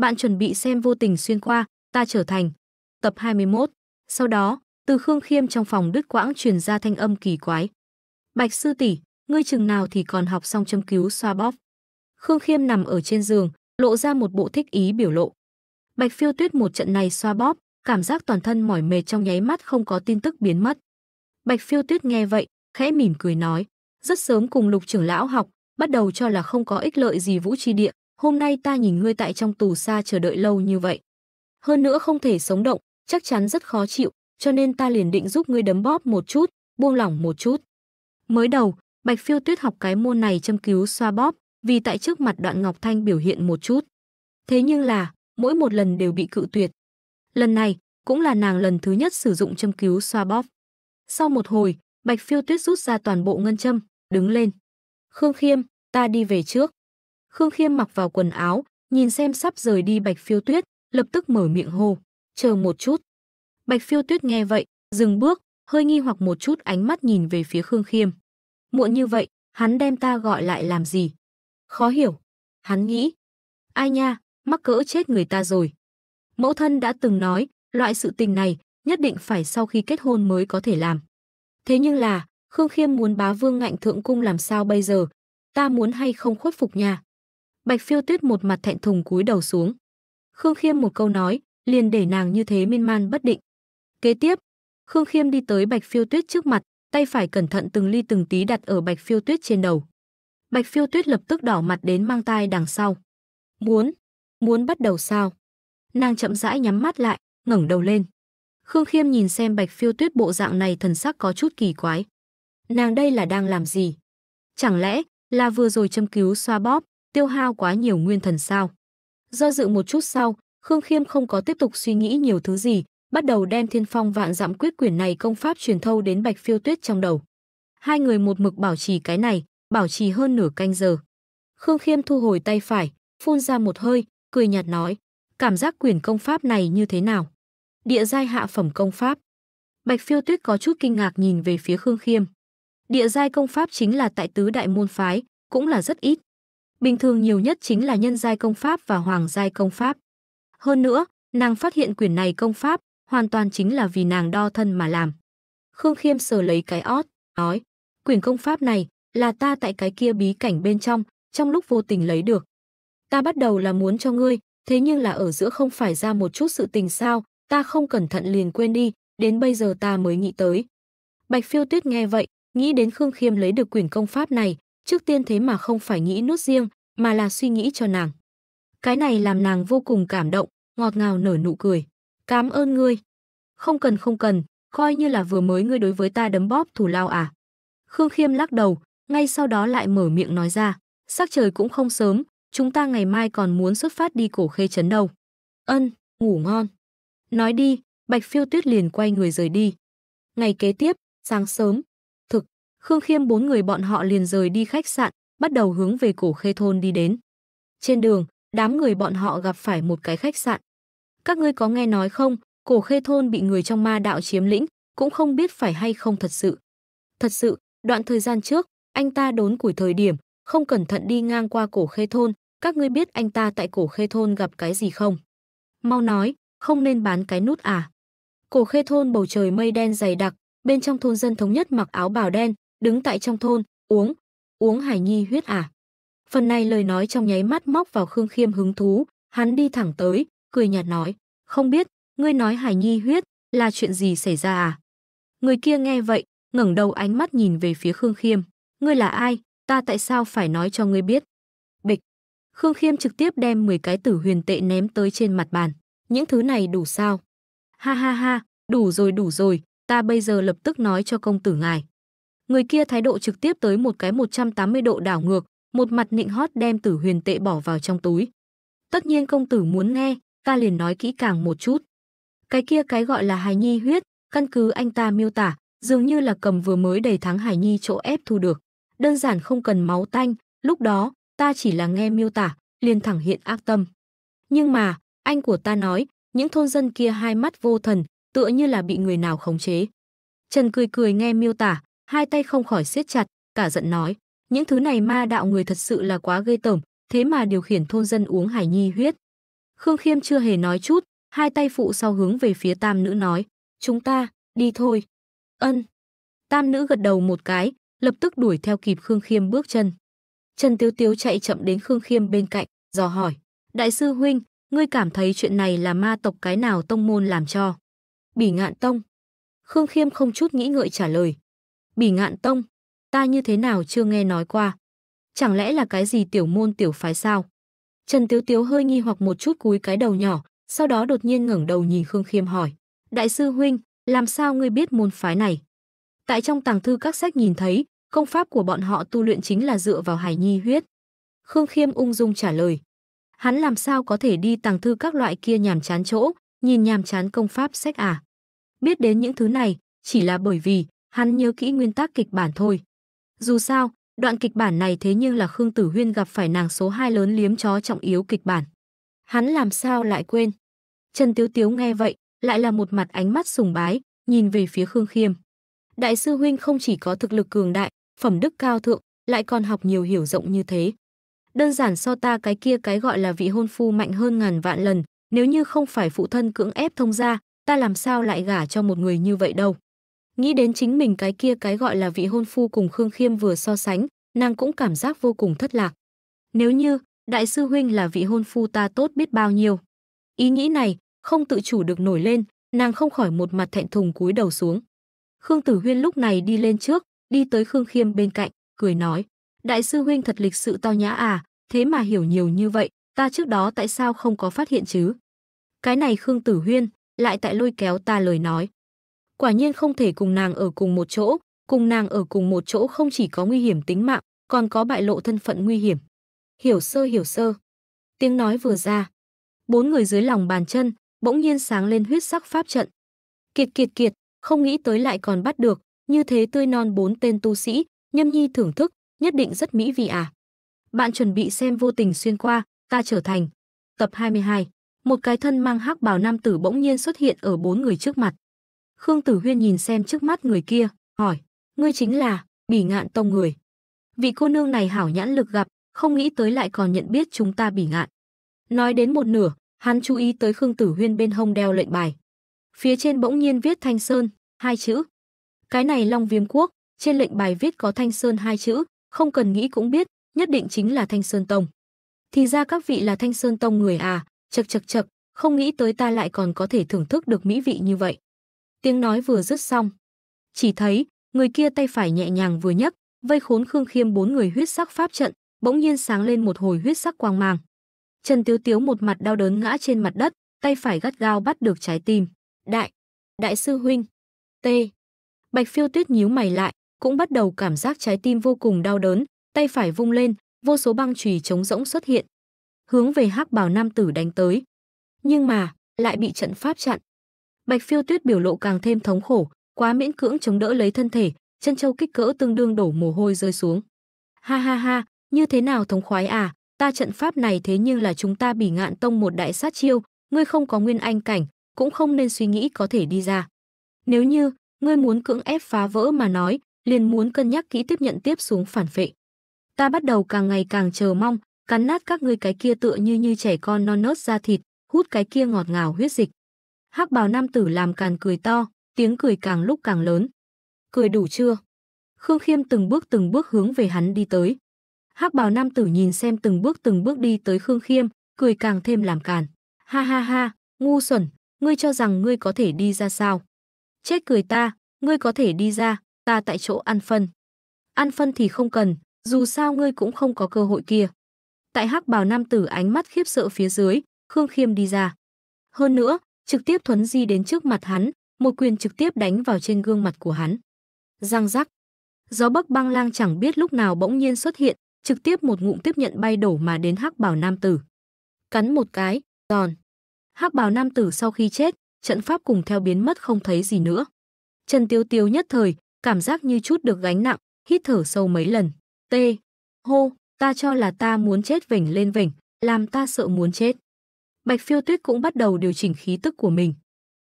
Bạn chuẩn bị xem vô tình xuyên qua, ta trở thành. Tập 21. Sau đó, từ Khương Khiêm trong phòng đứt quãng truyền ra thanh âm kỳ quái. Bạch sư tỷ, ngươi chừng nào thì còn học xong châm cứu xoa bóp. Khương Khiêm nằm ở trên giường, lộ ra một bộ thích ý biểu lộ. Bạch phiêu tuyết một trận này xoa bóp, cảm giác toàn thân mỏi mệt trong nháy mắt không có tin tức biến mất. Bạch phiêu tuyết nghe vậy, khẽ mỉm cười nói, rất sớm cùng lục trưởng lão học, bắt đầu cho là không có ích lợi gì vũ tri địa, hôm nay ta nhìn ngươi tại trong tù xa chờ đợi lâu như vậy. Hơn nữa không thể sống động, chắc chắn rất khó chịu, cho nên ta liền định giúp ngươi đấm bóp một chút, buông lỏng một chút. Mới đầu, Bạch Phiêu Tuyết học cái môn này châm cứu xoa bóp, vì tại trước mặt Đoạn Ngọc Thanh biểu hiện một chút. Thế nhưng là, mỗi một lần đều bị cự tuyệt. Lần này, cũng là nàng lần thứ nhất sử dụng châm cứu xoa bóp. Sau một hồi, Bạch Phiêu Tuyết rút ra toàn bộ ngân châm, đứng lên. Khương Khiêm, ta đi về trước. Khương Khiêm mặc vào quần áo, nhìn xem sắp rời đi Bạch Phiêu Tuyết, lập tức mở miệng hô, "Chờ một chút." Bạch Phiêu Tuyết nghe vậy, dừng bước, hơi nghi hoặc một chút ánh mắt nhìn về phía Khương Khiêm. Muộn như vậy, hắn đem ta gọi lại làm gì? Khó hiểu. Hắn nghĩ, ai nha, mắc cỡ chết người ta rồi. Mẫu thân đã từng nói, loại sự tình này nhất định phải sau khi kết hôn mới có thể làm. Thế nhưng là, Khương Khiêm muốn bá vương ngạnh thượng cung làm sao bây giờ? Ta muốn hay không khuất phục nhà? Bạch Phiêu Tuyết một mặt thẹn thùng cúi đầu xuống. Khương Khiêm một câu nói, liền để nàng như thế miên man bất định. Kế tiếp, Khương Khiêm đi tới Bạch Phiêu Tuyết trước mặt, tay phải cẩn thận từng ly từng tí đặt ở Bạch Phiêu Tuyết trên đầu. Bạch Phiêu Tuyết lập tức đỏ mặt đến mang tai đằng sau. Muốn, muốn bắt đầu sao? Nàng chậm rãi nhắm mắt lại, ngẩng đầu lên. Khương Khiêm nhìn xem Bạch Phiêu Tuyết bộ dạng này thần sắc có chút kỳ quái. Nàng đây là đang làm gì? Chẳng lẽ là vừa rồi châm cứu xoa bóp, tiêu hao quá nhiều nguyên thần sao. Do dự một chút sau, Khương Khiêm không có tiếp tục suy nghĩ nhiều thứ gì, bắt đầu đem thiên phong vạn dặm quyết quyển này công pháp truyền thâu đến Bạch Phiêu Tuyết trong đầu. Hai người một mực bảo trì cái này, bảo trì hơn nửa canh giờ. Khương Khiêm thu hồi tay phải, phun ra một hơi, cười nhạt nói, cảm giác quyển công pháp này như thế nào? Địa giai hạ phẩm công pháp. Bạch Phiêu Tuyết có chút kinh ngạc nhìn về phía Khương Khiêm. Địa giai công pháp chính là tại tứ đại môn phái, cũng là rất ít, bình thường nhiều nhất chính là nhân giai công pháp và hoàng giai công pháp. Hơn nữa, nàng phát hiện quyển này công pháp hoàn toàn chính là vì nàng đo thân mà làm. Khương Khiêm sờ lấy cái ót, nói, quyển công pháp này là ta tại cái kia bí cảnh bên trong, trong lúc vô tình lấy được. Ta bắt đầu là muốn cho ngươi, thế nhưng là ở giữa không phải ra một chút sự tình sao, ta không cẩn thận liền quên đi, đến bây giờ ta mới nghĩ tới. Bạch phiêu tuyết nghe vậy, nghĩ đến Khương Khiêm lấy được quyển công pháp này, trước tiên thế mà không phải nghĩ nút riêng, mà là suy nghĩ cho nàng. Cái này làm nàng vô cùng cảm động, ngọt ngào nở nụ cười. Cảm ơn ngươi. Không cần không cần, coi như là vừa mới ngươi đối với ta đấm bóp thủ lao à. Khương Khiêm lắc đầu, ngay sau đó lại mở miệng nói ra. Sắc trời cũng không sớm, chúng ta ngày mai còn muốn xuất phát đi cổ khê chấn đâu. Ân, ngủ ngon. Nói đi, Bạch Phiêu Tuyết liền quay người rời đi. Ngày kế tiếp, sáng sớm, thực, Khương Khiêm bốn người bọn họ liền rời đi khách sạn, bắt đầu hướng về cổ khê thôn đi đến. Trên đường, đám người bọn họ gặp phải một cái khách sạn. Các ngươi có nghe nói không, cổ khê thôn bị người trong ma đạo chiếm lĩnh, cũng không biết phải hay không thật sự. Thật sự, đoạn thời gian trước, anh ta đốn củi thời điểm, không cẩn thận đi ngang qua cổ khê thôn, các ngươi biết anh ta tại cổ khê thôn gặp cái gì không? Mau nói, không nên bán cái nút à? Cổ khê thôn bầu trời mây đen dày đặc, bên trong thôn dân thống nhất mặc áo bào đen, đứng tại trong thôn, uống, uống hài nhi huyết à. Phần này lời nói trong nháy mắt móc vào Khương Khiêm hứng thú, hắn đi thẳng tới, cười nhạt nói, không biết, ngươi nói hài nhi huyết, là chuyện gì xảy ra à? Người kia nghe vậy, ngẩng đầu ánh mắt nhìn về phía Khương Khiêm, ngươi là ai, ta tại sao phải nói cho ngươi biết? Bịch. Khương Khiêm trực tiếp đem 10 cái tử huyền tệ ném tới trên mặt bàn, những thứ này đủ sao? Ha ha ha, đủ rồi đủ rồi, ta bây giờ lập tức nói cho công tử ngài. Người kia thái độ trực tiếp tới một cái 180 độ đảo ngược, một mặt nịnh hót đem tử huyền tệ bỏ vào trong túi. Tất nhiên công tử muốn nghe, ta liền nói kỹ càng một chút. Cái kia cái gọi là hài nhi huyết, căn cứ anh ta miêu tả, dường như là cầm vừa mới đầy tháng hài nhi chỗ ép thu được. Đơn giản không cần máu tanh, lúc đó, ta chỉ là nghe miêu tả, liền thẳng hiện ác tâm. Nhưng mà, anh của ta nói, những thôn dân kia hai mắt vô thần, tựa như là bị người nào khống chế. Trần cười cười nghe miêu tả, hai tay không khỏi siết chặt, cả giận nói, những thứ này ma đạo người thật sự là quá gây tởm, thế mà điều khiển thôn dân uống hải nhi huyết. Khương Khiêm chưa hề nói chút, hai tay phụ sau hướng về phía tam nữ nói, chúng ta, đi thôi. Ân. Tam nữ gật đầu một cái, lập tức đuổi theo kịp Khương Khiêm bước chân. Trần Tiếu Tiếu chạy chậm đến Khương Khiêm bên cạnh, dò hỏi, đại sư huynh, ngươi cảm thấy chuyện này là ma tộc cái nào tông môn làm cho? Bỉ ngạn tông. Khương Khiêm không chút nghĩ ngợi trả lời, Bỉ ngạn tông, ta như thế nào chưa nghe nói qua. Chẳng lẽ là cái gì tiểu môn tiểu phái sao? Trần Tiếu Tiếu hơi nghi hoặc một chút cúi cái đầu nhỏ, sau đó đột nhiên ngẩng đầu nhìn Khương Khiêm hỏi. Đại sư Huynh, làm sao ngươi biết môn phái này? Tại trong tàng thư các sách nhìn thấy, công pháp của bọn họ tu luyện chính là dựa vào hải nhi huyết. Khương Khiêm ung dung trả lời. Hắn làm sao có thể đi tàng thư các loại kia nhàm chán chỗ, nhìn nhàm chán công pháp sách à? Biết đến những thứ này, chỉ là bởi vì hắn nhớ kỹ nguyên tắc kịch bản thôi. Dù sao, đoạn kịch bản này thế nhưng là Khương Tử Huyên gặp phải nàng số 2 lớn liếm chó trọng yếu kịch bản. Hắn làm sao lại quên? Trần Tiếu Tiếu nghe vậy, lại là một mặt ánh mắt sùng bái, nhìn về phía Khương Khiêm. Đại sư huynh không chỉ có thực lực cường đại, phẩm đức cao thượng, lại còn học nhiều hiểu rộng như thế. Đơn giản so ta cái kia cái gọi là vị hôn phu mạnh hơn ngàn vạn lần, nếu như không phải phụ thân cưỡng ép thông gia, ta làm sao lại gả cho một người như vậy đâu. Nghĩ đến chính mình cái kia cái gọi là vị hôn phu cùng Khương Khiêm vừa so sánh, nàng cũng cảm giác vô cùng thất lạc. Nếu như, đại sư huynh là vị hôn phu ta tốt biết bao nhiêu. Ý nghĩ này, không tự chủ được nổi lên, nàng không khỏi một mặt thẹn thùng cúi đầu xuống. Khương Tử Huyên lúc này đi lên trước, đi tới Khương Khiêm bên cạnh, cười nói, đại sư huynh thật lịch sự tao nhã à, thế mà hiểu nhiều như vậy, ta trước đó tại sao không có phát hiện chứ? Cái này Khương Tử Huyên, lại tại lôi kéo ta lời nói quả nhiên không thể cùng nàng ở cùng một chỗ, cùng nàng ở cùng một chỗ không chỉ có nguy hiểm tính mạng, còn có bại lộ thân phận nguy hiểm. Hiểu sơ hiểu sơ. Tiếng nói vừa ra, bốn người dưới lòng bàn chân bỗng nhiên sáng lên huyết sắc pháp trận. Kiệt kiệt kiệt, không nghĩ tới lại còn bắt được, như thế tươi non bốn tên tu sĩ, Nhâm Nhi thưởng thức, nhất định rất mỹ vị à. Bạn chuẩn bị xem vô tình xuyên qua, ta trở thành. Tập 22. Một cái thân mang hắc bào nam tử bỗng nhiên xuất hiện ở bốn người trước mặt. Khương Tử Huyên nhìn xem trước mắt người kia, hỏi, ngươi chính là, bỉ ngạn tông người. Vị cô nương này hảo nhãn lực gặp, không nghĩ tới lại còn nhận biết chúng ta bỉ ngạn. Nói đến một nửa, hắn chú ý tới Khương Tử Huyên bên hông đeo lệnh bài. Phía trên bỗng nhiên viết Thanh Sơn, hai chữ. Cái này Long Viêm Quốc, trên lệnh bài viết có Thanh Sơn hai chữ, không cần nghĩ cũng biết, nhất định chính là Thanh Sơn Tông. Thì ra các vị là Thanh Sơn Tông người à, chật chật chật, không nghĩ tới ta lại còn có thể thưởng thức được mỹ vị như vậy. Tiếng nói vừa dứt xong. Chỉ thấy, người kia tay phải nhẹ nhàng vừa nhấc, vây khốn Khương Khiêm bốn người huyết sắc pháp trận, bỗng nhiên sáng lên một hồi huyết sắc quang mang. Trần Tiếu Tiếu một mặt đau đớn ngã trên mặt đất, tay phải gắt gao bắt được trái tim. Đại, đại sư huynh. T. Bạch Phiêu Tuyết nhíu mày lại, cũng bắt đầu cảm giác trái tim vô cùng đau đớn, tay phải vung lên, vô số băng chùy trống rỗng xuất hiện, hướng về Hắc Bảo nam tử đánh tới. Nhưng mà, lại bị trận pháp chặn, Bạch Phiêu Tuyết biểu lộ càng thêm thống khổ, quá miễn cưỡng chống đỡ lấy thân thể, chân châu kích cỡ tương đương đổ mồ hôi rơi xuống. Ha ha ha, như thế nào thống khoái à, ta trận pháp này thế nhưng là chúng ta bỉ ngạn tông một đại sát chiêu, ngươi không có nguyên anh cảnh, cũng không nên suy nghĩ có thể đi ra. Nếu như, ngươi muốn cưỡng ép phá vỡ mà nói, liền muốn cân nhắc kỹ tiếp nhận tiếp xuống phản phệ. Ta bắt đầu càng ngày càng chờ mong, cắn nát các ngươi cái kia tựa như như trẻ con non nớt ra thịt, hút cái kia ngọt ngào huyết dịch hắc bào nam tử làm càn cười to, tiếng cười càng lúc càng lớn. Cười đủ chưa? Khương Khiêm từng bước từng bước hướng về hắn đi tới. Hắc bào nam tử nhìn xem từng bước từng bước đi tới Khương Khiêm, cười càng thêm làm càn. Ha ha ha, ngu xuẩn, ngươi cho rằng ngươi có thể đi ra sao? Chết cười ta, ngươi có thể đi ra, ta tại chỗ ăn phân. Ăn phân thì không cần, dù sao ngươi cũng không có cơ hội kia. Tại hắc bào nam tử ánh mắt khiếp sợ phía dưới, Khương Khiêm đi ra. Hơn nữa, trực tiếp thuấn di đến trước mặt hắn, một quyền trực tiếp đánh vào trên gương mặt của hắn. giang rắc. Gió bắc băng lang chẳng biết lúc nào bỗng nhiên xuất hiện, trực tiếp một ngụm tiếp nhận bay đổ mà đến hắc bảo nam tử. Cắn một cái, giòn. Hắc bảo nam tử sau khi chết, trận pháp cùng theo biến mất không thấy gì nữa. Trần Tiêu Tiêu nhất thời, cảm giác như chút được gánh nặng, hít thở sâu mấy lần. t hô, ta cho là ta muốn chết vỉnh lên vỉnh, làm ta sợ muốn chết. Bạch Phiêu Tuyết cũng bắt đầu điều chỉnh khí tức của mình.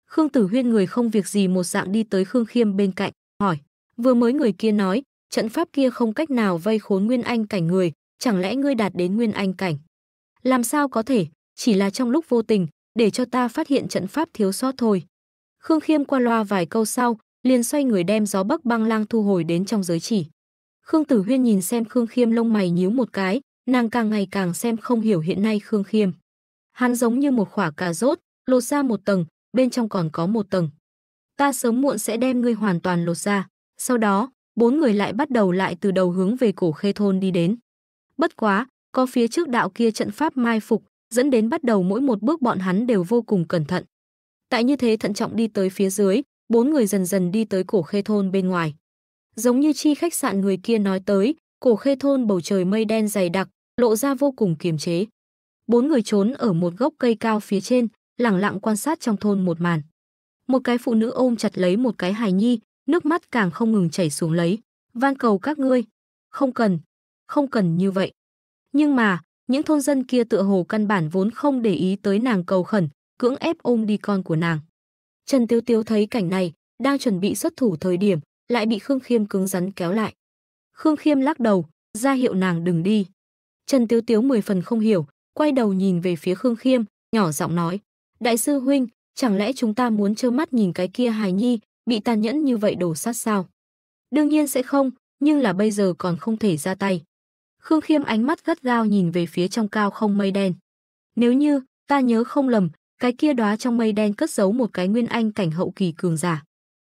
Khương Tử Huyên người không việc gì một dạng đi tới Khương Khiêm bên cạnh, hỏi: "Vừa mới người kia nói, trận pháp kia không cách nào vây khốn Nguyên Anh cảnh người, chẳng lẽ ngươi đạt đến Nguyên Anh cảnh?" "Làm sao có thể, chỉ là trong lúc vô tình, để cho ta phát hiện trận pháp thiếu sót thôi." Khương Khiêm qua loa vài câu sau, liền xoay người đem gió bắc băng lang thu hồi đến trong giới chỉ. Khương Tử Huyên nhìn xem Khương Khiêm lông mày nhíu một cái, nàng càng ngày càng xem không hiểu hiện nay Khương Khiêm. Hắn giống như một quả cà rốt, lột ra một tầng, bên trong còn có một tầng. Ta sớm muộn sẽ đem ngươi hoàn toàn lột ra. Sau đó, bốn người lại bắt đầu lại từ đầu hướng về cổ khê thôn đi đến. Bất quá, có phía trước đạo kia trận pháp mai phục, dẫn đến bắt đầu mỗi một bước bọn hắn đều vô cùng cẩn thận. Tại như thế thận trọng đi tới phía dưới, bốn người dần dần đi tới cổ khê thôn bên ngoài. Giống như chi khách sạn người kia nói tới, cổ khê thôn bầu trời mây đen dày đặc, lộ ra vô cùng kiềm chế. Bốn người trốn ở một gốc cây cao phía trên, lẳng lặng quan sát trong thôn một màn. Một cái phụ nữ ôm chặt lấy một cái hài nhi, nước mắt càng không ngừng chảy xuống lấy. Van cầu các ngươi, không cần, không cần như vậy. Nhưng mà, những thôn dân kia tựa hồ căn bản vốn không để ý tới nàng cầu khẩn, cưỡng ép ôm đi con của nàng. Trần Tiêu Tiêu thấy cảnh này, đang chuẩn bị xuất thủ thời điểm, lại bị Khương Khiêm cứng rắn kéo lại. Khương Khiêm lắc đầu, ra hiệu nàng đừng đi. Trần Tiêu Tiếu mười phần không hiểu, quay đầu nhìn về phía Khương Khiêm, nhỏ giọng nói, Đại sư Huynh, chẳng lẽ chúng ta muốn trơ mắt nhìn cái kia hài nhi, bị tàn nhẫn như vậy đổ sát sao? Đương nhiên sẽ không, nhưng là bây giờ còn không thể ra tay. Khương Khiêm ánh mắt gắt gao nhìn về phía trong cao không mây đen. Nếu như, ta nhớ không lầm, cái kia đóa trong mây đen cất giấu một cái nguyên anh cảnh hậu kỳ cường giả.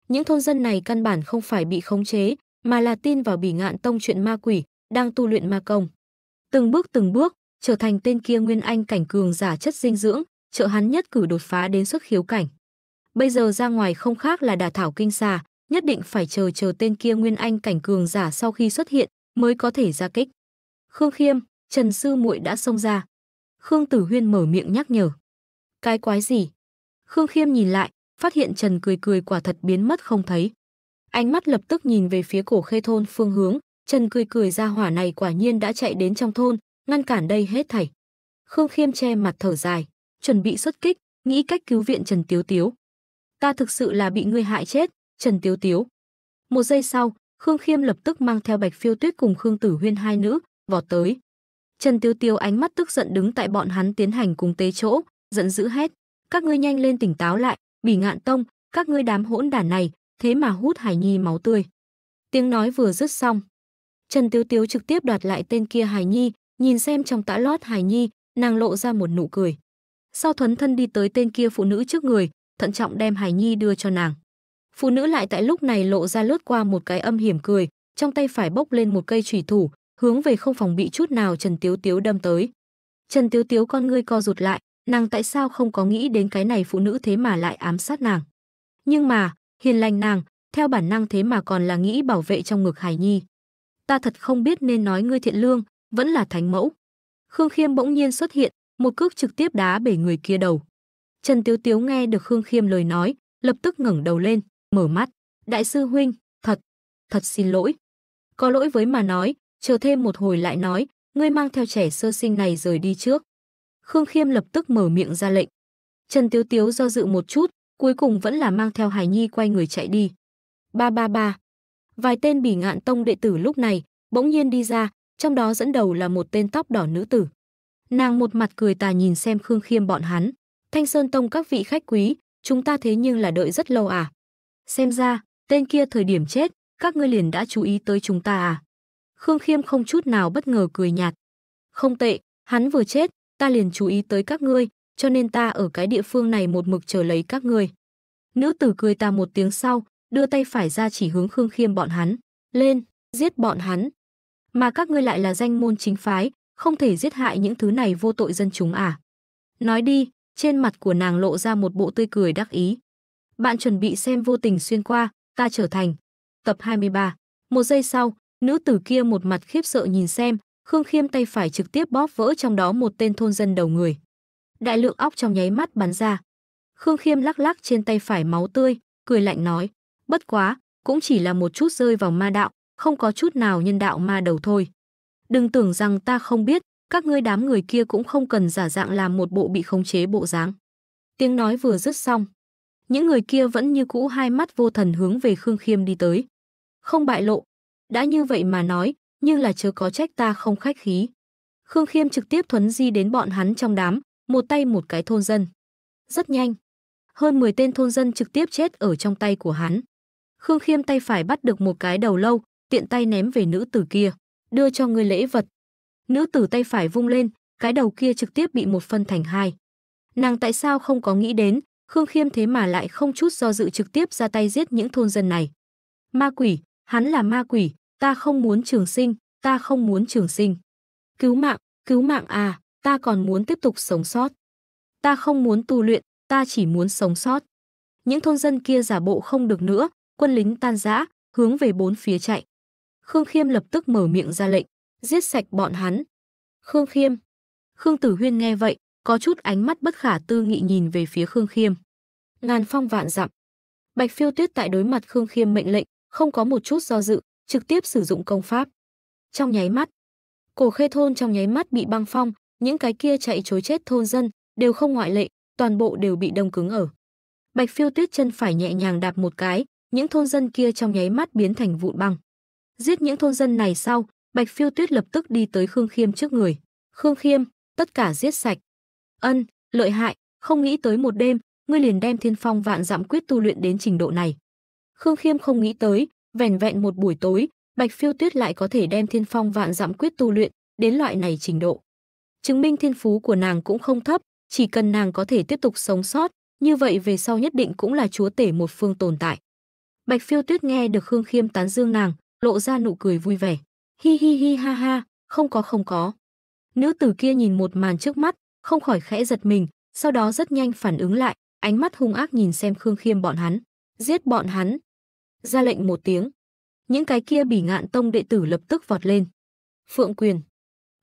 Những thôn dân này căn bản không phải bị khống chế, mà là tin vào bỉ ngạn tông chuyện ma quỷ, đang tu luyện ma công. Từng bước từng bước, trở thành tên kia nguyên anh cảnh cường giả chất dinh dưỡng, trợ hắn nhất cử đột phá đến xuất khiếu cảnh. Bây giờ ra ngoài không khác là đả thảo kinh xà, nhất định phải chờ chờ tên kia nguyên anh cảnh cường giả sau khi xuất hiện mới có thể ra kích. Khương Khiêm, Trần Sư muội đã xông ra. Khương Tử Huyên mở miệng nhắc nhở. Cái quái gì? Khương Khiêm nhìn lại, phát hiện Trần cười cười quả thật biến mất không thấy. Ánh mắt lập tức nhìn về phía cổ khê thôn phương hướng, Trần cười cười ra hỏa này quả nhiên đã chạy đến trong thôn, ngăn cản đây hết thảy. Khương Khiêm che mặt thở dài, chuẩn bị xuất kích, nghĩ cách cứu viện Trần Tiếu Tiếu. Ta thực sự là bị ngươi hại chết, Trần Tiếu Tiếu. Một giây sau, Khương Khiêm lập tức mang theo Bạch Phiêu Tuyết cùng Khương Tử Huyên hai nữ, vọt tới. Trần Tiếu Tiếu ánh mắt tức giận đứng tại bọn hắn tiến hành cùng tế chỗ, giận dữ hét. Các ngươi nhanh lên tỉnh táo lại, bỉ ngạn tông, các ngươi đám hỗn đản này, thế mà hút hải nhi máu tươi. Tiếng nói vừa dứt xong. Trần Tiếu Tiếu trực tiếp đoạt lại tên kia hải nhi, nhìn xem trong tã lót hài nhi nàng lộ ra một nụ cười sau thuấn thân đi tới tên kia phụ nữ trước người thận trọng đem hài nhi đưa cho nàng phụ nữ lại tại lúc này lộ ra lướt qua một cái âm hiểm cười trong tay phải bốc lên một cây thủy thủ hướng về không phòng bị chút nào trần tiếu tiếu đâm tới trần tiếu tiếu con ngươi co rụt lại nàng tại sao không có nghĩ đến cái này phụ nữ thế mà lại ám sát nàng nhưng mà hiền lành nàng theo bản năng thế mà còn là nghĩ bảo vệ trong ngực hải nhi ta thật không biết nên nói ngươi thiện lương vẫn là thánh mẫu. Khương Khiêm bỗng nhiên xuất hiện, một cước trực tiếp đá bể người kia đầu. Trần Tiếu Tiếu nghe được Khương Khiêm lời nói, lập tức ngẩng đầu lên, mở mắt. Đại sư huynh, thật, thật xin lỗi. Có lỗi với mà nói, chờ thêm một hồi lại nói, ngươi mang theo trẻ sơ sinh này rời đi trước. Khương Khiêm lập tức mở miệng ra lệnh. Trần Tiếu Tiếu do dự một chút, cuối cùng vẫn là mang theo Hải Nhi quay người chạy đi. Ba ba ba. Vài tên bỉ ngạn tông đệ tử lúc này bỗng nhiên đi ra, trong đó dẫn đầu là một tên tóc đỏ nữ tử. Nàng một mặt cười tà nhìn xem Khương Khiêm bọn hắn. Thanh Sơn Tông các vị khách quý, chúng ta thế nhưng là đợi rất lâu à. Xem ra, tên kia thời điểm chết, các ngươi liền đã chú ý tới chúng ta à. Khương Khiêm không chút nào bất ngờ cười nhạt. Không tệ, hắn vừa chết, ta liền chú ý tới các ngươi, cho nên ta ở cái địa phương này một mực chờ lấy các ngươi. Nữ tử cười ta một tiếng sau, đưa tay phải ra chỉ hướng Khương Khiêm bọn hắn. Lên, giết bọn hắn, mà các ngươi lại là danh môn chính phái, không thể giết hại những thứ này vô tội dân chúng à? Nói đi, trên mặt của nàng lộ ra một bộ tươi cười đắc ý. Bạn chuẩn bị xem vô tình xuyên qua, ta trở thành. Tập 23. Một giây sau, nữ tử kia một mặt khiếp sợ nhìn xem, Khương Khiêm tay phải trực tiếp bóp vỡ trong đó một tên thôn dân đầu người. Đại lượng óc trong nháy mắt bắn ra. Khương Khiêm lắc lắc trên tay phải máu tươi, cười lạnh nói, bất quá, cũng chỉ là một chút rơi vào ma đạo, không có chút nào nhân đạo ma đầu thôi. Đừng tưởng rằng ta không biết, các ngươi đám người kia cũng không cần giả dạng làm một bộ bị khống chế bộ dáng. Tiếng nói vừa dứt xong, những người kia vẫn như cũ hai mắt vô thần hướng về Khương Khiêm đi tới. Không bại lộ, đã như vậy mà nói, nhưng là chớ có trách ta không khách khí. Khương Khiêm trực tiếp thuấn di đến bọn hắn trong đám, một tay một cái thôn dân. Rất nhanh, hơn 10 tên thôn dân trực tiếp chết ở trong tay của hắn. Khương Khiêm tay phải bắt được một cái đầu lâu, tiện tay ném về nữ tử kia, đưa cho người lễ vật. Nữ tử tay phải vung lên, cái đầu kia trực tiếp bị một phân thành hai. Nàng tại sao không có nghĩ đến, Khương Khiêm thế mà lại không chút do dự trực tiếp ra tay giết những thôn dân này. Ma quỷ, hắn là ma quỷ, ta không muốn trường sinh, ta không muốn trường sinh. Cứu mạng, cứu mạng à, ta còn muốn tiếp tục sống sót. Ta không muốn tu luyện, ta chỉ muốn sống sót. Những thôn dân kia giả bộ không được nữa, quân lính tan rã, hướng về bốn phía chạy. Khương Khiêm lập tức mở miệng ra lệnh, giết sạch bọn hắn. Khương Khiêm. Khương Tử Huyên nghe vậy, có chút ánh mắt bất khả tư nghị nhìn về phía Khương Khiêm. Ngàn phong vạn dặm. Bạch Phiêu Tuyết tại đối mặt Khương Khiêm mệnh lệnh, không có một chút do dự, trực tiếp sử dụng công pháp. Trong nháy mắt, cổ khê thôn trong nháy mắt bị băng phong, những cái kia chạy trối chết thôn dân đều không ngoại lệ, toàn bộ đều bị đông cứng ở. Bạch Phiêu Tuyết chân phải nhẹ nhàng đạp một cái, những thôn dân kia trong nháy mắt biến thành vụn băng. Giết những thôn dân này sau, Bạch Phiêu Tuyết lập tức đi tới Khương Khiêm trước người. Khương Khiêm, tất cả giết sạch. Ân, lợi hại, không nghĩ tới một đêm, ngươi liền đem thiên phong vạn dặm quyết tu luyện đến trình độ này. Khương Khiêm không nghĩ tới, vẻn vẹn một buổi tối, Bạch Phiêu Tuyết lại có thể đem thiên phong vạn dặm quyết tu luyện đến loại này trình độ. Chứng minh thiên phú của nàng cũng không thấp, chỉ cần nàng có thể tiếp tục sống sót, như vậy về sau nhất định cũng là chúa tể một phương tồn tại. Bạch Phiêu Tuyết nghe được Khương Khiêm tán dương nàng, lộ ra nụ cười vui vẻ. Hi hi hi ha ha, không có không có. Nữ tử kia nhìn một màn trước mắt, không khỏi khẽ giật mình, sau đó rất nhanh phản ứng lại, ánh mắt hung ác nhìn xem Khương Khiêm bọn hắn, giết bọn hắn. Ra lệnh một tiếng. Những cái kia bỉ ngạn tông đệ tử lập tức vọt lên. Phượng quyền.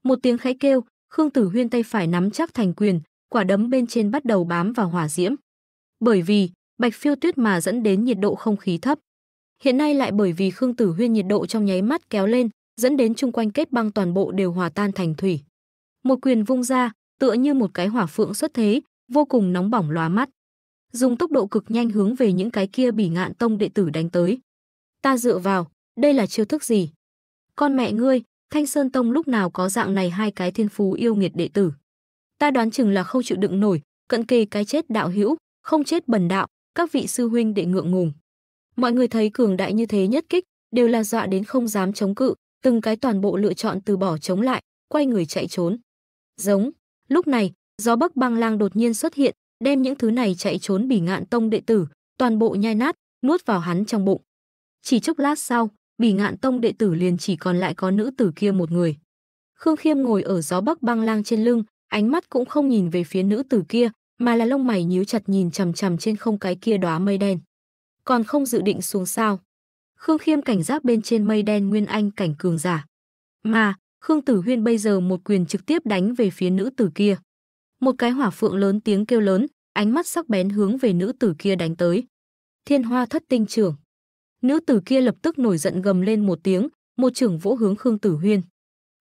Một tiếng khẽ kêu, Khương Tử Huyên tay phải nắm chắc thành quyền, quả đấm bên trên bắt đầu bám vào hỏa diễm. Bởi vì, Bạch Phiêu Tuyết mà dẫn đến nhiệt độ không khí thấp. Hiện nay lại bởi vì Khương Tử Huyên nhiệt độ trong nháy mắt kéo lên, dẫn đến chung quanh kết băng toàn bộ đều hòa tan thành thủy. Một quyền vung ra, tựa như một cái hỏa phượng xuất thế, vô cùng nóng bỏng lóa mắt. Dùng tốc độ cực nhanh hướng về những cái kia bỉ ngạn tông đệ tử đánh tới. Ta dựa vào, đây là chiêu thức gì? Con mẹ ngươi, Thanh Sơn Tông lúc nào có dạng này hai cái thiên phú yêu nghiệt đệ tử. Ta đoán chừng là không chịu đựng nổi, cận kề cái chết đạo hữu, không chết bần đạo, các vị sư huynh đệ ngượng ngùng. Mọi người thấy cường đại như thế nhất kích, đều là dọa đến không dám chống cự, từng cái toàn bộ lựa chọn từ bỏ chống lại, quay người chạy trốn. Giống, lúc này, gió bắc băng lang đột nhiên xuất hiện, đem những thứ này chạy trốn bỉ ngạn tông đệ tử, toàn bộ nhai nát, nuốt vào hắn trong bụng. Chỉ chốc lát sau, bỉ ngạn tông đệ tử liền chỉ còn lại có nữ tử kia một người. Khương Khiêm ngồi ở gió bắc băng lang trên lưng, ánh mắt cũng không nhìn về phía nữ tử kia, mà là lông mày nhíu chặt nhìn chằm chằm trên không cái kia đóa mây đen còn không dự định xuống sao. Khương Khiêm cảnh giác bên trên mây đen Nguyên Anh cảnh cường giả. Mà, Khương Tử Huyên bây giờ một quyền trực tiếp đánh về phía nữ tử kia. Một cái hỏa phượng lớn tiếng kêu lớn, ánh mắt sắc bén hướng về nữ tử kia đánh tới. Thiên hoa thất tinh trưởng. Nữ tử kia lập tức nổi giận gầm lên một tiếng, một trưởng vỗ hướng Khương Tử Huyên.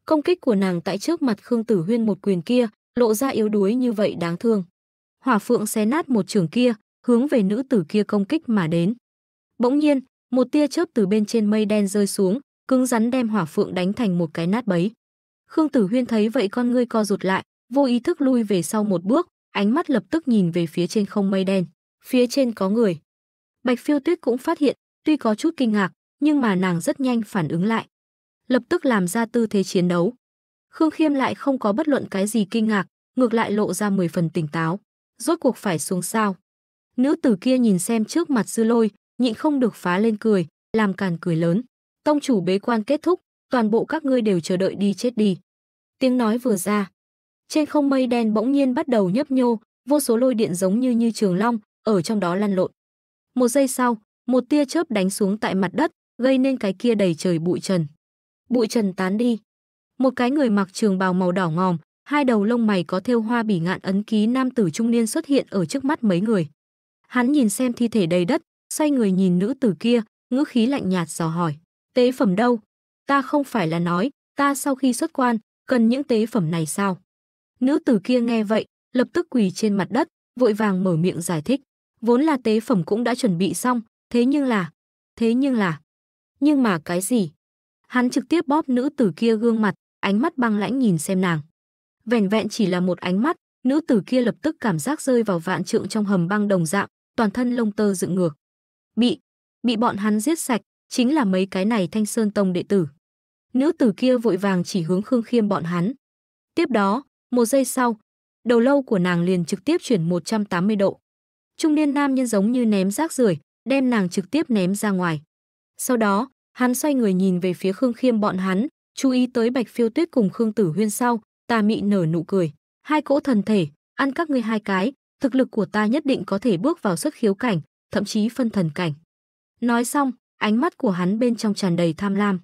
Công kích của nàng tại trước mặt Khương Tử Huyên một quyền kia, lộ ra yếu đuối như vậy đáng thương. Hỏa phượng xé nát một trưởng kia, hướng về nữ tử kia công kích mà đến. Bỗng nhiên, một tia chớp từ bên trên mây đen rơi xuống, cứng rắn đem Hỏa Phượng đánh thành một cái nát bấy. Khương Tử Huyên thấy vậy con ngươi co rụt lại, vô ý thức lui về sau một bước, ánh mắt lập tức nhìn về phía trên không mây đen. Phía trên có người. Bạch Phiêu Tuyết cũng phát hiện, tuy có chút kinh ngạc, nhưng mà nàng rất nhanh phản ứng lại. Lập tức làm ra tư thế chiến đấu. Khương Khiêm lại không có bất luận cái gì kinh ngạc, ngược lại lộ ra 10 phần tỉnh táo. Rốt cuộc phải xuống sao? Nữ tử kia nhìn xem trước mặt dư lôi, nhịn không được phá lên cười, làm càn cười lớn. Tông chủ bế quan kết thúc, toàn bộ các ngươi đều chờ đợi đi chết đi. Tiếng nói vừa ra. Trên không mây đen bỗng nhiên bắt đầu nhấp nhô, vô số lôi điện giống như như trường long, ở trong đó lăn lộn. Một giây sau, một tia chớp đánh xuống tại mặt đất, gây nên cái kia đầy trời bụi trần. Bụi trần tán đi. Một cái người mặc trường bào màu đỏ ngòm, hai đầu lông mày có thêu hoa bỉ ngạn ấn ký nam tử trung niên xuất hiện ở trước mắt mấy người. Hắn nhìn xem thi thể đầy đất, xoay người nhìn nữ tử kia, ngữ khí lạnh nhạt dò hỏi. Tế phẩm đâu? Ta không phải là nói, ta sau khi xuất quan, cần những tế phẩm này sao? Nữ tử kia nghe vậy, lập tức quỳ trên mặt đất, vội vàng mở miệng giải thích. Vốn là tế phẩm cũng đã chuẩn bị xong, thế nhưng là... Thế nhưng là... Nhưng mà cái gì? Hắn trực tiếp bóp nữ tử kia gương mặt, ánh mắt băng lãnh nhìn xem nàng. Vẻn vẹn chỉ là một ánh mắt, nữ tử kia lập tức cảm giác rơi vào vạn trượng trong hầm băng đồng dạng, toàn thân lông tơ dựng ngược. Bị, bị bọn hắn giết sạch, chính là mấy cái này thanh sơn tông đệ tử. Nữ tử kia vội vàng chỉ hướng Khương Khiêm bọn hắn. Tiếp đó, một giây sau, đầu lâu của nàng liền trực tiếp chuyển 180 độ. Trung niên nam nhân giống như ném rác rưởi, đem nàng trực tiếp ném ra ngoài. Sau đó, hắn xoay người nhìn về phía Khương Khiêm bọn hắn, chú ý tới Bạch Phiêu Tuyết cùng Khương Tử Huyên sau, tà mị nở nụ cười. Hai cỗ thần thể, ăn các ngươi hai cái, thực lực của ta nhất định có thể bước vào xuất khiếu cảnh, thậm chí phân thần cảnh. Nói xong, ánh mắt của hắn bên trong tràn đầy tham lam.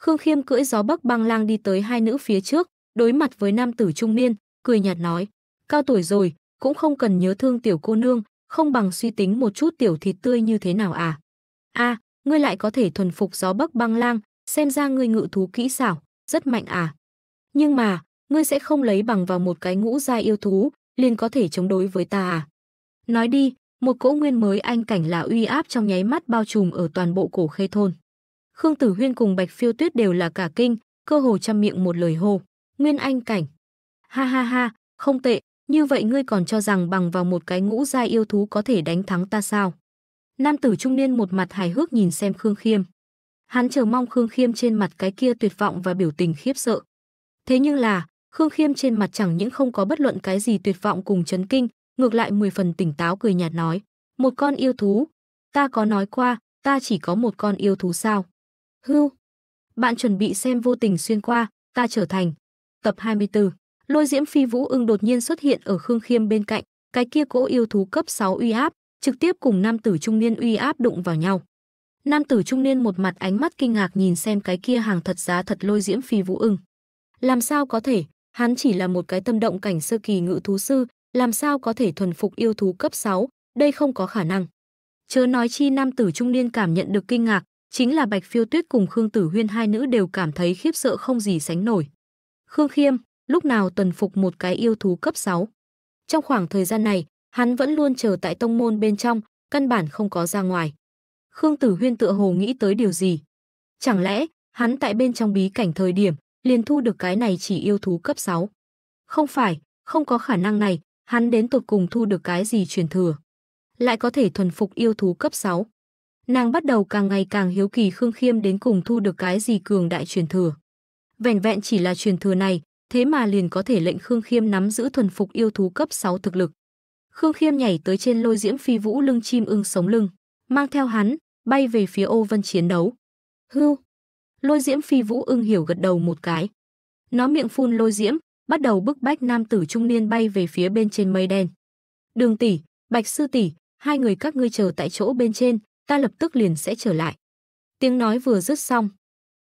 Khương Khiêm cưỡi gió bắc băng lang đi tới hai nữ phía trước, đối mặt với nam tử trung niên, cười nhạt nói: "Cao tuổi rồi, cũng không cần nhớ thương tiểu cô nương, không bằng suy tính một chút tiểu thịt tươi như thế nào à?" "A, ngươi lại có thể thuần phục gió bắc băng lang, xem ra ngươi ngự thú kỹ xảo, rất mạnh à?" "Nhưng mà, ngươi sẽ không lấy bằng vào một cái ngũ gia yêu thú, liền có thể chống đối với ta à? Nói đi, một cỗ nguyên mới anh cảnh là uy áp trong nháy mắt bao trùm ở toàn bộ cổ khê thôn. Khương Tử Huyên cùng Bạch Phiêu Tuyết đều là cả kinh, cơ hồ chăm miệng một lời hô, "Nguyên anh cảnh." Ha ha ha, không tệ, như vậy ngươi còn cho rằng bằng vào một cái ngũ giai yêu thú có thể đánh thắng ta sao? Nam tử trung niên một mặt hài hước nhìn xem Khương Khiêm. Hắn chờ mong Khương Khiêm trên mặt cái kia tuyệt vọng và biểu tình khiếp sợ. Thế nhưng là, Khương Khiêm trên mặt chẳng những không có bất luận cái gì tuyệt vọng cùng chấn kinh, ngược lại mười phần tỉnh táo cười nhạt nói, một con yêu thú. Ta có nói qua, ta chỉ có một con yêu thú sao. Hưu. Bạn chuẩn bị xem vô tình xuyên qua, ta trở thành. Tập 24. Lôi diễm phi vũ ưng đột nhiên xuất hiện ở Khương Khiêm bên cạnh, cái kia cỗ yêu thú cấp 6 uy áp, trực tiếp cùng nam tử trung niên uy áp đụng vào nhau. Nam tử trung niên một mặt ánh mắt kinh ngạc nhìn xem cái kia hàng thật giá thật lôi diễm phi vũ ưng. Làm sao có thể, hắn chỉ là một cái tâm động cảnh sơ kỳ ngự thú sư, làm sao có thể thuần phục yêu thú cấp 6, đây không có khả năng. Chớ nói chi nam tử trung niên cảm nhận được kinh ngạc, chính là Bạch Phiêu Tuyết cùng Khương Tử Huyên hai nữ đều cảm thấy khiếp sợ không gì sánh nổi. Khương Khiêm, lúc nào tuần phục một cái yêu thú cấp 6. Trong khoảng thời gian này, hắn vẫn luôn chờ tại tông môn bên trong, căn bản không có ra ngoài. Khương Tử Huyên tựa hồ nghĩ tới điều gì? Chẳng lẽ, hắn tại bên trong bí cảnh thời điểm, liền thu được cái này chỉ yêu thú cấp 6. Không phải, không có khả năng này, hắn đến tột cùng thu được cái gì truyền thừa. Lại có thể thuần phục yêu thú cấp 6. Nàng bắt đầu càng ngày càng hiếu kỳ Khương Khiêm đến cùng thu được cái gì cường đại truyền thừa. Vẻn vẹn chỉ là truyền thừa này, thế mà liền có thể lệnh Khương Khiêm nắm giữ thuần phục yêu thú cấp 6 thực lực. Khương Khiêm nhảy tới trên lôi diễm phi vũ lưng chim ưng sống lưng, mang theo hắn, bay về phía ô vân chiến đấu. Hưu, Lôi diễm phi vũ ưng hiểu gật đầu một cái. Nó miệng phun lôi diễm, bắt đầu bức bách nam tử trung niên bay về phía bên trên mây đen. Đường tỷ, bạch sư tỷ, hai người các ngươi chờ tại chỗ bên trên, ta lập tức liền sẽ trở lại. Tiếng nói vừa dứt xong.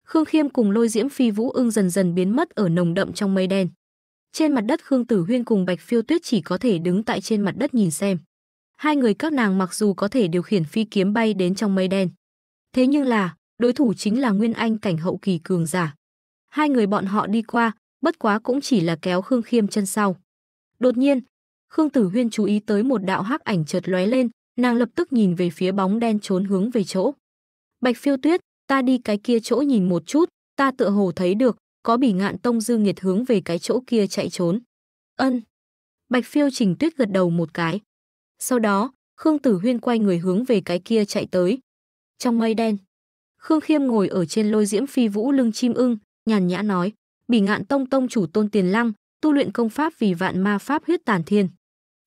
Khương Khiêm cùng lôi diễm phi vũ ưng dần dần biến mất ở nồng đậm trong mây đen. Trên mặt đất Khương Tử Huyên cùng Bạch Phiêu Tuyết chỉ có thể đứng tại trên mặt đất nhìn xem. Hai người các nàng mặc dù có thể điều khiển phi kiếm bay đến trong mây đen. Thế nhưng là, đối thủ chính là Nguyên Anh cảnh hậu kỳ cường giả. Hai người bọn họ đi qua, bất quá cũng chỉ là kéo Khương Khiêm chân sau. Đột nhiên, Khương Tử Huyên chú ý tới một đạo hắc ảnh chợt lóe lên, nàng lập tức nhìn về phía bóng đen trốn hướng về chỗ. Bạch Phiêu Tuyết, ta đi cái kia chỗ nhìn một chút, ta tựa hồ thấy được, có bỉ ngạn tông dư nghiệt hướng về cái chỗ kia chạy trốn. Ân. Bạch Phiêu Trình Tuyết gật đầu một cái. Sau đó, Khương Tử Huyên quay người hướng về cái kia chạy tới. Trong mây đen, Khương Khiêm ngồi ở trên lôi diễm phi vũ lưng chim ưng, nhàn nhã nói, bỉ ngạn tông tông chủ tôn tiền lăng, tu luyện công pháp vì vạn ma pháp huyết tàn thiên.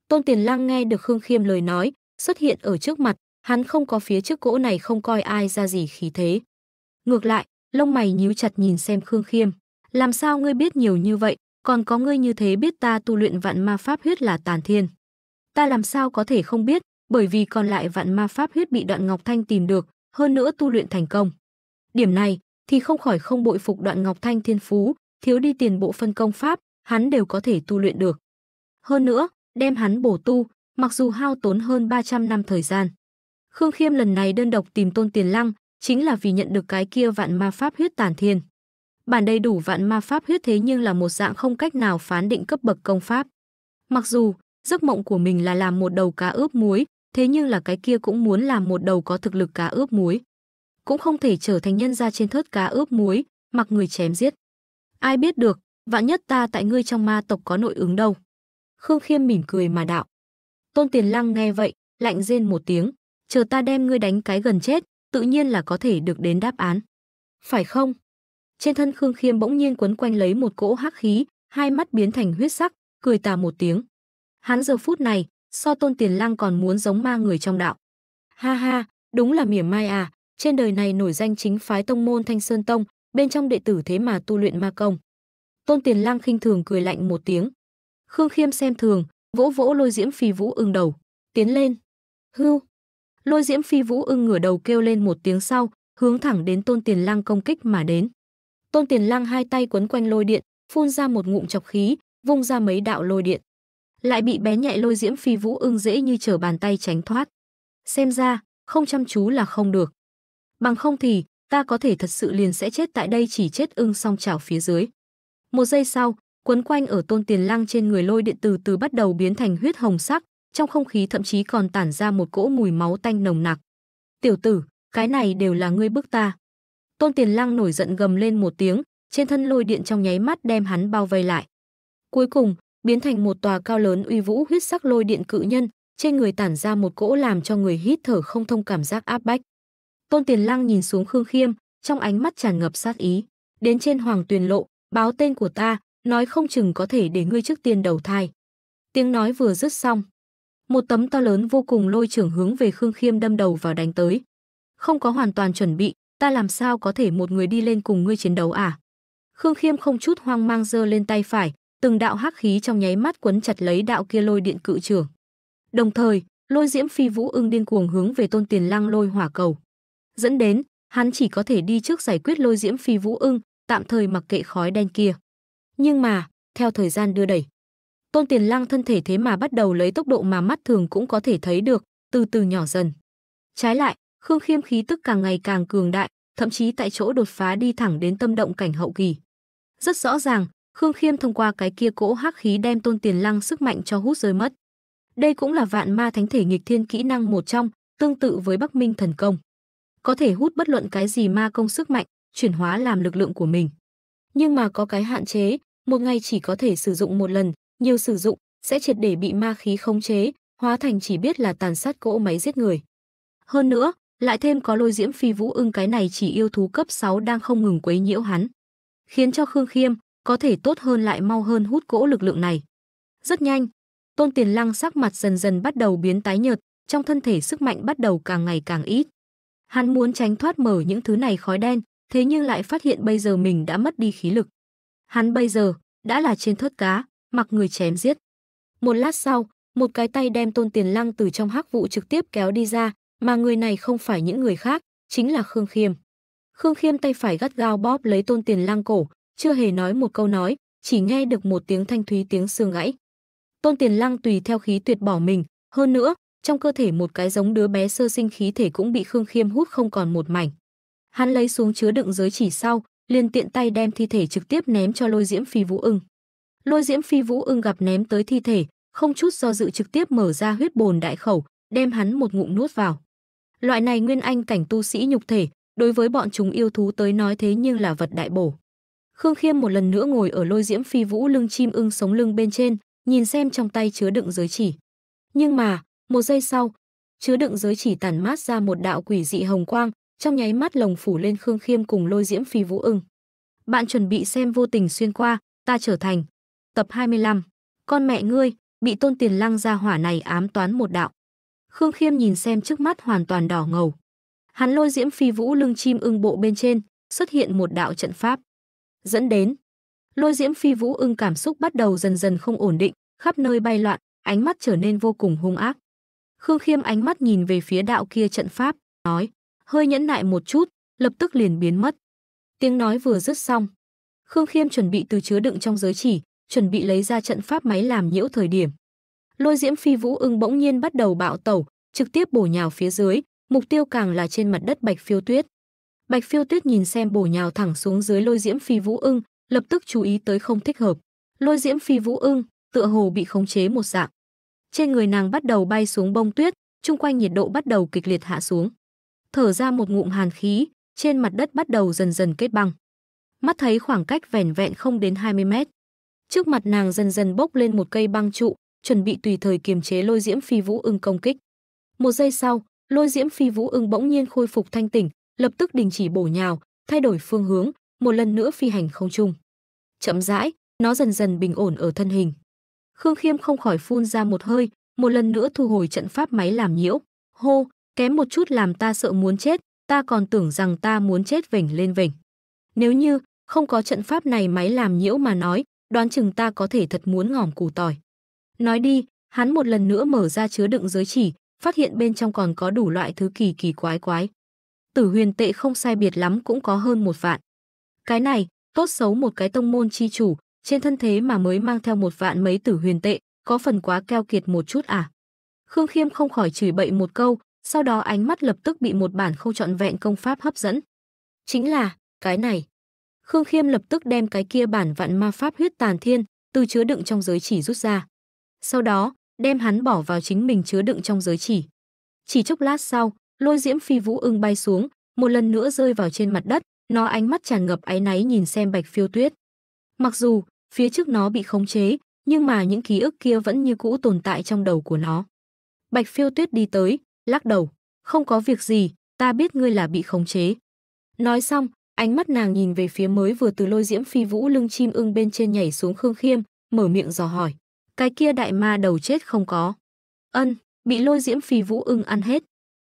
Tôn tiền lăng nghe được Khương Khiêm lời nói, xuất hiện ở trước mặt, hắn không có phía trước cỗ này không coi ai ra gì khí thế. Ngược lại, lông mày nhíu chặt nhìn xem Khương Khiêm, làm sao ngươi biết nhiều như vậy, còn có ngươi như thế biết ta tu luyện vạn ma pháp huyết là tàn thiên. Ta làm sao có thể không biết, bởi vì còn lại vạn ma pháp huyết bị đoạn Ngọc Thanh tìm được, hơn nữa tu luyện thành công. Điểm này thì không khỏi không bội phục Đoạn Ngọc Thanh thiên phú, thiếu đi tiền bộ phân công pháp, hắn đều có thể tu luyện được. Hơn nữa, đem hắn bổ tu, mặc dù hao tốn hơn 300 năm thời gian. Khương Khiêm lần này đơn độc tìm Tôn Tiền Lăng, chính là vì nhận được cái kia vạn ma pháp huyết tàn thiên. Bản đầy đủ vạn ma pháp huyết thế nhưng là một dạng không cách nào phán định cấp bậc công pháp. Mặc dù, giấc mộng của mình là làm một đầu cá ướp muối, thế nhưng là cái kia cũng muốn làm một đầu có thực lực cá ướp muối. Cũng không thể trở thành nhân ra trên thớt cá ướp muối, mặc người chém giết. Ai biết được, vạn nhất ta tại ngươi trong ma tộc có nội ứng đâu. Khương Khiêm mỉm cười mà đạo. Tôn Tiền Lăng nghe vậy, lạnh rên một tiếng, chờ ta đem ngươi đánh cái gần chết, tự nhiên là có thể được đến đáp án. Phải không? Trên thân Khương Khiêm bỗng nhiên quấn quanh lấy một cỗ hắc khí, hai mắt biến thành huyết sắc, cười tà một tiếng. Hắn giờ phút này, so tôn tiền lăng còn muốn giống ma người trong đạo. Ha ha, đúng là mỉa mai à, trên đời này nổi danh chính phái tông môn Thanh Sơn Tông, bên trong đệ tử thế mà tu luyện ma công. Tôn Tiền Lăng khinh thường cười lạnh một tiếng. Khương Khiêm xem thường, vỗ vỗ lôi diễm phi vũ ưng đầu, tiến lên. Hưu. Lôi diễm phi vũ ưng ngửa đầu kêu lên một tiếng sau, hướng thẳng đến Tôn Tiền Lăng công kích mà đến. Tôn Tiền Lăng hai tay quấn quanh lôi điện, phun ra một ngụm chọc khí, vung ra mấy đạo lôi điện lại bị bé nhạy lôi diễm phi vũ ưng dễ như trở bàn tay tránh thoát. Xem ra, không chăm chú là không được. Bằng không thì, ta có thể thật sự liền sẽ chết tại đây chỉ chết ưng song chảo phía dưới. Một giây sau, quấn quanh ở tôn tiền lăng trên người lôi điện từ từ bắt đầu biến thành huyết hồng sắc, trong không khí thậm chí còn tản ra một cỗ mùi máu tanh nồng nặc. Tiểu tử, cái này đều là ngươi bức ta. Tôn tiền lăng nổi giận gầm lên một tiếng, trên thân lôi điện trong nháy mắt đem hắn bao vây lại. Cuối cùng, biến thành một tòa cao lớn uy vũ huyết sắc lôi điện cự nhân, trên người tản ra một cỗ làm cho người hít thở không thông cảm giác áp bách. Tôn Tiền Lăng nhìn xuống Khương Khiêm, trong ánh mắt tràn ngập sát ý. Đến trên Hoàng Tuyền Lộ, báo tên của ta, nói không chừng có thể để ngươi trước tiên đầu thai. Tiếng nói vừa dứt xong, một tấm to lớn vô cùng lôi trưởng hướng về Khương Khiêm đâm đầu vào đánh tới. Không có hoàn toàn chuẩn bị, ta làm sao có thể một người đi lên cùng ngươi chiến đấu à? Khương Khiêm không chút hoang mang giơ lên tay phải, từng đạo hắc khí trong nháy mắt quấn chặt lấy đạo kia lôi điện cự trưởng. Đồng thời, lôi diễm phi vũ ưng điên cuồng hướng về Tôn Tiền Lăng lôi hỏa cầu. Dẫn đến, hắn chỉ có thể đi trước giải quyết lôi diễm phi vũ ưng, tạm thời mặc kệ khói đen kia. Nhưng mà, theo thời gian đưa đẩy, Tôn Tiền Lăng thân thể thế mà bắt đầu lấy tốc độ mà mắt thường cũng có thể thấy được, từ từ nhỏ dần. Trái lại, Khương Khiêm khí tức càng ngày càng cường đại, thậm chí tại chỗ đột phá đi thẳng đến tâm động cảnh hậu kỳ. Rất rõ ràng, Khương Khiêm thông qua cái kia cỗ hắc khí đem Tôn Tiền Lăng sức mạnh cho hút rơi mất. Đây cũng là vạn ma thánh thể nghịch thiên kỹ năng một trong, tương tự với Bắc Minh thần công. Có thể hút bất luận cái gì ma công sức mạnh, chuyển hóa làm lực lượng của mình. Nhưng mà có cái hạn chế, một ngày chỉ có thể sử dụng một lần, nhiều sử dụng sẽ triệt để bị ma khí khống chế, hóa thành chỉ biết là tàn sát cỗ máy giết người. Hơn nữa, lại thêm có lôi diễm phi vũ ưng cái này chỉ yêu thú cấp 6 đang không ngừng quấy nhiễu hắn, khiến cho Khương Khiêm, có thể tốt hơn lại mau hơn hút cỗ lực lượng này. Rất nhanh, Tôn Tiền Lăng sắc mặt dần dần bắt đầu biến tái nhợt, trong thân thể sức mạnh bắt đầu càng ngày càng ít. Hắn muốn tránh thoát mở những thứ này khói đen, thế nhưng lại phát hiện bây giờ mình đã mất đi khí lực. Hắn bây giờ đã là trên thớt cá, mặc người chém giết. Một lát sau, một cái tay đem Tôn Tiền Lăng từ trong hắc vụ trực tiếp kéo đi ra, mà người này không phải những người khác, chính là Khương Khiêm. Khương Khiêm tay phải gắt gao bóp lấy Tôn Tiền Lăng cổ, chưa hề nói một câu nói, chỉ nghe được một tiếng thanh thúy tiếng xương gãy. Tôn Tiền Lăng tùy theo khí tuyệt bỏ mình, hơn nữa, trong cơ thể một cái giống đứa bé sơ sinh khí thể cũng bị Khương Khiêm hút không còn một mảnh. Hắn lấy xuống chứa đựng giới chỉ sau, liền tiện tay đem thi thể trực tiếp ném cho Lôi Diễm Phi Vũ Ưng. Lôi Diễm Phi Vũ Ưng gặp ném tới thi thể, không chút do dự trực tiếp mở ra huyết bồn đại khẩu, đem hắn một ngụm nuốt vào. Loại này nguyên anh cảnh tu sĩ nhục thể, đối với bọn chúng yêu thú tới nói thế nhưng là vật đại bổ. Khương Khiêm một lần nữa ngồi ở lôi diễm phi vũ lưng chim ưng sống lưng bên trên, nhìn xem trong tay chứa đựng giới chỉ. Nhưng mà, một giây sau, chứa đựng giới chỉ tản mát ra một đạo quỷ dị hồng quang, trong nháy mắt lồng phủ lên Khương Khiêm cùng lôi diễm phi vũ ưng. Bạn chuẩn bị xem vô tình xuyên qua, ta trở thành. Tập 25. Con mẹ ngươi, bị tôn tiền lăng ra hỏa này ám toán một đạo. Khương Khiêm nhìn xem trước mắt hoàn toàn đỏ ngầu. Hắn lôi diễm phi vũ lưng chim ưng bộ bên trên, xuất hiện một đạo trận pháp dẫn đến lôi diễm phi vũ ưng cảm xúc bắt đầu dần dần không ổn định khắp nơi bay loạn ánh mắt trở nên vô cùng hung ác khương khiêm ánh mắt nhìn về phía đạo kia trận pháp nói hơi nhẫn nại một chút lập tức liền biến mất tiếng nói vừa dứt xong khương khiêm chuẩn bị từ chứa đựng trong giới chỉ chuẩn bị lấy ra trận pháp máy làm nhiễu thời điểm lôi diễm phi vũ ưng bỗng nhiên bắt đầu bạo tẩu trực tiếp bổ nhào phía dưới mục tiêu càng là trên mặt đất bạch phiêu tuyết Bạch Phiêu Tuyết nhìn xem bổ nhào thẳng xuống dưới Lôi Diễm Phi Vũ Ưng, lập tức chú ý tới không thích hợp. Lôi Diễm Phi Vũ Ưng tựa hồ bị khống chế một dạng. Trên người nàng bắt đầu bay xuống bông tuyết, chung quanh nhiệt độ bắt đầu kịch liệt hạ xuống. Thở ra một ngụm hàn khí, trên mặt đất bắt đầu dần dần kết băng. Mắt thấy khoảng cách vẻn vẹn không đến 20 mét. Trước mặt nàng dần dần bốc lên một cây băng trụ, chuẩn bị tùy thời kiềm chế Lôi Diễm Phi Vũ Ưng công kích. Một giây sau, Lôi Diễm Phi Vũ Ưng bỗng nhiên khôi phục thanh tỉnh, lập tức đình chỉ bổ nhào, thay đổi phương hướng, một lần nữa phi hành không trung. Chậm rãi, nó dần dần bình ổn ở thân hình. Khương Khiêm không khỏi phun ra một hơi, một lần nữa thu hồi trận pháp máy làm nhiễu. Hô, kém một chút làm ta sợ muốn chết, ta còn tưởng rằng ta muốn chết vểnh lên vểnh. Nếu như không có trận pháp này máy làm nhiễu mà nói, đoán chừng ta có thể thật muốn ngỏm củ tỏi. Nói đi, hắn một lần nữa mở ra chứa đựng giới chỉ, phát hiện bên trong còn có đủ loại thứ kỳ kỳ quái quái tử huyền tệ không sai biệt lắm cũng có hơn một vạn. Cái này, tốt xấu một cái tông môn chi chủ, trên thân thế mà mới mang theo một vạn mấy tử huyền tệ, có phần quá keo kiệt một chút à. Khương Khiêm không khỏi chửi bậy một câu, sau đó ánh mắt lập tức bị một bản không trọn vẹn công pháp hấp dẫn. Chính là, cái này. Khương Khiêm lập tức đem cái kia bản vạn ma pháp huyết tàn thiên, từ chứa đựng trong giới chỉ rút ra. Sau đó, đem hắn bỏ vào chính mình chứa đựng trong giới chỉ. Chỉ chốc lát sau, lôi diễm phi vũ ưng bay xuống một lần nữa rơi vào trên mặt đất nó ánh mắt tràn ngập áy náy nhìn xem bạch phiêu tuyết mặc dù phía trước nó bị khống chế nhưng mà những ký ức kia vẫn như cũ tồn tại trong đầu của nó bạch phiêu tuyết đi tới lắc đầu không có việc gì ta biết ngươi là bị khống chế nói xong ánh mắt nàng nhìn về phía mới vừa từ lôi diễm phi vũ lưng chim ưng bên trên nhảy xuống khương khiêm mở miệng dò hỏi cái kia đại ma đầu chết không có ân bị lôi diễm phi vũ ưng ăn hết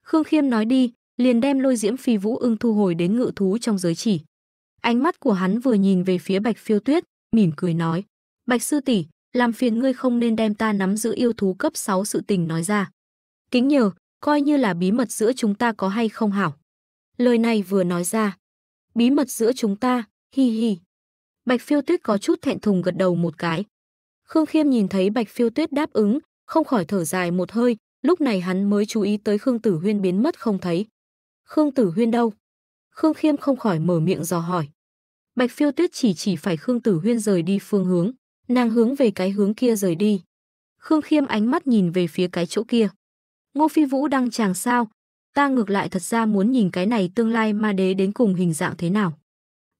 Khương Khiêm nói đi, liền đem lôi diễm phi vũ ưng thu hồi đến ngự thú trong giới chỉ. Ánh mắt của hắn vừa nhìn về phía Bạch Phiêu Tuyết, mỉm cười nói: "Bạch sư tỷ, làm phiền ngươi không nên đem ta nắm giữ yêu thú cấp 6 sự tình nói ra. Kính nhờ, coi như là bí mật giữa chúng ta có hay không hảo." Lời này vừa nói ra, bí mật giữa chúng ta, hi hi. Bạch Phiêu Tuyết có chút thẹn thùng gật đầu một cái. Khương Khiêm nhìn thấy Bạch Phiêu Tuyết đáp ứng, không khỏi thở dài một hơi, lúc này hắn mới chú ý tới Khương Tử Huyên biến mất không thấy. Khương Tử Huyên đâu? Khương Khiêm không khỏi mở miệng dò hỏi. Bạch Phiêu Tuyết chỉ chỉ phải Khương Tử Huyên rời đi phương hướng, nàng hướng về cái hướng kia rời đi. Khương Khiêm ánh mắt nhìn về phía cái chỗ kia. Ngô Phi Vũ đang chàng sao? Ta ngược lại thật ra muốn nhìn cái này tương lai ma đế đến cùng hình dạng thế nào.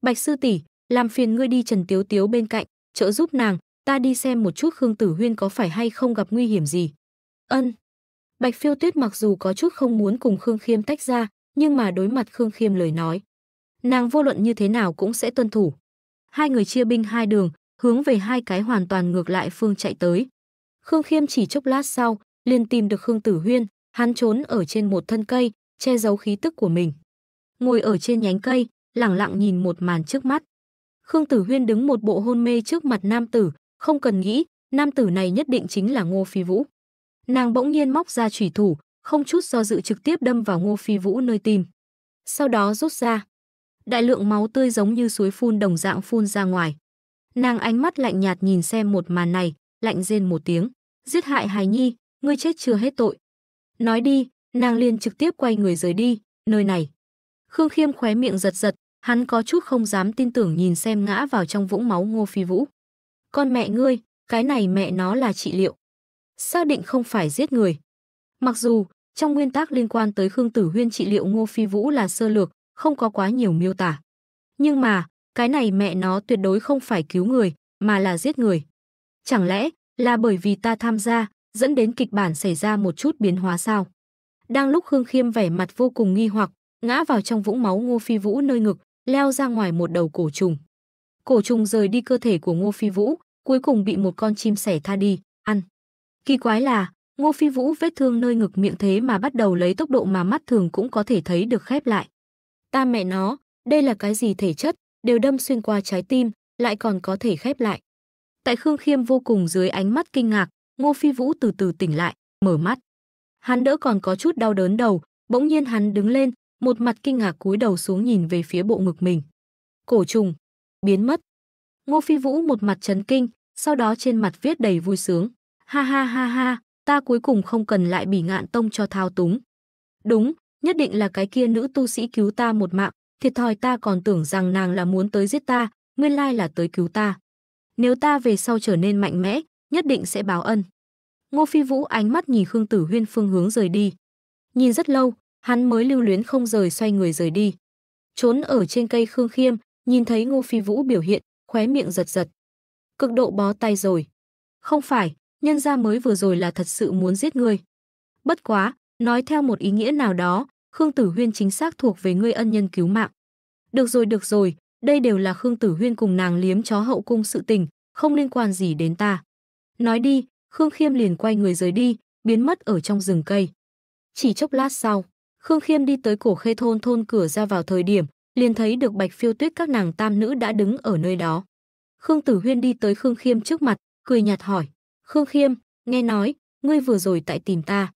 Bạch sư tỷ, làm phiền ngươi đi Trần Tiếu Tiếu bên cạnh, trợ giúp nàng, ta đi xem một chút Khương Tử Huyên có phải hay không gặp nguy hiểm gì. Ân, Bạch Phiêu Tuyết mặc dù có chút không muốn cùng Khương Khiêm tách ra, nhưng mà đối mặt Khương Khiêm lời nói, nàng vô luận như thế nào cũng sẽ tuân thủ. Hai người chia binh hai đường, hướng về hai cái hoàn toàn ngược lại phương chạy tới. Khương Khiêm chỉ chốc lát sau, liền tìm được Khương Tử Huyên, hắn trốn ở trên một thân cây, che giấu khí tức của mình. Ngồi ở trên nhánh cây, lặng lặng nhìn một màn trước mắt. Khương Tử Huyên đứng một bộ hôn mê trước mặt nam tử, không cần nghĩ, nam tử này nhất định chính là Ngô Phi Vũ. Nàng bỗng nhiên móc ra chủy thủ, không chút do dự trực tiếp đâm vào Ngô Phi Vũ nơi tim. Sau đó rút ra. Đại lượng máu tươi giống như suối phun đồng dạng phun ra ngoài. Nàng ánh mắt lạnh nhạt nhìn xem một màn này, lạnh rên một tiếng. Giết hại hài nhi, ngươi chết chưa hết tội. Nói đi, nàng liền trực tiếp quay người rời đi, nơi này. Khương Khiêm khóe miệng giật giật, hắn có chút không dám tin tưởng nhìn xem ngã vào trong vũng máu Ngô Phi Vũ. Con mẹ ngươi, cái này mẹ nó là trị liệu xác định không phải giết người. Mặc dù, trong nguyên tắc liên quan tới Khương Tử Huyên trị liệu Ngô Phi Vũ là sơ lược, không có quá nhiều miêu tả. Nhưng mà, cái này mẹ nó tuyệt đối không phải cứu người, mà là giết người. Chẳng lẽ là bởi vì ta tham gia, dẫn đến kịch bản xảy ra một chút biến hóa sao? Đang lúc Khương Khiêm vẻ mặt vô cùng nghi hoặc, ngã vào trong vũng máu Ngô Phi Vũ nơi ngực, leo ra ngoài một đầu cổ trùng. Cổ trùng rời đi cơ thể của Ngô Phi Vũ, cuối cùng bị một con chim sẻ tha đi, ăn. Kỳ quái là, Ngô Phi Vũ vết thương nơi ngực miệng thế mà bắt đầu lấy tốc độ mà mắt thường cũng có thể thấy được khép lại. Ta mẹ nó, đây là cái gì thể chất, đều đâm xuyên qua trái tim, lại còn có thể khép lại. Tại Khương Khiêm vô cùng dưới ánh mắt kinh ngạc, Ngô Phi Vũ từ từ tỉnh lại, mở mắt. Hắn đỡ còn có chút đau đớn đầu, bỗng nhiên hắn đứng lên, một mặt kinh ngạc cúi đầu xuống nhìn về phía bộ ngực mình. Cổ trùng, biến mất. Ngô Phi Vũ một mặt chấn kinh, sau đó trên mặt viết đầy vui sướng. Ha ha ha ha, ta cuối cùng không cần lại bỉ ngạn tông cho thao túng. Đúng, nhất định là cái kia nữ tu sĩ cứu ta một mạng, thiệt thòi ta còn tưởng rằng nàng là muốn tới giết ta, nguyên lai là tới cứu ta. Nếu ta về sau trở nên mạnh mẽ, nhất định sẽ báo ân. Ngô Phi Vũ ánh mắt nhìn Khương Tử Huyên phương hướng rời đi. Nhìn rất lâu, hắn mới lưu luyến không rời xoay người rời đi. Trốn ở trên cây Khương Khiêm, nhìn thấy Ngô Phi Vũ biểu hiện, khóe miệng giật giật. Cực độ bó tay rồi. Không phải, nhân ra mới vừa rồi là thật sự muốn giết ngươi. Bất quá, nói theo một ý nghĩa nào đó, Khương Tử Huyên chính xác thuộc về ngươi ân nhân cứu mạng. Được rồi, được rồi, đây đều là Khương Tử Huyên cùng nàng liếm chó hậu cung sự tình, không liên quan gì đến ta. Nói đi, Khương Khiêm liền quay người rời đi, biến mất ở trong rừng cây. Chỉ chốc lát sau, Khương Khiêm đi tới cổ khê thôn thôn cửa ra vào thời điểm, liền thấy được Bạch Phiêu Tuyết các nàng tam nữ đã đứng ở nơi đó. Khương Tử Huyên đi tới Khương Khiêm trước mặt, cười nhạt hỏi: Khương Khiêm, nghe nói, ngươi vừa rồi tại tìm ta.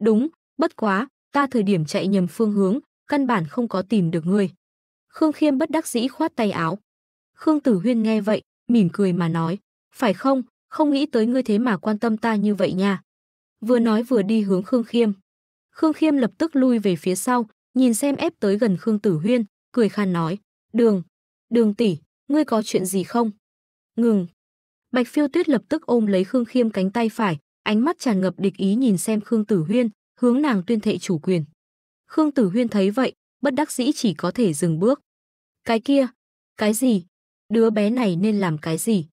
Đúng, bất quá, ta thời điểm chạy nhầm phương hướng, căn bản không có tìm được ngươi. Khương Khiêm bất đắc dĩ khoát tay áo. Khương Tử Huyên nghe vậy, mỉm cười mà nói, phải không, không nghĩ tới ngươi thế mà quan tâm ta như vậy nha. Vừa nói vừa đi hướng Khương Khiêm. Khương Khiêm lập tức lui về phía sau, nhìn xem ép tới gần Khương Tử Huyên, cười khan nói, đường, đường tỷ, ngươi có chuyện gì không? Ngừng, Bạch Phiêu Tuyết lập tức ôm lấy Khương Khiêm cánh tay phải, ánh mắt tràn ngập địch ý nhìn xem Khương Tử Huyên, hướng nàng tuyên thệ chủ quyền. Khương Tử Huyên thấy vậy, bất đắc dĩ chỉ có thể dừng bước. Cái kia, cái gì? Đứa bé này nên làm cái gì?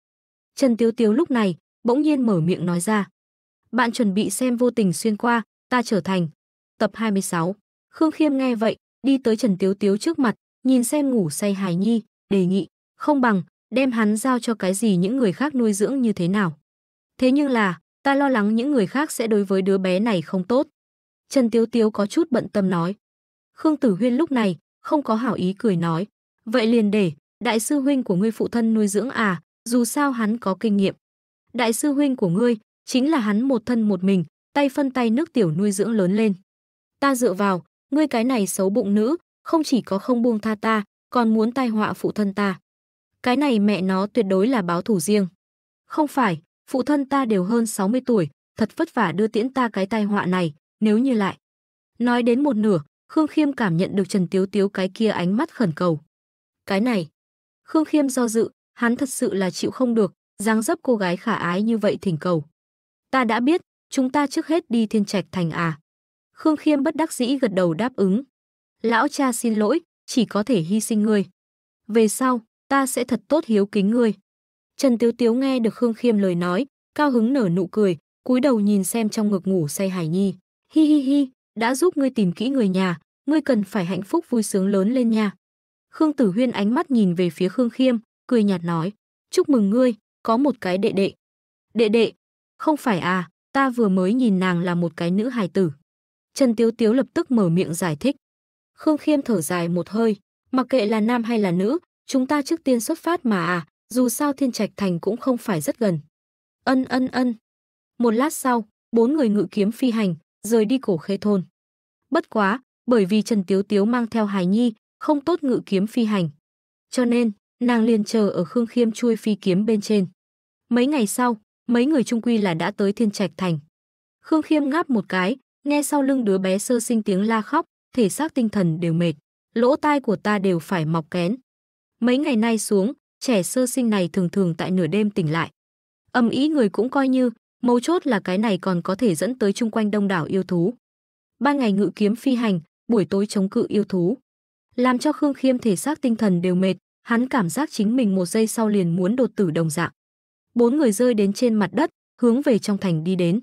Trần Tiếu Tiếu lúc này, bỗng nhiên mở miệng nói ra. Bạn chuẩn bị xem vô tình xuyên qua, ta trở thành. Tập 26. Khương Khiêm nghe vậy, đi tới Trần Tiếu Tiếu trước mặt, nhìn xem ngủ say hài nhi, đề nghị, không bằng, đem hắn giao cho cái gì những người khác nuôi dưỡng như thế nào. Thế nhưng là, ta lo lắng những người khác sẽ đối với đứa bé này không tốt. Trần Tiếu Tiếu có chút bận tâm nói. Khương Tử Huyên lúc này, không có hảo ý cười nói. Vậy liền để, đại sư huynh của ngươi phụ thân nuôi dưỡng à, dù sao hắn có kinh nghiệm. Đại sư huynh của ngươi, chính là hắn một thân một mình, tay phân tay nước tiểu nuôi dưỡng lớn lên. Ta dựa vào, ngươi cái này xấu bụng nữ, không chỉ có không buông tha ta, còn muốn tai họa phụ thân ta. Cái này mẹ nó tuyệt đối là báo thủ riêng. Không phải, phụ thân ta đều hơn 60 tuổi, thật vất vả đưa tiễn ta cái tai họa này, nếu như lại. Nói đến một nửa, Khương Khiêm cảm nhận được Trần Tiếu Tiếu cái kia ánh mắt khẩn cầu. Cái này, Khương Khiêm do dự, hắn thật sự là chịu không được, dáng dấp cô gái khả ái như vậy thỉnh cầu. Ta đã biết, chúng ta trước hết đi thiên trạch thành à. Khương Khiêm bất đắc dĩ gật đầu đáp ứng. Lão cha xin lỗi, chỉ có thể hy sinh ngươi. Về sau, ta sẽ thật tốt hiếu kính ngươi. Trần Tiếu Tiếu nghe được Khương Khiêm lời nói, cao hứng nở nụ cười, cúi đầu nhìn xem trong ngực ngủ say Hải Nhi. Hi hi hi, đã giúp ngươi tìm kỹ người nhà, ngươi cần phải hạnh phúc vui sướng lớn lên nha. Khương Tử Huyên ánh mắt nhìn về phía Khương Khiêm, cười nhạt nói, chúc mừng ngươi, có một cái đệ đệ. Đệ đệ, không phải à, ta vừa mới nhìn nàng là một cái nữ hài tử. Trần Tiếu Tiếu lập tức mở miệng giải thích. Khương Khiêm thở dài một hơi, mặc kệ là nam hay là nữ, Chúng ta trước tiên xuất phát mà à, dù sao thiên trạch thành cũng không phải rất gần. Ân ân ân. Một lát sau, bốn người ngự kiếm phi hành, rời đi cổ khê thôn. Bất quá, bởi vì Trần Tiếu Tiếu mang theo Hải Nhi, không tốt ngự kiếm phi hành. Cho nên, nàng liền chờ ở Khương Khiêm chui phi kiếm bên trên. Mấy ngày sau, mấy người trung quy là đã tới Thiên Trạch Thành. Khương Khiêm ngáp một cái, nghe sau lưng đứa bé sơ sinh tiếng la khóc, thể xác tinh thần đều mệt, lỗ tai của ta đều phải mọc kén. Mấy ngày nay xuống, trẻ sơ sinh này thường thường tại nửa đêm tỉnh lại. Âm ý người cũng coi như, mấu chốt là cái này còn có thể dẫn tới chung quanh đông đảo yêu thú. ba ngày ngự kiếm phi hành, buổi tối chống cự yêu thú. Làm cho Khương Khiêm thể xác tinh thần đều mệt, hắn cảm giác chính mình một giây sau liền muốn đột tử đồng dạng. Bốn người rơi đến trên mặt đất, hướng về trong thành đi đến.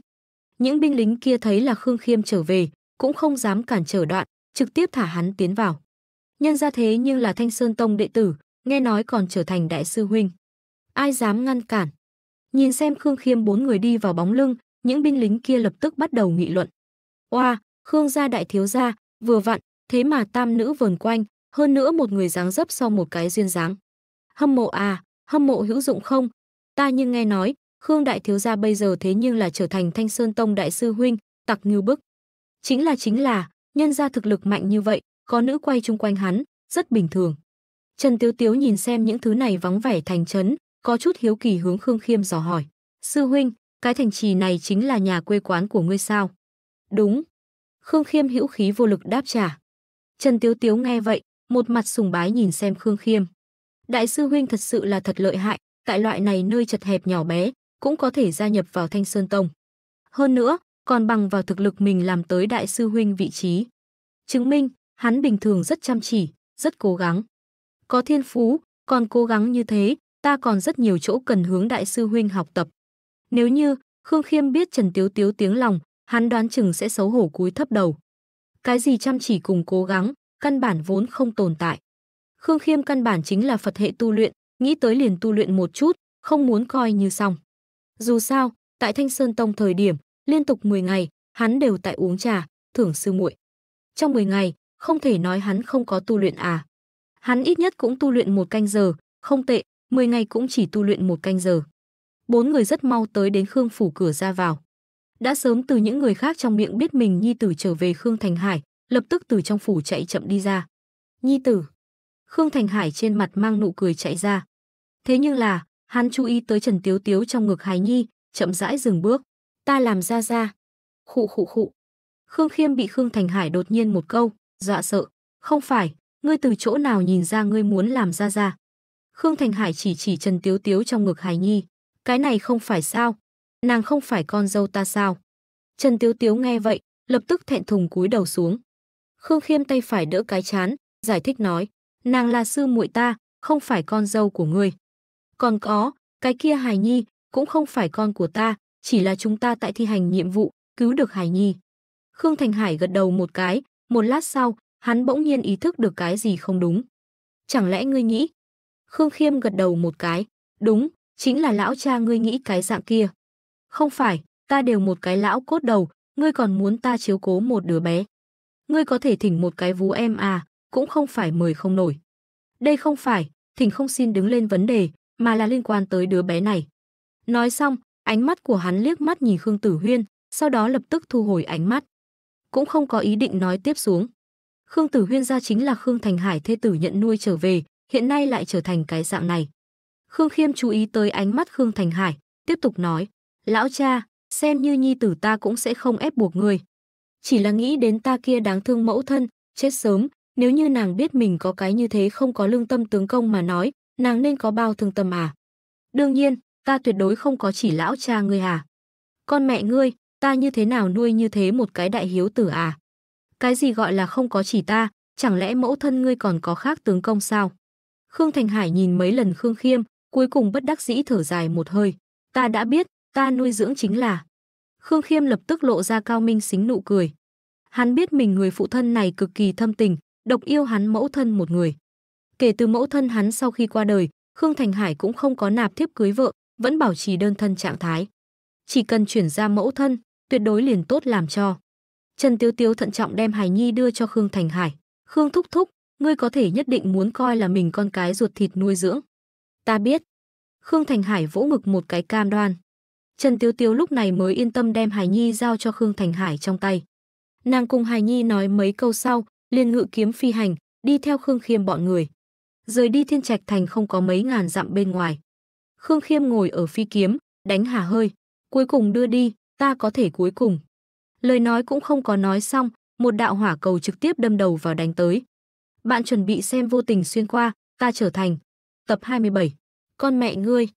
Những binh lính kia thấy là Khương Khiêm trở về, cũng không dám cản trở đoạn, trực tiếp thả hắn tiến vào. Nhân ra thế nhưng là Thanh Sơn Tông đệ tử, nghe nói còn trở thành đại sư huynh. Ai dám ngăn cản? Nhìn xem Khương Khiêm bốn người đi vào bóng lưng, những binh lính kia lập tức bắt đầu nghị luận. Oa, Khương gia đại thiếu gia, vừa vặn, thế mà tam nữ vờn quanh, hơn nữa một người dáng dấp sau một cái duyên dáng. Hâm mộ à, hâm mộ hữu dụng không? Ta nhưng nghe nói, Khương đại thiếu gia bây giờ thế nhưng là trở thành Thanh Sơn Tông đại sư huynh, tặc như bức. Chính là chính là, nhân gia thực lực mạnh như vậy, có nữ quay chung quanh hắn, rất bình thường. Trần Tiếu Tiếu nhìn xem những thứ này vắng vẻ thành trấn, có chút hiếu kỳ hướng Khương Khiêm dò hỏi. Sư huynh, cái thành trì này chính là nhà quê quán của ngươi sao? Đúng. Khương Khiêm hữu khí vô lực đáp trả. Trần Tiếu Tiếu nghe vậy, một mặt sùng bái nhìn xem Khương Khiêm. Đại sư huynh thật sự là thật lợi hại, tại loại này nơi chật hẹp nhỏ bé, cũng có thể gia nhập vào Thanh Sơn Tông. Hơn nữa, còn bằng vào thực lực mình làm tới đại sư huynh vị trí. Chứng minh, hắn bình thường rất chăm chỉ, rất cố gắng có thiên phú, còn cố gắng như thế, ta còn rất nhiều chỗ cần hướng đại sư huynh học tập. Nếu như Khương Khiêm biết Trần Tiếu Tiếu tiếng lòng, hắn đoán chừng sẽ xấu hổ cúi thấp đầu. Cái gì chăm chỉ cùng cố gắng, căn bản vốn không tồn tại. Khương Khiêm căn bản chính là Phật hệ tu luyện, nghĩ tới liền tu luyện một chút, không muốn coi như xong. Dù sao, tại Thanh Sơn Tông thời điểm, liên tục 10 ngày, hắn đều tại uống trà, thưởng sư muội. Trong 10 ngày, không thể nói hắn không có tu luyện à. Hắn ít nhất cũng tu luyện một canh giờ, không tệ, 10 ngày cũng chỉ tu luyện một canh giờ. Bốn người rất mau tới đến Khương phủ cửa ra vào. Đã sớm từ những người khác trong miệng biết mình nhi tử trở về Khương Thành Hải, lập tức từ trong phủ chạy chậm đi ra. Nhi tử. Khương Thành Hải trên mặt mang nụ cười chạy ra. Thế nhưng là, hắn chú ý tới Trần Tiếu Tiếu trong ngực Hải Nhi, chậm rãi dừng bước. Ta làm ra ra. Khụ khụ khụ. Khương Khiêm bị Khương Thành Hải đột nhiên một câu, dọa sợ. Không phải, ngươi từ chỗ nào nhìn ra ngươi muốn làm ra ra. Khương Thành Hải chỉ chỉ Trần Tiếu Tiếu trong ngực Hải Nhi. Cái này không phải sao? Nàng không phải con dâu ta sao? Trần Tiếu Tiếu nghe vậy, lập tức thẹn thùng cúi đầu xuống. Khương Khiêm tay phải đỡ cái chán, giải thích nói. Nàng là sư muội ta, không phải con dâu của ngươi. Còn có, cái kia Hải Nhi, cũng không phải con của ta, chỉ là chúng ta tại thi hành nhiệm vụ, cứu được Hải Nhi. Khương Thành Hải gật đầu một cái, một lát sau, Hắn bỗng nhiên ý thức được cái gì không đúng. Chẳng lẽ ngươi nghĩ? Khương Khiêm gật đầu một cái. Đúng, chính là lão cha ngươi nghĩ cái dạng kia. Không phải, ta đều một cái lão cốt đầu, ngươi còn muốn ta chiếu cố một đứa bé. Ngươi có thể thỉnh một cái vú em à, cũng không phải mời không nổi. Đây không phải, thỉnh không xin đứng lên vấn đề, mà là liên quan tới đứa bé này. Nói xong, ánh mắt của hắn liếc mắt nhìn Khương Tử Huyên, sau đó lập tức thu hồi ánh mắt. Cũng không có ý định nói tiếp xuống. Khương Tử Huyên ra chính là Khương Thành Hải thê tử nhận nuôi trở về, hiện nay lại trở thành cái dạng này. Khương Khiêm chú ý tới ánh mắt Khương Thành Hải, tiếp tục nói, lão cha, xem như nhi tử ta cũng sẽ không ép buộc người. Chỉ là nghĩ đến ta kia đáng thương mẫu thân, chết sớm, nếu như nàng biết mình có cái như thế không có lương tâm tướng công mà nói, nàng nên có bao thương tâm à. Đương nhiên, ta tuyệt đối không có chỉ lão cha ngươi à. Con mẹ ngươi, ta như thế nào nuôi như thế một cái đại hiếu tử à cái gì gọi là không có chỉ ta, chẳng lẽ mẫu thân ngươi còn có khác tướng công sao? Khương Thành Hải nhìn mấy lần Khương Khiêm, cuối cùng bất đắc dĩ thở dài một hơi. Ta đã biết, ta nuôi dưỡng chính là. Khương Khiêm lập tức lộ ra cao minh xính nụ cười. Hắn biết mình người phụ thân này cực kỳ thâm tình, độc yêu hắn mẫu thân một người. Kể từ mẫu thân hắn sau khi qua đời, Khương Thành Hải cũng không có nạp thiếp cưới vợ, vẫn bảo trì đơn thân trạng thái. Chỉ cần chuyển ra mẫu thân, tuyệt đối liền tốt làm cho. Trần Tiếu Tiếu thận trọng đem Hải Nhi đưa cho Khương Thành Hải. Khương thúc thúc, ngươi có thể nhất định muốn coi là mình con cái ruột thịt nuôi dưỡng. Ta biết. Khương Thành Hải vỗ ngực một cái cam đoan. Trần Tiếu Tiếu lúc này mới yên tâm đem Hải Nhi giao cho Khương Thành Hải trong tay. Nàng cùng Hải Nhi nói mấy câu sau, liền ngự kiếm phi hành, đi theo Khương Khiêm bọn người. Rời đi thiên trạch thành không có mấy ngàn dặm bên ngoài. Khương Khiêm ngồi ở phi kiếm, đánh hà hơi. Cuối cùng đưa đi, ta có thể cuối cùng. Lời nói cũng không có nói xong, một đạo hỏa cầu trực tiếp đâm đầu vào đánh tới. Bạn chuẩn bị xem vô tình xuyên qua, ta trở thành. Tập 27. Con mẹ ngươi.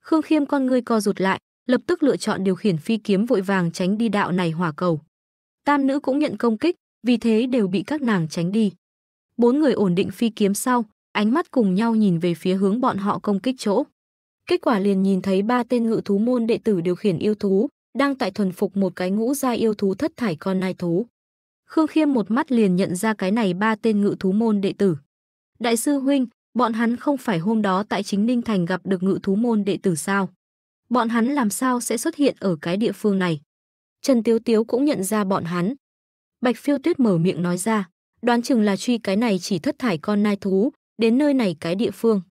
Khương Khiêm con ngươi co rụt lại, lập tức lựa chọn điều khiển phi kiếm vội vàng tránh đi đạo này hỏa cầu. Tam nữ cũng nhận công kích, vì thế đều bị các nàng tránh đi. Bốn người ổn định phi kiếm sau, ánh mắt cùng nhau nhìn về phía hướng bọn họ công kích chỗ. Kết quả liền nhìn thấy ba tên ngự thú môn đệ tử điều khiển yêu thú, đang tại thuần phục một cái ngũ gia yêu thú thất thải con nai thú. Khương Khiêm một mắt liền nhận ra cái này ba tên ngự thú môn đệ tử. Đại sư huynh, bọn hắn không phải hôm đó tại chính Ninh Thành gặp được ngự thú môn đệ tử sao? Bọn hắn làm sao sẽ xuất hiện ở cái địa phương này? Trần Tiếu Tiếu cũng nhận ra bọn hắn. Bạch phiêu tuyết mở miệng nói ra, đoán chừng là truy cái này chỉ thất thải con nai thú, đến nơi này cái địa phương.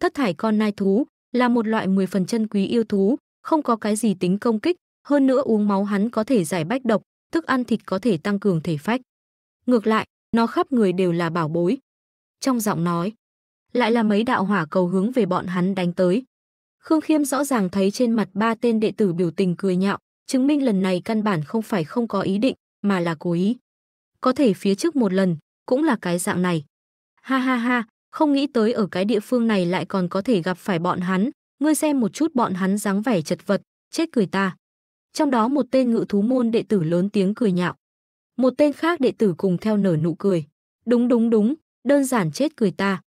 Thất thải con nai thú là một loại 10 phần chân quý yêu thú, không có cái gì tính công kích, hơn nữa uống máu hắn có thể giải bách độc, thức ăn thịt có thể tăng cường thể phách. Ngược lại, nó khắp người đều là bảo bối. Trong giọng nói, lại là mấy đạo hỏa cầu hướng về bọn hắn đánh tới. Khương Khiêm rõ ràng thấy trên mặt ba tên đệ tử biểu tình cười nhạo, chứng minh lần này căn bản không phải không có ý định, mà là cố ý. Có thể phía trước một lần, cũng là cái dạng này. Ha ha ha, không nghĩ tới ở cái địa phương này lại còn có thể gặp phải bọn hắn, ngươi xem một chút bọn hắn dáng vẻ chật vật, chết cười ta trong đó một tên ngự thú môn đệ tử lớn tiếng cười nhạo. Một tên khác đệ tử cùng theo nở nụ cười. Đúng đúng đúng, đơn giản chết cười ta.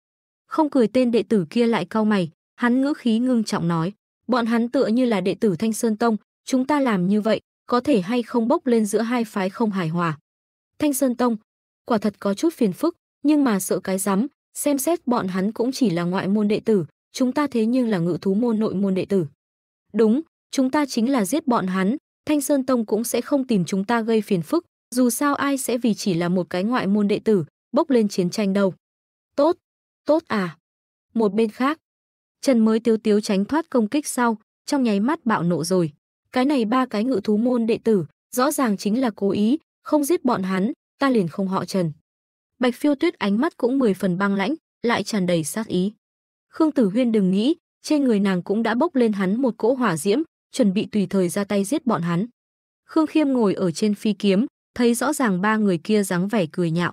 Không cười tên đệ tử kia lại cau mày, hắn ngữ khí ngưng trọng nói, bọn hắn tựa như là đệ tử Thanh Sơn Tông, chúng ta làm như vậy, có thể hay không bốc lên giữa hai phái không hài hòa. Thanh Sơn Tông, quả thật có chút phiền phức, nhưng mà sợ cái rắm, xem xét bọn hắn cũng chỉ là ngoại môn đệ tử, chúng ta thế nhưng là ngự thú môn nội môn đệ tử. Đúng, chúng ta chính là giết bọn hắn, Thanh Sơn Tông cũng sẽ không tìm chúng ta gây phiền phức, dù sao ai sẽ vì chỉ là một cái ngoại môn đệ tử, bốc lên chiến tranh đâu. Tốt, tốt à. Một bên khác, Trần mới tiếu tiếu tránh thoát công kích sau, trong nháy mắt bạo nộ rồi. Cái này ba cái ngự thú môn đệ tử, rõ ràng chính là cố ý, không giết bọn hắn, ta liền không họ Trần. Bạch phiêu tuyết ánh mắt cũng mười phần băng lãnh, lại tràn đầy sát ý. Khương Tử Huyên đừng nghĩ, trên người nàng cũng đã bốc lên hắn một cỗ hỏa diễm, chuẩn bị tùy thời ra tay giết bọn hắn. Khương Khiêm ngồi ở trên phi kiếm, thấy rõ ràng ba người kia dáng vẻ cười nhạo.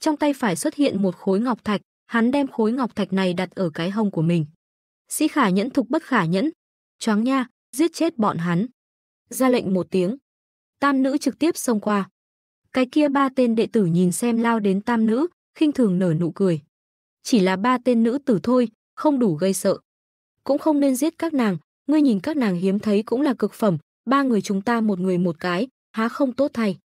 Trong tay phải xuất hiện một khối ngọc thạch, hắn đem khối ngọc thạch này đặt ở cái hông của mình. Sĩ khả nhẫn thục bất khả nhẫn, choáng nha, giết chết bọn hắn. Ra lệnh một tiếng, tam nữ trực tiếp xông qua. Cái kia ba tên đệ tử nhìn xem lao đến tam nữ, khinh thường nở nụ cười. Chỉ là ba tên nữ tử thôi, không đủ gây sợ. Cũng không nên giết các nàng, ngươi nhìn các nàng hiếm thấy cũng là cực phẩm, ba người chúng ta một người một cái, há không tốt thay.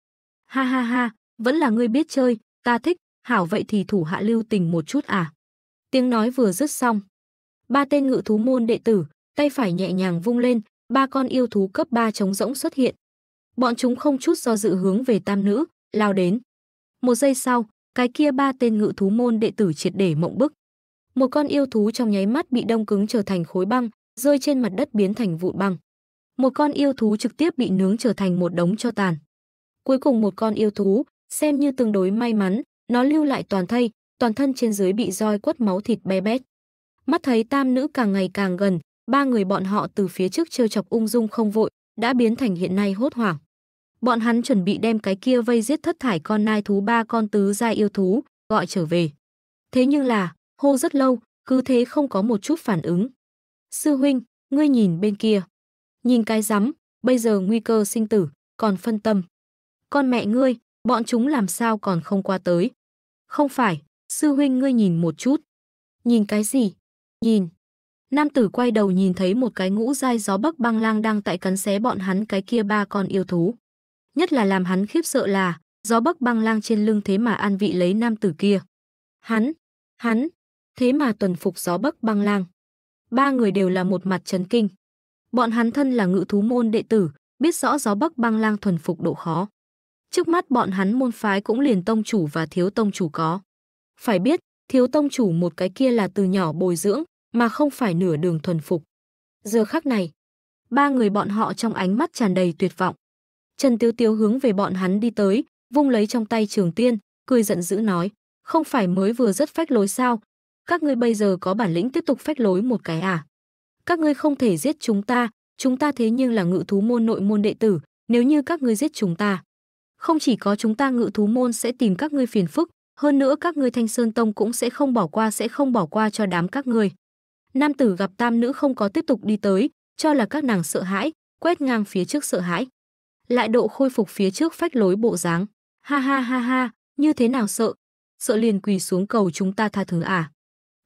Ha ha ha, vẫn là ngươi biết chơi, ta thích, hảo vậy thì thủ hạ lưu tình một chút à. Tiếng nói vừa dứt xong. Ba tên ngự thú môn đệ tử, tay phải nhẹ nhàng vung lên, ba con yêu thú cấp ba trống rỗng xuất hiện. Bọn chúng không chút do dự hướng về tam nữ, lao đến. Một giây sau, cái kia ba tên ngự thú môn đệ tử triệt để mộng bức. Một con yêu thú trong nháy mắt bị đông cứng trở thành khối băng, rơi trên mặt đất biến thành vụn băng. Một con yêu thú trực tiếp bị nướng trở thành một đống cho tàn. Cuối cùng một con yêu thú, xem như tương đối may mắn, nó lưu lại toàn thây, toàn thân trên dưới bị roi quất máu thịt bé bét. Mắt thấy tam nữ càng ngày càng gần, ba người bọn họ từ phía trước trêu chọc ung dung không vội, đã biến thành hiện nay hốt hoảng. Bọn hắn chuẩn bị đem cái kia vây giết thất thải con nai thú ba con tứ gia yêu thú, gọi trở về. Thế nhưng là, hô rất lâu, cứ thế không có một chút phản ứng. Sư huynh, ngươi nhìn bên kia. Nhìn cái rắm, bây giờ nguy cơ sinh tử, còn phân tâm. Con mẹ ngươi, bọn chúng làm sao còn không qua tới. Không phải, sư huynh ngươi nhìn một chút. Nhìn cái gì? Nhìn. Nam tử quay đầu nhìn thấy một cái ngũ dai gió bắc băng lang đang tại cắn xé bọn hắn cái kia ba con yêu thú. Nhất là làm hắn khiếp sợ là, gió bắc băng lang trên lưng thế mà an vị lấy nam tử kia. Hắn, hắn, thế mà tuần phục gió bắc băng lang ba người đều là một mặt chấn kinh. Bọn hắn thân là ngự thú môn đệ tử, biết rõ gió Bắc băng lang thuần phục độ khó. Trước mắt bọn hắn môn phái cũng liền tông chủ và thiếu tông chủ có. Phải biết, thiếu tông chủ một cái kia là từ nhỏ bồi dưỡng, mà không phải nửa đường thuần phục. Giờ khắc này, ba người bọn họ trong ánh mắt tràn đầy tuyệt vọng. Trần Tiếu Tiếu hướng về bọn hắn đi tới, vung lấy trong tay trường tiên, cười giận dữ nói, không phải mới vừa rất phách lối sao, các ngươi bây giờ có bản lĩnh tiếp tục phách lối một cái à? Các ngươi không thể giết chúng ta, chúng ta thế nhưng là ngự thú môn nội môn đệ tử, nếu như các ngươi giết chúng ta. Không chỉ có chúng ta ngự thú môn sẽ tìm các ngươi phiền phức, hơn nữa các ngươi Thanh Sơn Tông cũng sẽ không bỏ qua sẽ không bỏ qua cho đám các ngươi. Nam tử gặp tam nữ không có tiếp tục đi tới, cho là các nàng sợ hãi, quét ngang phía trước sợ hãi. Lại độ khôi phục phía trước phách lối bộ dáng. Ha ha ha ha, như thế nào sợ? Sợ liền quỳ xuống cầu chúng ta tha thứ à?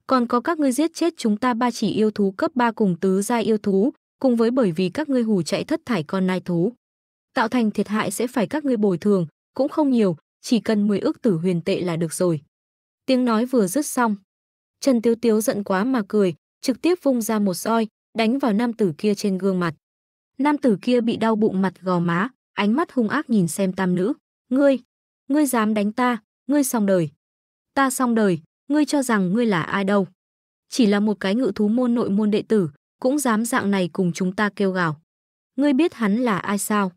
còn có các ngươi giết chết chúng ta ba chỉ yêu thú cấp 3 cùng tứ gia yêu thú, cùng với bởi vì các ngươi hù chạy thất thải con nai thú. Tạo thành thiệt hại sẽ phải các ngươi bồi thường, cũng không nhiều, chỉ cần 10 ước tử huyền tệ là được rồi. Tiếng nói vừa dứt xong. Trần Tiếu Tiếu giận quá mà cười, trực tiếp vung ra một roi, đánh vào nam tử kia trên gương mặt. Nam tử kia bị đau bụng mặt gò má, ánh mắt hung ác nhìn xem tam nữ. Ngươi, ngươi dám đánh ta, ngươi xong đời. Ta xong đời, ngươi cho rằng ngươi là ai đâu? Chỉ là một cái ngự thú môn nội môn đệ tử, cũng dám dạng này cùng chúng ta kêu gào. Ngươi biết hắn là ai sao?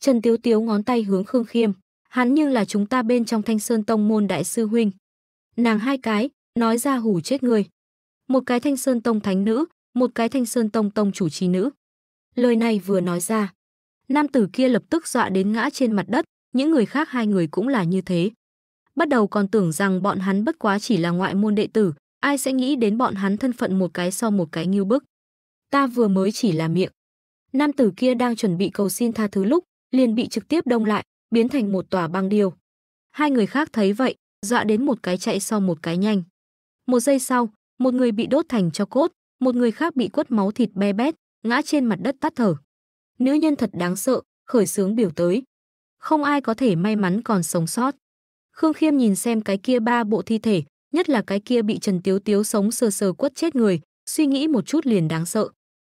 Trần Tiếu Tiếu ngón tay hướng Khương Khiêm, hắn nhưng là chúng ta bên trong Thanh Sơn Tông môn đại sư huynh. Nàng hai cái, nói ra hủ chết ngươi. Một cái Thanh Sơn Tông thánh nữ, một cái Thanh Sơn Tông tông chủ trì nữ. Lời này vừa nói ra, nam tử kia lập tức dọa đến ngã trên mặt đất, những người khác hai người cũng là như thế bắt đầu còn tưởng rằng bọn hắn bất quá chỉ là ngoại môn đệ tử, ai sẽ nghĩ đến bọn hắn thân phận một cái so một cái nghiêu bức. Ta vừa mới chỉ là miệng. Nam tử kia đang chuẩn bị cầu xin tha thứ lúc, liền bị trực tiếp đông lại, biến thành một tòa băng điêu. Hai người khác thấy vậy, dọa đến một cái chạy so một cái nhanh. Một giây sau, một người bị đốt thành cho cốt, một người khác bị quất máu thịt be bét, ngã trên mặt đất tắt thở. Nữ nhân thật đáng sợ, khởi sướng biểu tới. Không ai có thể may mắn còn sống sót. Khương Khiêm nhìn xem cái kia ba bộ thi thể, nhất là cái kia bị Trần Tiếu Tiếu sống sờ sờ quất chết người, suy nghĩ một chút liền đáng sợ.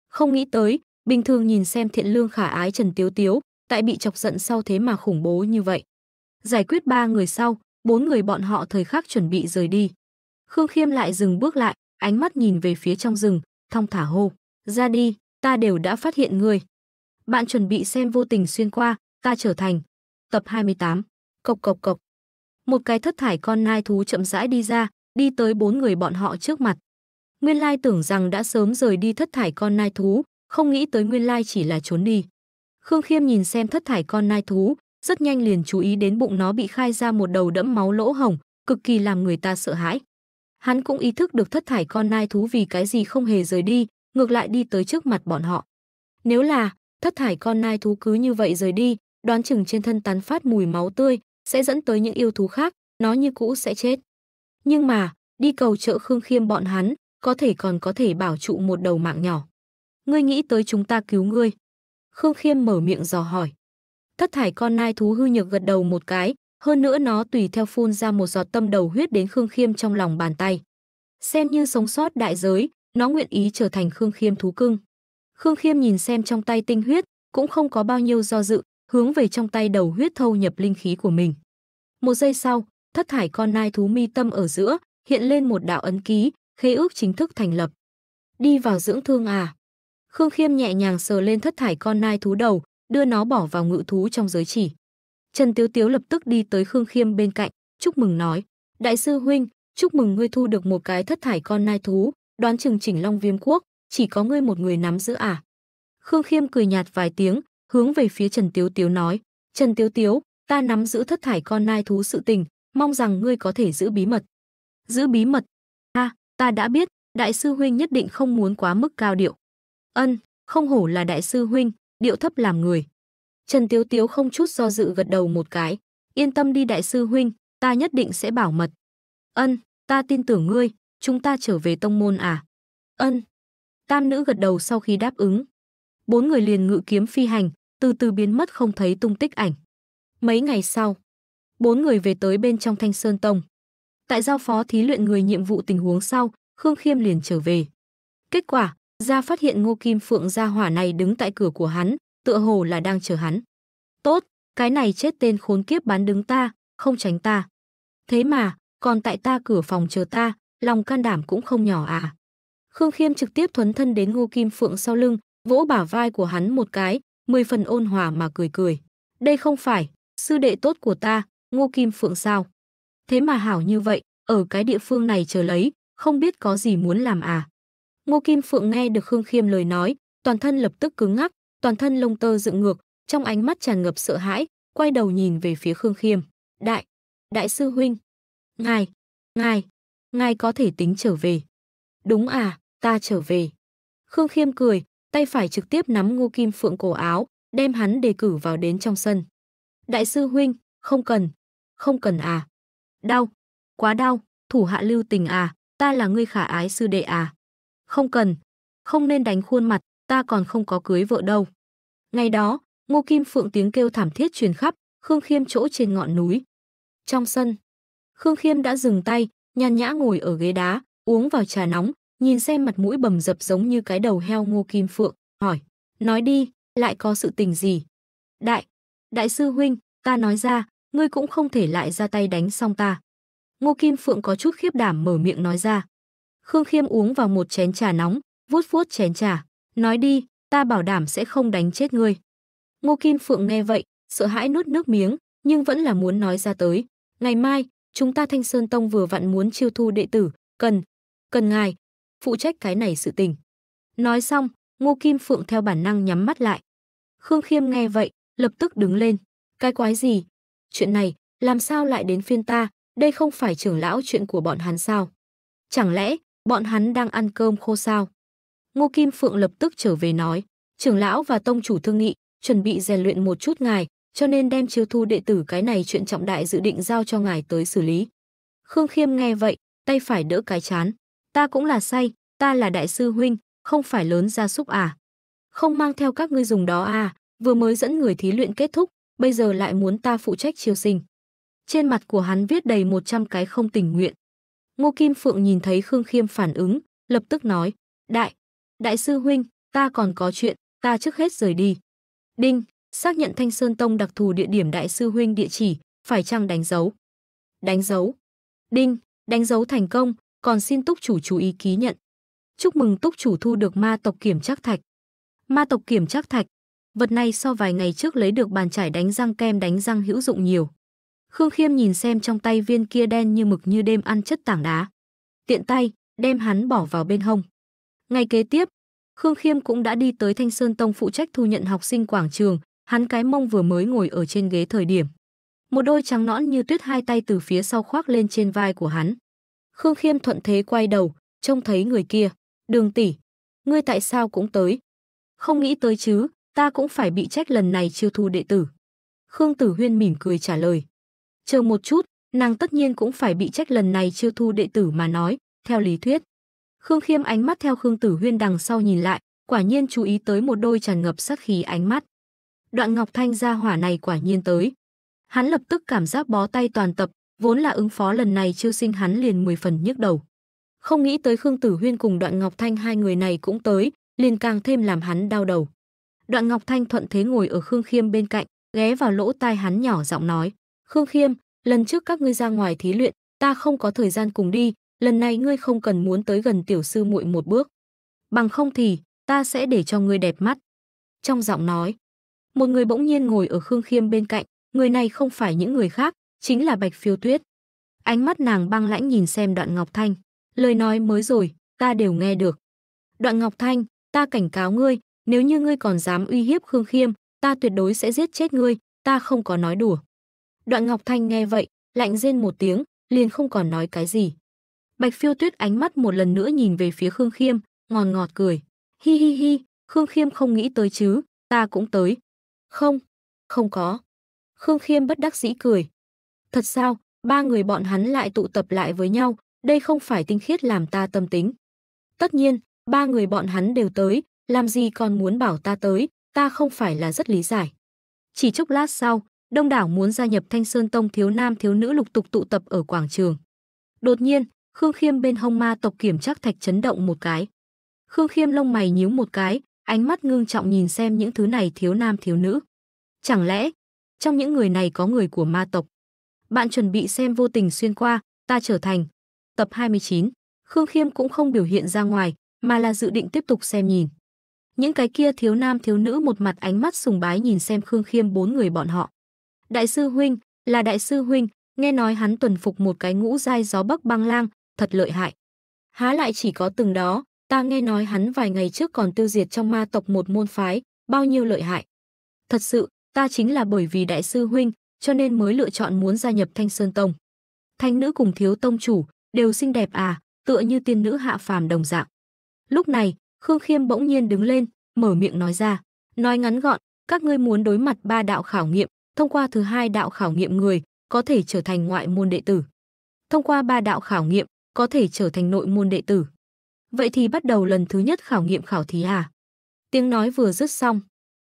Không nghĩ tới, bình thường nhìn xem thiện lương khả ái Trần Tiếu Tiếu, tại bị chọc giận sau thế mà khủng bố như vậy. Giải quyết ba người sau, bốn người bọn họ thời khắc chuẩn bị rời đi. Khương Khiêm lại dừng bước lại, ánh mắt nhìn về phía trong rừng, thong thả hô, "Ra đi, ta đều đã phát hiện người. Bạn chuẩn bị xem vô tình xuyên qua, ta trở thành. Tập 28. Cộc cộc cộc một cái thất thải con nai thú chậm rãi đi ra, đi tới bốn người bọn họ trước mặt. Nguyên Lai tưởng rằng đã sớm rời đi thất thải con nai thú, không nghĩ tới Nguyên Lai chỉ là trốn đi. Khương Khiêm nhìn xem thất thải con nai thú, rất nhanh liền chú ý đến bụng nó bị khai ra một đầu đẫm máu lỗ hồng, cực kỳ làm người ta sợ hãi. Hắn cũng ý thức được thất thải con nai thú vì cái gì không hề rời đi, ngược lại đi tới trước mặt bọn họ. Nếu là thất thải con nai thú cứ như vậy rời đi, đoán chừng trên thân tán phát mùi máu tươi, sẽ dẫn tới những yêu thú khác, nó như cũ sẽ chết. Nhưng mà, đi cầu trợ Khương Khiêm bọn hắn, có thể còn có thể bảo trụ một đầu mạng nhỏ. Ngươi nghĩ tới chúng ta cứu ngươi. Khương Khiêm mở miệng dò hỏi. Thất thải con nai thú hư nhược gật đầu một cái, hơn nữa nó tùy theo phun ra một giọt tâm đầu huyết đến Khương Khiêm trong lòng bàn tay. Xem như sống sót đại giới, nó nguyện ý trở thành Khương Khiêm thú cưng. Khương Khiêm nhìn xem trong tay tinh huyết, cũng không có bao nhiêu do dự, hướng về trong tay đầu huyết thâu nhập linh khí của mình. Một giây sau, thất thải con nai thú mi tâm ở giữa, hiện lên một đạo ấn ký, khế ước chính thức thành lập. Đi vào dưỡng thương à? Khương Khiêm nhẹ nhàng sờ lên thất thải con nai thú đầu, đưa nó bỏ vào ngự thú trong giới chỉ. Trần Tiếu Tiếu lập tức đi tới Khương Khiêm bên cạnh, chúc mừng nói: "Đại sư huynh, chúc mừng ngươi thu được một cái thất thải con nai thú, đoán chừng chỉnh Long Viêm quốc, chỉ có ngươi một người nắm giữ à?" Khương Khiêm cười nhạt vài tiếng, hướng về phía Trần Tiếu Tiếu nói, Trần Tiếu Tiếu, ta nắm giữ thất thải con nai thú sự tình, mong rằng ngươi có thể giữ bí mật. Giữ bí mật? Ha, ta đã biết, đại sư huynh nhất định không muốn quá mức cao điệu. Ân, không hổ là đại sư huynh, điệu thấp làm người. Trần Tiếu Tiếu không chút do dự gật đầu một cái, yên tâm đi đại sư huynh, ta nhất định sẽ bảo mật. Ân, ta tin tưởng ngươi, chúng ta trở về tông môn à? Ân. Tam nữ gật đầu sau khi đáp ứng, bốn người liền ngự kiếm phi hành, từ từ biến mất không thấy tung tích ảnh. Mấy ngày sau, bốn người về tới bên trong Thanh Sơn Tông. Tại giao phó thí luyện người nhiệm vụ tình huống sau, Khương Khiêm liền trở về. Kết quả, ra phát hiện Ngô Kim Phượng gia hỏa này đứng tại cửa của hắn, tựa hồ là đang chờ hắn. Tốt, cái này chết tên khốn kiếp bán đứng ta, không tránh ta. Thế mà, còn tại ta cửa phòng chờ ta, lòng can đảm cũng không nhỏ à. Khương Khiêm trực tiếp thuấn thân đến Ngô Kim Phượng sau lưng, vỗ bả vai của hắn một cái, mười phần ôn hòa mà cười cười. Đây không phải, sư đệ tốt của ta, Ngô Kim Phượng sao? Thế mà hảo như vậy, ở cái địa phương này chờ lấy, không biết có gì muốn làm à? Ngô Kim Phượng nghe được Khương Khiêm lời nói, toàn thân lập tức cứng ngắc, toàn thân lông tơ dựng ngược, trong ánh mắt tràn ngập sợ hãi, quay đầu nhìn về phía Khương Khiêm. Đại, đại sư huynh, ngài, ngài, ngài có thể tính trở về. Đúng à, ta trở về. Khương Khiêm cười, tay phải trực tiếp nắm Ngô Kim Phượng cổ áo, đem hắn đề cử vào đến trong sân. Đại sư huynh, không cần, không cần à. Đau, quá đau, thủ hạ lưu tình à, ta là ngươi khả ái sư đệ à. Không cần, không nên đánh khuôn mặt, ta còn không có cưới vợ đâu. Ngày đó, Ngô Kim Phượng tiếng kêu thảm thiết truyền khắp, Khương Khiêm chỗ trên ngọn núi. Trong sân, Khương Khiêm đã dừng tay, nhàn nhã ngồi ở ghế đá, uống vào trà nóng, nhìn xem mặt mũi bầm dập giống như cái đầu heo Ngô Kim Phượng, hỏi, nói đi, lại có sự tình gì? Đại, đại sư huynh, ta nói ra, ngươi cũng không thể lại ra tay đánh xong ta. Ngô Kim Phượng có chút khiếp đảm mở miệng nói ra. Khương Khiêm uống vào một chén trà nóng, vuốt vuốt chén trà, nói đi, ta bảo đảm sẽ không đánh chết ngươi. Ngô Kim Phượng nghe vậy, sợ hãi nuốt nước miếng, nhưng vẫn là muốn nói ra tới. Ngày mai, chúng ta Thanh Sơn Tông vừa vặn muốn chiêu thu đệ tử, cần, cần ngài, phụ trách cái này sự tình. Nói xong, Ngô Kim Phượng theo bản năng nhắm mắt lại. Khương Khiêm nghe vậy, lập tức đứng lên. Cái quái gì? Chuyện này, làm sao lại đến phiên ta? Đây không phải trưởng lão chuyện của bọn hắn sao? Chẳng lẽ, bọn hắn đang ăn cơm khô sao? Ngô Kim Phượng lập tức trở về nói, trưởng lão và tông chủ thương nghị, chuẩn bị rèn luyện một chút ngài, cho nên đem chiêu thu đệ tử cái này chuyện trọng đại dự định giao cho ngài tới xử lý. Khương Khiêm nghe vậy, tay phải đỡ cái chán. Ta cũng là say, ta là đại sư huynh, không phải lớn gia súc à. Không mang theo các ngươi dùng đó à, vừa mới dẫn người thí luyện kết thúc, bây giờ lại muốn ta phụ trách chiêu sinh. Trên mặt của hắn viết đầy 100 cái không tình nguyện. Ngô Kim Phượng nhìn thấy Khương Khiêm phản ứng, lập tức nói, đại, đại sư huynh, ta còn có chuyện, ta trước hết rời đi. Đinh, xác nhận Thanh Sơn Tông đặc thù địa điểm đại sư huynh địa chỉ, phải chăng đánh dấu? Đánh dấu. Đinh, đánh dấu thành công, còn xin túc chủ chú ý ký nhận. Chúc mừng túc chủ thu được ma tộc kiểm trắc thạch. Ma tộc kiểm trắc thạch, vật này sau vài ngày trước lấy được bàn trải đánh răng kem đánh răng hữu dụng nhiều. Khương Khiêm nhìn xem trong tay viên kia đen như mực như đêm ăn chất tảng đá. Tiện tay, đem hắn bỏ vào bên hông. Ngày kế tiếp, Khương Khiêm cũng đã đi tới Thanh Sơn Tông phụ trách thu nhận học sinh quảng trường, hắn cái mông vừa mới ngồi ở trên ghế thời điểm. Một đôi trắng nõn như tuyết hai tay từ phía sau khoác lên trên vai của hắn. Khương Khiêm thuận thế quay đầu, trông thấy người kia. Đường tỷ, ngươi tại sao cũng tới? Không nghĩ tới chứ, ta cũng phải bị trách lần này chiêu thu đệ tử. Khương Tử Huyên mỉm cười trả lời. Chờ một chút, nàng tất nhiên cũng phải bị trách lần này chiêu thu đệ tử mà nói, theo lý thuyết. Khương Khiêm ánh mắt theo Khương Tử Huyên đằng sau nhìn lại, quả nhiên chú ý tới một đôi tràn ngập sát khí ánh mắt. Đoạn Ngọc Thanh ra hỏa này quả nhiên tới. Hắn lập tức cảm giác bó tay toàn tập, Vốn là ứng phó lần này Trư Sinh hắn liền 10 phần nhức đầu. Không nghĩ tới Khương Tử Huyên cùng Đoạn Ngọc Thanh hai người này cũng tới, liền càng thêm làm hắn đau đầu. Đoạn Ngọc Thanh thuận thế ngồi ở Khương Khiêm bên cạnh, ghé vào lỗ tai hắn nhỏ giọng nói: "Khương Khiêm, lần trước các ngươi ra ngoài thí luyện, ta không có thời gian cùng đi, lần này ngươi không cần muốn tới gần tiểu sư muội một bước. Bằng không thì ta sẽ để cho ngươi đẹp mắt." Trong giọng nói, một người bỗng nhiên ngồi ở Khương Khiêm bên cạnh, người này không phải những người khác, chính là Bạch Phiêu Tuyết. Ánh mắt nàng băng lãnh nhìn xem Đoạn Ngọc Thanh, lời nói mới rồi, ta đều nghe được. Đoạn Ngọc Thanh, ta cảnh cáo ngươi, nếu như ngươi còn dám uy hiếp Khương Khiêm, ta tuyệt đối sẽ giết chết ngươi, ta không có nói đùa. Đoạn Ngọc Thanh nghe vậy, lạnh rên một tiếng, liền không còn nói cái gì. Bạch Phiêu Tuyết ánh mắt một lần nữa nhìn về phía Khương Khiêm, ngọt ngọt cười. Hi hi hi, Khương Khiêm không nghĩ tới chứ, ta cũng tới. Không, không có. Khương Khiêm bất đắc dĩ cười, Thật sao, ba người bọn hắn lại tụ tập lại với nhau, đây không phải tinh khiết làm ta tâm tính. Tất nhiên, ba người bọn hắn đều tới, làm gì còn muốn bảo ta tới, ta không phải là rất lý giải. Chỉ chốc lát sau, đông đảo muốn gia nhập Thanh Sơn Tông thiếu nam thiếu nữ lục tục tụ tập ở quảng trường. Đột nhiên, Khương Khiêm bên hông ma tộc kiểm trắc thạch chấn động một cái. Khương Khiêm lông mày nhíu một cái, ánh mắt ngưng trọng nhìn xem những thứ này thiếu nam thiếu nữ. Chẳng lẽ, trong những người này có người của ma tộc? Bạn chuẩn bị xem vô tình xuyên qua, ta trở thành. Tập 29. Khương Khiêm cũng không biểu hiện ra ngoài, mà là dự định tiếp tục xem nhìn. Những cái kia thiếu nam thiếu nữ một mặt ánh mắt sùng bái nhìn xem Khương Khiêm bốn người bọn họ. Đại sư huynh, là đại sư huynh, nghe nói hắn tuần phục một cái ngũ giai gió bắc băng lang, thật lợi hại. Há lại chỉ có từng đó, ta nghe nói hắn vài ngày trước còn tiêu diệt trong ma tộc một môn phái, bao nhiêu lợi hại. Thật sự, ta chính là bởi vì đại sư huynh cho nên mới lựa chọn muốn gia nhập Thanh Sơn Tông. Thanh nữ cùng thiếu tông chủ đều xinh đẹp à, tựa như tiên nữ hạ phàm đồng dạng. Lúc này, Khương Khiêm bỗng nhiên đứng lên, mở miệng nói ra, nói ngắn gọn, các ngươi muốn đối mặt ba đạo khảo nghiệm, thông qua thứ hai đạo khảo nghiệm người, có thể trở thành ngoại môn đệ tử. Thông qua ba đạo khảo nghiệm, có thể trở thành nội môn đệ tử. Vậy thì bắt đầu lần thứ nhất khảo nghiệm khảo thí à? Tiếng nói vừa dứt xong,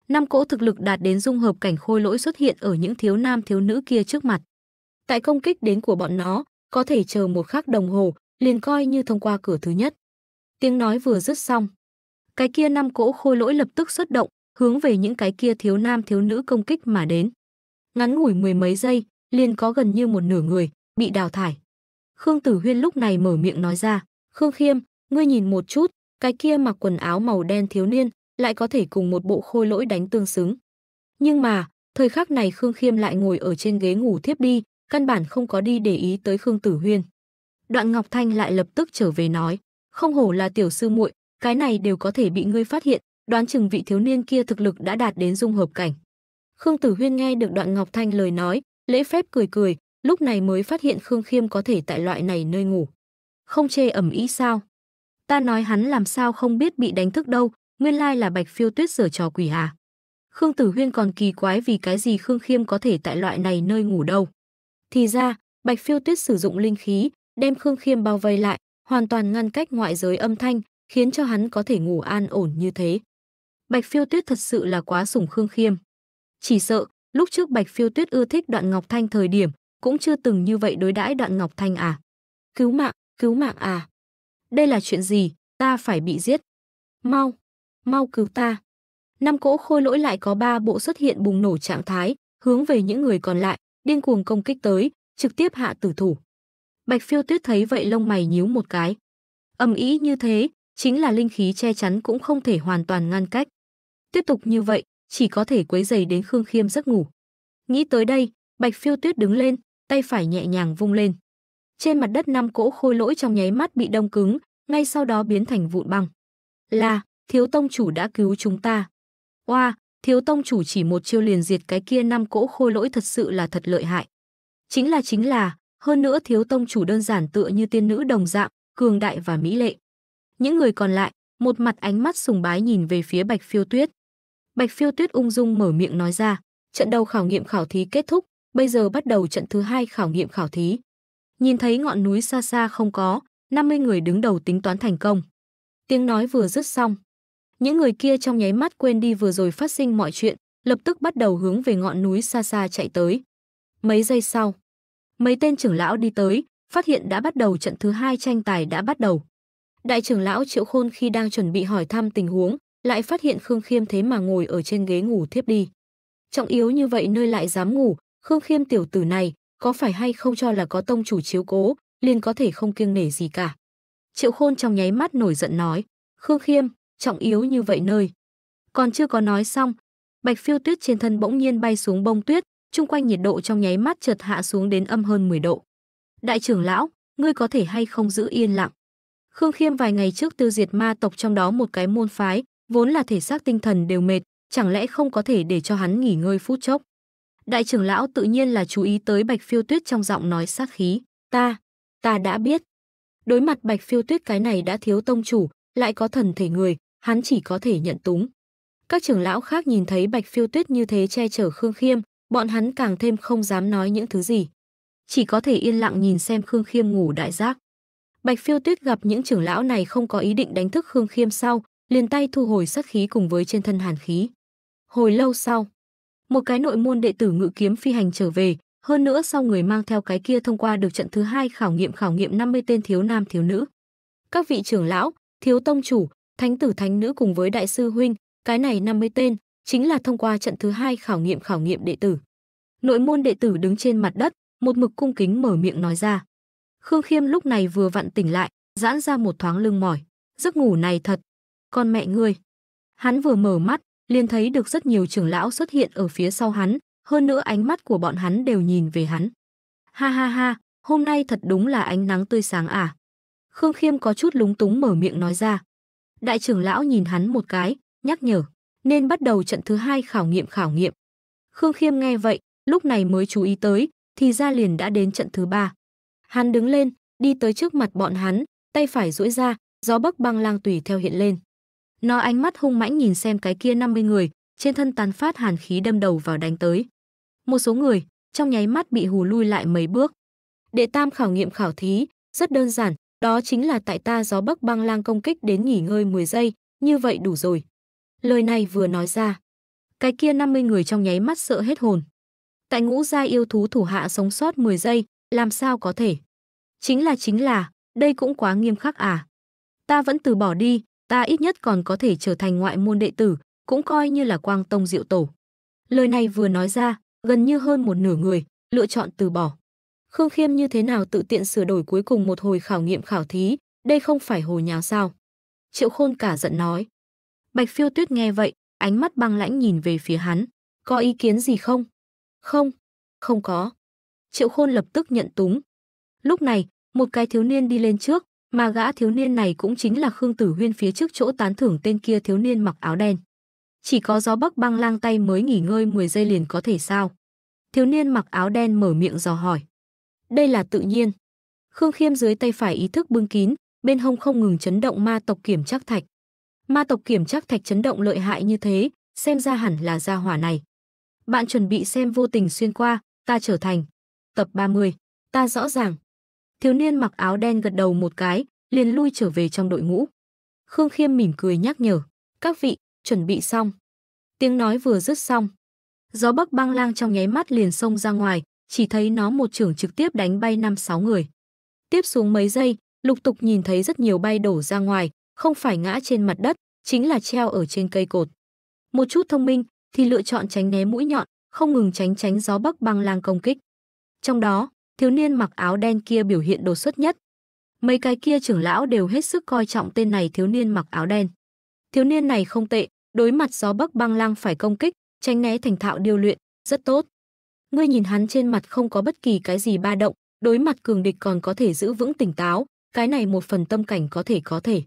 năm cỗ thực lực đạt đến dung hợp cảnh khôi lỗi xuất hiện ở những thiếu nam thiếu nữ kia trước mặt. Tại công kích đến của bọn nó, có thể chờ một khắc đồng hồ, liền coi như thông qua cửa thứ nhất. Tiếng nói vừa dứt xong, cái kia năm cỗ khôi lỗi lập tức xuất động, hướng về những cái kia thiếu nam thiếu nữ công kích mà đến. Ngắn ngủi mười mấy giây, liền có gần như một nửa người bị đào thải. Khương Tử Huyên lúc này mở miệng nói ra, "Khương Khiêm, ngươi nhìn một chút, cái kia mặc quần áo màu đen thiếu niên, lại có thể cùng một bộ khôi lỗi đánh tương xứng. Nhưng mà, thời khắc này Khương Khiêm lại ngồi ở trên ghế ngủ thiếp đi, căn bản không có đi để ý tới Khương Tử Huyên. Đoạn Ngọc Thanh lại lập tức trở về nói, không hổ là tiểu sư muội, cái này đều có thể bị ngươi phát hiện, đoán chừng vị thiếu niên kia thực lực đã đạt đến dung hợp cảnh. Khương Tử Huyên nghe được Đoạn Ngọc Thanh lời nói, lễ phép cười cười, lúc này mới phát hiện Khương Khiêm có thể tại loại này nơi ngủ. Không chê ẩm ý sao? Ta nói hắn làm sao không biết bị đánh thức đâu, nguyên lai là Bạch Phiêu Tuyết giở trò quỷ à. Khương Tử Huyên còn kỳ quái vì cái gì Khương Khiêm có thể tại loại này nơi ngủ đâu. Thì ra, Bạch Phiêu Tuyết sử dụng linh khí, đem Khương Khiêm bao vây lại, hoàn toàn ngăn cách ngoại giới âm thanh, khiến cho hắn có thể ngủ an ổn như thế. Bạch Phiêu Tuyết thật sự là quá sủng Khương Khiêm. Chỉ sợ, lúc trước Bạch Phiêu Tuyết ưa thích Đoạn Ngọc Thanh thời điểm, cũng chưa từng như vậy đối đãi Đoạn Ngọc Thanh à. Cứu mạng, cứu mạng à. Đây là chuyện gì, ta phải bị giết. Mau, mau cứu ta. Năm cỗ khôi lỗi lại có ba bộ xuất hiện bùng nổ trạng thái, hướng về những người còn lại, điên cuồng công kích tới, trực tiếp hạ tử thủ. Bạch Phiêu Tuyết thấy vậy lông mày nhíu một cái. Ầm ý như thế, chính là linh khí che chắn cũng không thể hoàn toàn ngăn cách. Tiếp tục như vậy, chỉ có thể quấy dày đến Khương Khiêm giấc ngủ. Nghĩ tới đây, Bạch Phiêu Tuyết đứng lên, tay phải nhẹ nhàng vung lên. Trên mặt đất năm cỗ khôi lỗi trong nháy mắt bị đông cứng, ngay sau đó biến thành vụn băng. Là, thiếu tông chủ đã cứu chúng ta. Oa, wow, thiếu tông chủ chỉ một chiêu liền diệt cái kia năm cỗ khôi lỗi thật sự là thật lợi hại. Chính là chính là, hơn nữa thiếu tông chủ đơn giản tựa như tiên nữ đồng dạng, cường đại và mỹ lệ. Những người còn lại, một mặt ánh mắt sùng bái nhìn về phía Bạch Phiêu Tuyết. Bạch Phiêu Tuyết ung dung mở miệng nói ra, trận đầu khảo nghiệm khảo thí kết thúc, bây giờ bắt đầu trận thứ hai khảo nghiệm khảo thí. Nhìn thấy ngọn núi xa xa không có, 50 người đứng đầu tính toán thành công. Tiếng nói vừa dứt xong, những người kia trong nháy mắt quên đi vừa rồi phát sinh mọi chuyện, lập tức bắt đầu hướng về ngọn núi xa xa chạy tới. Mấy giây sau, mấy tên trưởng lão đi tới, phát hiện đã bắt đầu trận thứ hai tranh tài đã bắt đầu. Đại trưởng lão Triệu Khôn khi đang chuẩn bị hỏi thăm tình huống, lại phát hiện Khương Khiêm thế mà ngồi ở trên ghế ngủ thiếp đi. Trọng yếu như vậy nơi lại dám ngủ, Khương Khiêm tiểu tử này, có phải hay không cho là có tông chủ chiếu cố, liền có thể không kiêng nể gì cả. Triệu Khôn trong nháy mắt nổi giận nói, Khương Khiêm, trọng yếu như vậy nơi. Còn chưa có nói xong, bạch phiêu tuyết trên thân bỗng nhiên bay xuống bông tuyết, chung quanh nhiệt độ trong nháy mắt chợt hạ xuống đến âm hơn 10 độ. Đại trưởng lão, ngươi có thể hay không giữ yên lặng? Khương Khiêm vài ngày trước tiêu diệt ma tộc trong đó một cái môn phái, vốn là thể xác tinh thần đều mệt, chẳng lẽ không có thể để cho hắn nghỉ ngơi phút chốc? Đại trưởng lão tự nhiên là chú ý tới Bạch Phiêu Tuyết trong giọng nói sát khí, "Ta, ta đã biết." Đối mặt Bạch Phiêu Tuyết cái này đã thiếu tông chủ, lại có thần thể người, hắn chỉ có thể nhận túng. Các trưởng lão khác nhìn thấy Bạch Phiêu Tuyết như thế che chở Khương Khiêm, bọn hắn càng thêm không dám nói những thứ gì. Chỉ có thể yên lặng nhìn xem Khương Khiêm ngủ đại giác. Bạch Phiêu Tuyết gặp những trưởng lão này không có ý định đánh thức Khương Khiêm sau, liền tay thu hồi sát khí cùng với trên thân hàn khí. Hồi lâu sau, một cái nội môn đệ tử ngự kiếm phi hành trở về, hơn nữa sau người mang theo cái kia thông qua được trận thứ hai khảo nghiệm khảo nghiệm 50 tên thiếu nam thiếu nữ. Các vị trưởng lão, thiếu tông chủ, thánh tử thánh nữ cùng với đại sư huynh, cái này 50 tên, chính là thông qua trận thứ hai khảo nghiệm khảo nghiệm đệ tử. Nội môn đệ tử đứng trên mặt đất, một mực cung kính mở miệng nói ra. Khương Khiêm lúc này vừa vặn tỉnh lại, giãn ra một thoáng lưng mỏi, giấc ngủ này thật. Con mẹ ngươi. Hắn vừa mở mắt, liền thấy được rất nhiều trưởng lão xuất hiện ở phía sau hắn, hơn nữa ánh mắt của bọn hắn đều nhìn về hắn. Ha ha ha, hôm nay thật đúng là ánh nắng tươi sáng à. Khương Khiêm có chút lúng túng mở miệng nói ra. Đại trưởng lão nhìn hắn một cái, nhắc nhở, nên bắt đầu trận thứ hai khảo nghiệm khảo nghiệm. Khương Khiêm nghe vậy, lúc này mới chú ý tới, thì ra liền đã đến trận thứ ba. Hắn đứng lên, đi tới trước mặt bọn hắn, tay phải duỗi ra, gió bấc băng lang tùy theo hiện lên. Nó ánh mắt hung mãnh nhìn xem cái kia 50 người, trên thân tán phát hàn khí đâm đầu vào đánh tới. Một số người, trong nháy mắt bị hù lui lại mấy bước. Đệ tam khảo nghiệm khảo thí, rất đơn giản, đó chính là tại ta gió Bắc băng lang công kích đến nghỉ ngơi 10 giây, như vậy đủ rồi. Lời này vừa nói ra. Cái kia 50 người trong nháy mắt sợ hết hồn. Tại ngũ gia yêu thú thủ hạ sống sót 10 giây, làm sao có thể? Chính là chính là, đây cũng quá nghiêm khắc à. Ta vẫn từ bỏ đi, ta ít nhất còn có thể trở thành ngoại môn đệ tử, cũng coi như là quang tông diệu tổ. Lời này vừa nói ra, gần như hơn một nửa người, lựa chọn từ bỏ. Khương Khiêm như thế nào tự tiện sửa đổi cuối cùng một hồi khảo nghiệm khảo thí, đây không phải hồ nháo sao? Triệu Khôn cả giận nói. Bạch Phiêu Tuyết nghe vậy, ánh mắt băng lãnh nhìn về phía hắn. Có ý kiến gì không? Không, không có. Triệu Khôn lập tức nhận túng. Lúc này, một cái thiếu niên đi lên trước, mà gã thiếu niên này cũng chính là Khương Tử Huyên phía trước chỗ tán thưởng tên kia thiếu niên mặc áo đen. Chỉ có gió bắc băng lang tay mới nghỉ ngơi 10 giây liền có thể sao? Thiếu niên mặc áo đen mở miệng dò hỏi. Đây là tự nhiên. Khương Khiêm dưới tay phải ý thức bưng kín, bên hông không ngừng chấn động ma tộc kiểm trắc thạch. Ma tộc kiểm trắc thạch chấn động lợi hại như thế, xem ra hẳn là gia hỏa này. Bạn chuẩn bị xem vô tình xuyên qua, ta trở thành. Tập 30, ta rõ ràng. Thiếu niên mặc áo đen gật đầu một cái, liền lui trở về trong đội ngũ. Khương Khiêm mỉm cười nhắc nhở, các vị, chuẩn bị xong. Tiếng nói vừa dứt xong. Gió bắc băng lang trong nháy mắt liền xông ra ngoài, chỉ thấy nó một trưởng trực tiếp đánh bay năm sáu người. Tiếp xuống mấy giây, lục tục nhìn thấy rất nhiều bay đổ ra ngoài, không phải ngã trên mặt đất, chính là treo ở trên cây cột. Một chút thông minh thì lựa chọn tránh né mũi nhọn, không ngừng tránh tránh gió bắc băng lang công kích. Trong đó, thiếu niên mặc áo đen kia biểu hiện đột xuất nhất. Mấy cái kia trưởng lão đều hết sức coi trọng tên này thiếu niên mặc áo đen. Thiếu niên này không tệ, đối mặt gió bắc băng lang phải công kích, tránh né thành thạo điều luyện, rất tốt. Ngươi nhìn hắn trên mặt không có bất kỳ cái gì ba động, đối mặt cường địch còn có thể giữ vững tỉnh táo, cái này một phần tâm cảnh có thể có thể.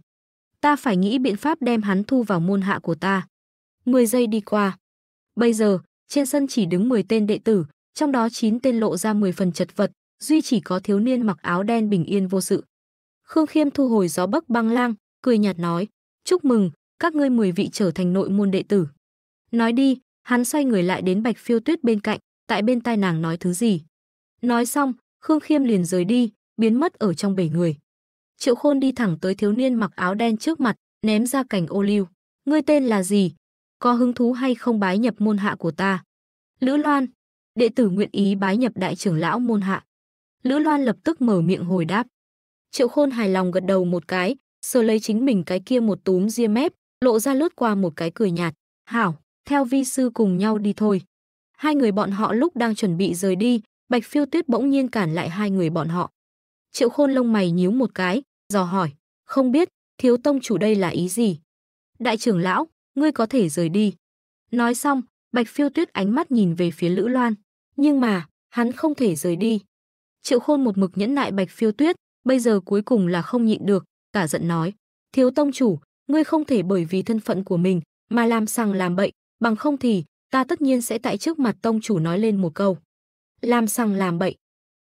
Ta phải nghĩ biện pháp đem hắn thu vào môn hạ của ta. 10 giây đi qua. Bây giờ, trên sân chỉ đứng 10 tên đệ tử, trong đó 9 tên lộ ra 10 phần chật vật, duy chỉ có thiếu niên mặc áo đen bình yên vô sự. Khương Khiêm thu hồi gió bấc băng lang, cười nhạt nói, chúc mừng, các ngươi 10 vị trở thành nội môn đệ tử. Nói đi, hắn xoay người lại đến Bạch Phiêu Tuyết bên cạnh, tại bên tai nàng nói thứ gì. Nói xong, Khương Khiêm liền rời đi, biến mất ở trong bể người. Triệu Khôn đi thẳng tới thiếu niên mặc áo đen trước mặt, ném ra cành ô liu. Ngươi tên là gì? Có hứng thú hay không bái nhập môn hạ của ta? Lữ Loan, đệ tử nguyện ý bái nhập đại trưởng lão môn hạ. Lữ Loan lập tức mở miệng hồi đáp. Triệu Khôn hài lòng gật đầu một cái, sờ lấy chính mình cái kia một túm ria mép, lộ ra lướt qua một cái cười nhạt. Hảo, theo vi sư cùng nhau đi thôi. Hai người bọn họ lúc đang chuẩn bị rời đi, Bạch Phiêu Tuyết bỗng nhiên cản lại hai người bọn họ. Triệu Khôn lông mày nhíu một cái, dò hỏi, không biết, thiếu tông chủ đây là ý gì? Đại trưởng lão, ngươi có thể rời đi. Nói xong, Bạch Phiêu Tuyết ánh mắt nhìn về phía Lữ Loan. Nhưng mà, hắn không thể rời đi. Triệu Khôn một mực nhẫn nại Bạch Phiêu Tuyết, bây giờ cuối cùng là không nhịn được, cả giận nói. Thiếu tông chủ, ngươi không thể bởi vì thân phận của mình mà làm sằng làm bậy, bằng không thì ta tất nhiên sẽ tại trước mặt tông chủ nói lên một câu. Làm sằng làm bậy.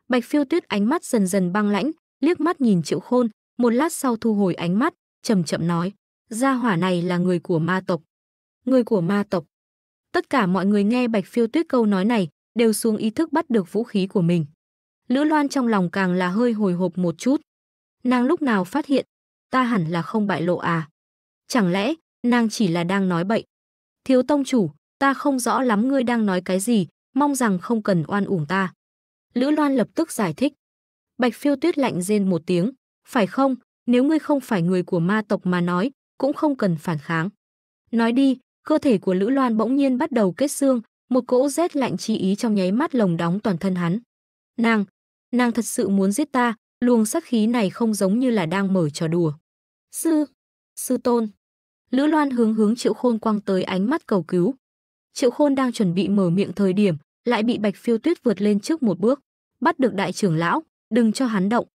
Bạch phiêu tuyết ánh mắt dần dần băng lãnh, liếc mắt nhìn triệu khôn, một lát sau thu hồi ánh mắt, chậm chậm nói. Gia hỏa này là người của ma tộc. Người của ma tộc. Tất cả mọi người nghe bạch phiêu tuyết câu nói này, đều xuống ý thức bắt được vũ khí của mình. Lữ Loan trong lòng càng là hơi hồi hộp một chút. Nàng lúc nào phát hiện, ta hẳn là không bại lộ à? Chẳng lẽ, nàng chỉ là đang nói bậy? Thiếu tông chủ, ta không rõ lắm ngươi đang nói cái gì, mong rằng không cần oan uổng ta. Lữ Loan lập tức giải thích. Bạch phiêu tuyết lạnh rên một tiếng, phải không, nếu ngươi không phải người của ma tộc mà nói, cũng không cần phản kháng. Nói đi, cơ thể của Lữ Loan bỗng nhiên bắt đầu kết xương, một cỗ rét lạnh chi ý trong nháy mắt lồng đóng toàn thân hắn. Nàng, nàng thật sự muốn giết ta, luồng sắc khí này không giống như là đang mở trò đùa. Sư, sư tôn. Lữ Loan hướng hướng Triệu Khôn quăng tới ánh mắt cầu cứu, Triệu Khôn đang chuẩn bị mở miệng thời điểm, lại bị Bạch Phiêu Tuyết vượt lên trước một bước, bắt được đại trưởng lão, đừng cho hắn động.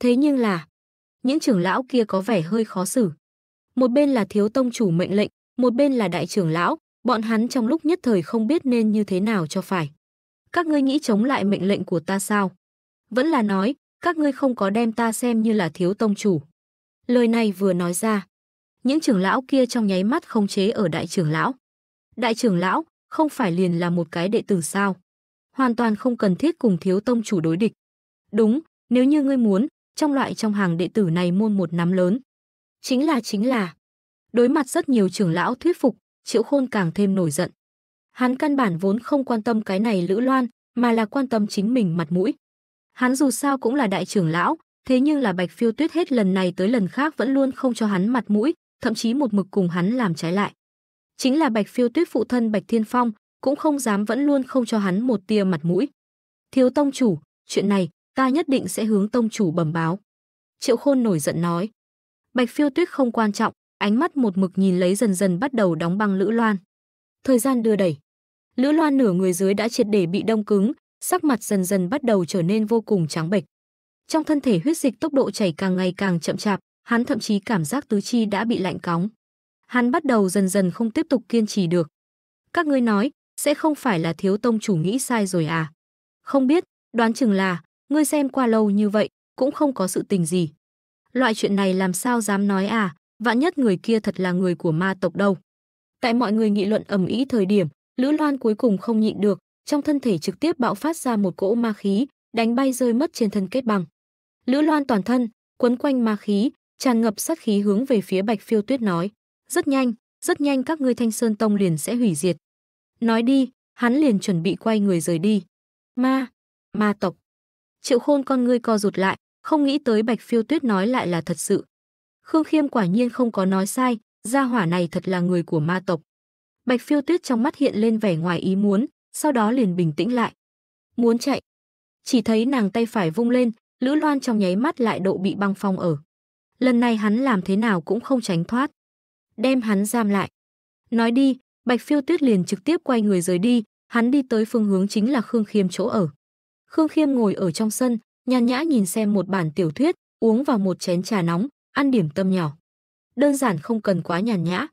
Thế nhưng là, những trưởng lão kia có vẻ hơi khó xử. Một bên là thiếu tông chủ mệnh lệnh, một bên là đại trưởng lão, bọn hắn trong lúc nhất thời không biết nên như thế nào cho phải. Các ngươi nghĩ chống lại mệnh lệnh của ta sao? Vẫn là nói, các ngươi không có đem ta xem như là thiếu tông chủ. Lời này vừa nói ra, những trưởng lão kia trong nháy mắt không chế ở đại trưởng lão đại trưởng lão, không phải liền là một cái đệ tử sao? Hoàn toàn không cần thiết cùng thiếu tông chủ đối địch. Đúng, nếu như ngươi muốn, trong loại trong hàng đệ tử này môn một nắm lớn. Chính là chính là. Đối mặt rất nhiều trưởng lão thuyết phục, Triệu Khôn càng thêm nổi giận. Hắn căn bản vốn không quan tâm cái này Lữ Loan, mà là quan tâm chính mình mặt mũi. Hắn dù sao cũng là đại trưởng lão, thế nhưng là Bạch Phiêu Tuyết hết lần này tới lần khác vẫn luôn không cho hắn mặt mũi, thậm chí một mực cùng hắn làm trái lại chính là Bạch Phiêu Tuyết phụ thân Bạch Thiên Phong, cũng không dám vẫn luôn không cho hắn một tia mặt mũi. Thiếu tông chủ, chuyện này ta nhất định sẽ hướng tông chủ bẩm báo. Triệu Khôn nổi giận nói. Bạch Phiêu Tuyết không quan trọng, ánh mắt một mực nhìn lấy dần dần bắt đầu đóng băng Lữ Loan. Thời gian đưa đẩy. Lữ Loan nửa người dưới đã triệt để bị đông cứng, sắc mặt dần dần bắt đầu trở nên vô cùng trắng bệch. Trong thân thể huyết dịch tốc độ chảy càng ngày càng chậm chạp, hắn thậm chí cảm giác tứ chi đã bị lạnh cóng hắn bắt đầu dần dần không tiếp tục kiên trì được. Các ngươi nói, sẽ không phải là thiếu tông chủ nghĩ sai rồi à? Không biết, đoán chừng là, ngươi xem qua lâu như vậy, cũng không có sự tình gì. Loại chuyện này làm sao dám nói à, vạn nhất người kia thật là người của ma tộc đâu. Tại mọi người nghị luận ầm ĩ thời điểm, Lữ Loan cuối cùng không nhịn được, trong thân thể trực tiếp bạo phát ra một cỗ ma khí, đánh bay rơi mất trên thân kết bằng. Lữ Loan toàn thân, quấn quanh ma khí, tràn ngập sát khí hướng về phía Bạch Phiêu Tuyết nói. Rất nhanh, rất nhanh các ngươi Thanh Sơn Tông liền sẽ hủy diệt. Nói đi, hắn liền chuẩn bị quay người rời đi. Ma, ma tộc. Triệu Khôn con ngươi co rụt lại, không nghĩ tới Bạch Phiêu Tuyết nói lại là thật sự. Khương Khiêm quả nhiên không có nói sai, gia hỏa này thật là người của ma tộc. Bạch Phiêu Tuyết trong mắt hiện lên vẻ ngoài ý muốn, sau đó liền bình tĩnh lại. Muốn chạy. Chỉ thấy nàng tay phải vung lên, Lữ Loan trong nháy mắt lại độ bị băng phong ở. Lần này hắn làm thế nào cũng không tránh thoát đem hắn giam lại. Nói đi, Bạch Phiêu Tuyết liền trực tiếp quay người rời đi, hắn đi tới phương hướng chính là Khương Khiêm chỗ ở. Khương Khiêm ngồi ở trong sân, nhàn nhã nhìn xem một bản tiểu thuyết, uống vào một chén trà nóng, ăn điểm tâm nhỏ. Đơn giản không cần quá nhàn nhã.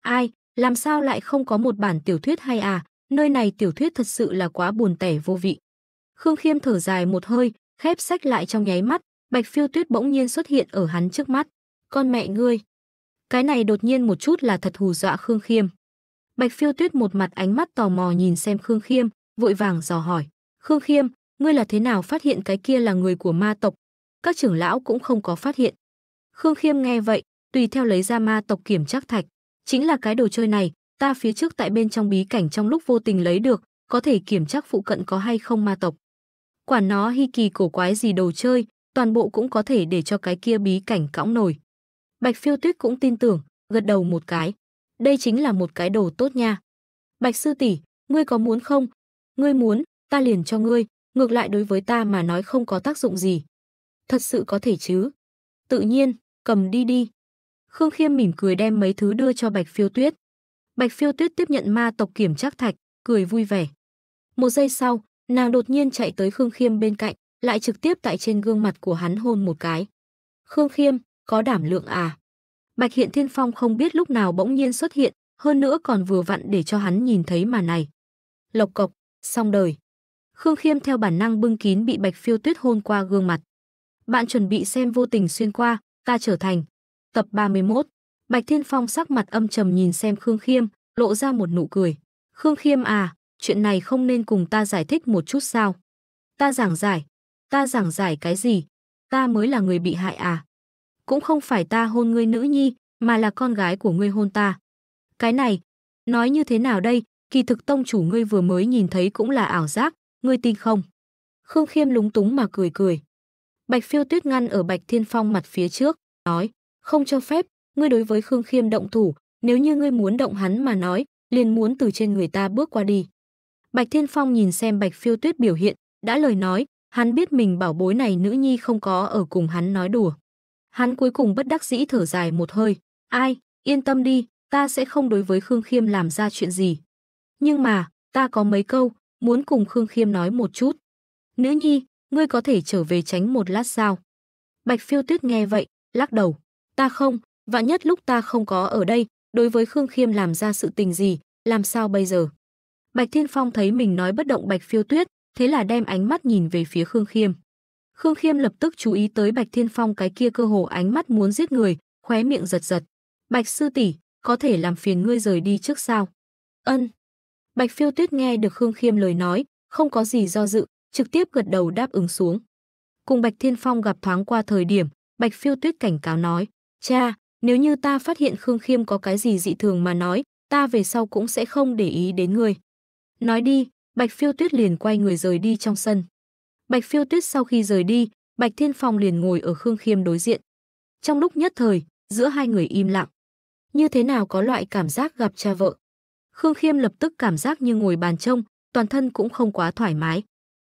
Ai, làm sao lại không có một bản tiểu thuyết hay à, nơi này tiểu thuyết thật sự là quá buồn tẻ vô vị. Khương Khiêm thở dài một hơi, khép sách lại trong nháy mắt, Bạch Phiêu Tuyết bỗng nhiên xuất hiện ở hắn trước mắt. Con mẹ ngươi, cái này đột nhiên một chút là thật hù dọa Khương Khiêm. Bạch Phiêu Tuyết một mặt ánh mắt tò mò nhìn xem Khương Khiêm, vội vàng dò hỏi. Khương Khiêm, ngươi là thế nào phát hiện cái kia là người của ma tộc? Các trưởng lão cũng không có phát hiện. Khương Khiêm nghe vậy, tùy theo lấy ra ma tộc kiểm trắc thạch. Chính là cái đồ chơi này, ta phía trước tại bên trong bí cảnh trong lúc vô tình lấy được, có thể kiểm trắc phụ cận có hay không ma tộc. Quản nó hi kỳ cổ quái gì đồ chơi, toàn bộ cũng có thể để cho cái kia bí cảnh cõng nổi. Bạch Phiêu Tuyết cũng tin tưởng, gật đầu một cái. Đây chính là một cái đồ tốt nha. Bạch sư tỷ, ngươi có muốn không? Ngươi muốn, ta liền cho ngươi, ngược lại đối với ta mà nói không có tác dụng gì. Thật sự có thể chứ? Tự nhiên, cầm đi đi. Khương Khiêm mỉm cười đem mấy thứ đưa cho Bạch Phiêu Tuyết. Bạch Phiêu Tuyết tiếp nhận ma tộc kiểm trắc thạch, cười vui vẻ. Một giây sau, nàng đột nhiên chạy tới Khương Khiêm bên cạnh, lại trực tiếp tại trên gương mặt của hắn hôn một cái. Khương Khiêm, có đảm lượng à? Bạch Hiện Thiên Phong không biết lúc nào bỗng nhiên xuất hiện, hơn nữa còn vừa vặn để cho hắn nhìn thấy mà này. Lộc cộc, xong đời. Khương Khiêm theo bản năng bưng kín bị Bạch Phiêu Tuyết hôn qua gương mặt. Bạn chuẩn bị xem vô tình xuyên qua, ta trở thành. Tập 31. Bạch Thiên Phong sắc mặt âm trầm nhìn xem Khương Khiêm, lộ ra một nụ cười. Khương Khiêm à, chuyện này không nên cùng ta giải thích một chút sao? Ta giảng giải. Ta giảng giải cái gì? Ta mới là người bị hại à? cũng không phải ta hôn ngươi nữ nhi, mà là con gái của ngươi hôn ta. Cái này, nói như thế nào đây, kỳ thực tông chủ ngươi vừa mới nhìn thấy cũng là ảo giác, ngươi tin không? Khương Khiêm lúng túng mà cười cười. Bạch phiêu tuyết ngăn ở Bạch Thiên Phong mặt phía trước, nói, không cho phép, ngươi đối với Khương Khiêm động thủ, nếu như ngươi muốn động hắn mà nói, liền muốn từ trên người ta bước qua đi. Bạch Thiên Phong nhìn xem Bạch phiêu tuyết biểu hiện, đã lời nói, hắn biết mình bảo bối này nữ nhi không có ở cùng hắn nói đùa. Hắn cuối cùng bất đắc dĩ thở dài một hơi. Ai, yên tâm đi, ta sẽ không đối với Khương Khiêm làm ra chuyện gì. Nhưng mà, ta có mấy câu, muốn cùng Khương Khiêm nói một chút. Nữ nhi, ngươi có thể trở về tránh một lát sao? Bạch phiêu tuyết nghe vậy, lắc đầu. Ta không, vạn nhất lúc ta không có ở đây, đối với Khương Khiêm làm ra sự tình gì, làm sao bây giờ? Bạch Thiên Phong thấy mình nói bất động Bạch phiêu tuyết, thế là đem ánh mắt nhìn về phía Khương Khiêm. Khương Khiêm lập tức chú ý tới Bạch Thiên Phong cái kia cơ hồ ánh mắt muốn giết người, khóe miệng giật giật. Bạch sư tỷ, có thể làm phiền ngươi rời đi trước sao? Ân. Bạch Phiêu Tuyết nghe được Khương Khiêm lời nói, không có gì do dự, trực tiếp gật đầu đáp ứng xuống. Cùng Bạch Thiên Phong gặp thoáng qua thời điểm, Bạch Phiêu Tuyết cảnh cáo nói, cha, nếu như ta phát hiện Khương Khiêm có cái gì dị thường mà nói, ta về sau cũng sẽ không để ý đến ngươi. Nói đi, Bạch Phiêu Tuyết liền quay người rời đi trong sân. Bạch Phiêu Tuyết sau khi rời đi, Bạch Thiên Phong liền ngồi ở Khương Khiêm đối diện. Trong lúc nhất thời, giữa hai người im lặng. Như thế nào có loại cảm giác gặp cha vợ? Khương Khiêm lập tức cảm giác như ngồi bàn trông, toàn thân cũng không quá thoải mái.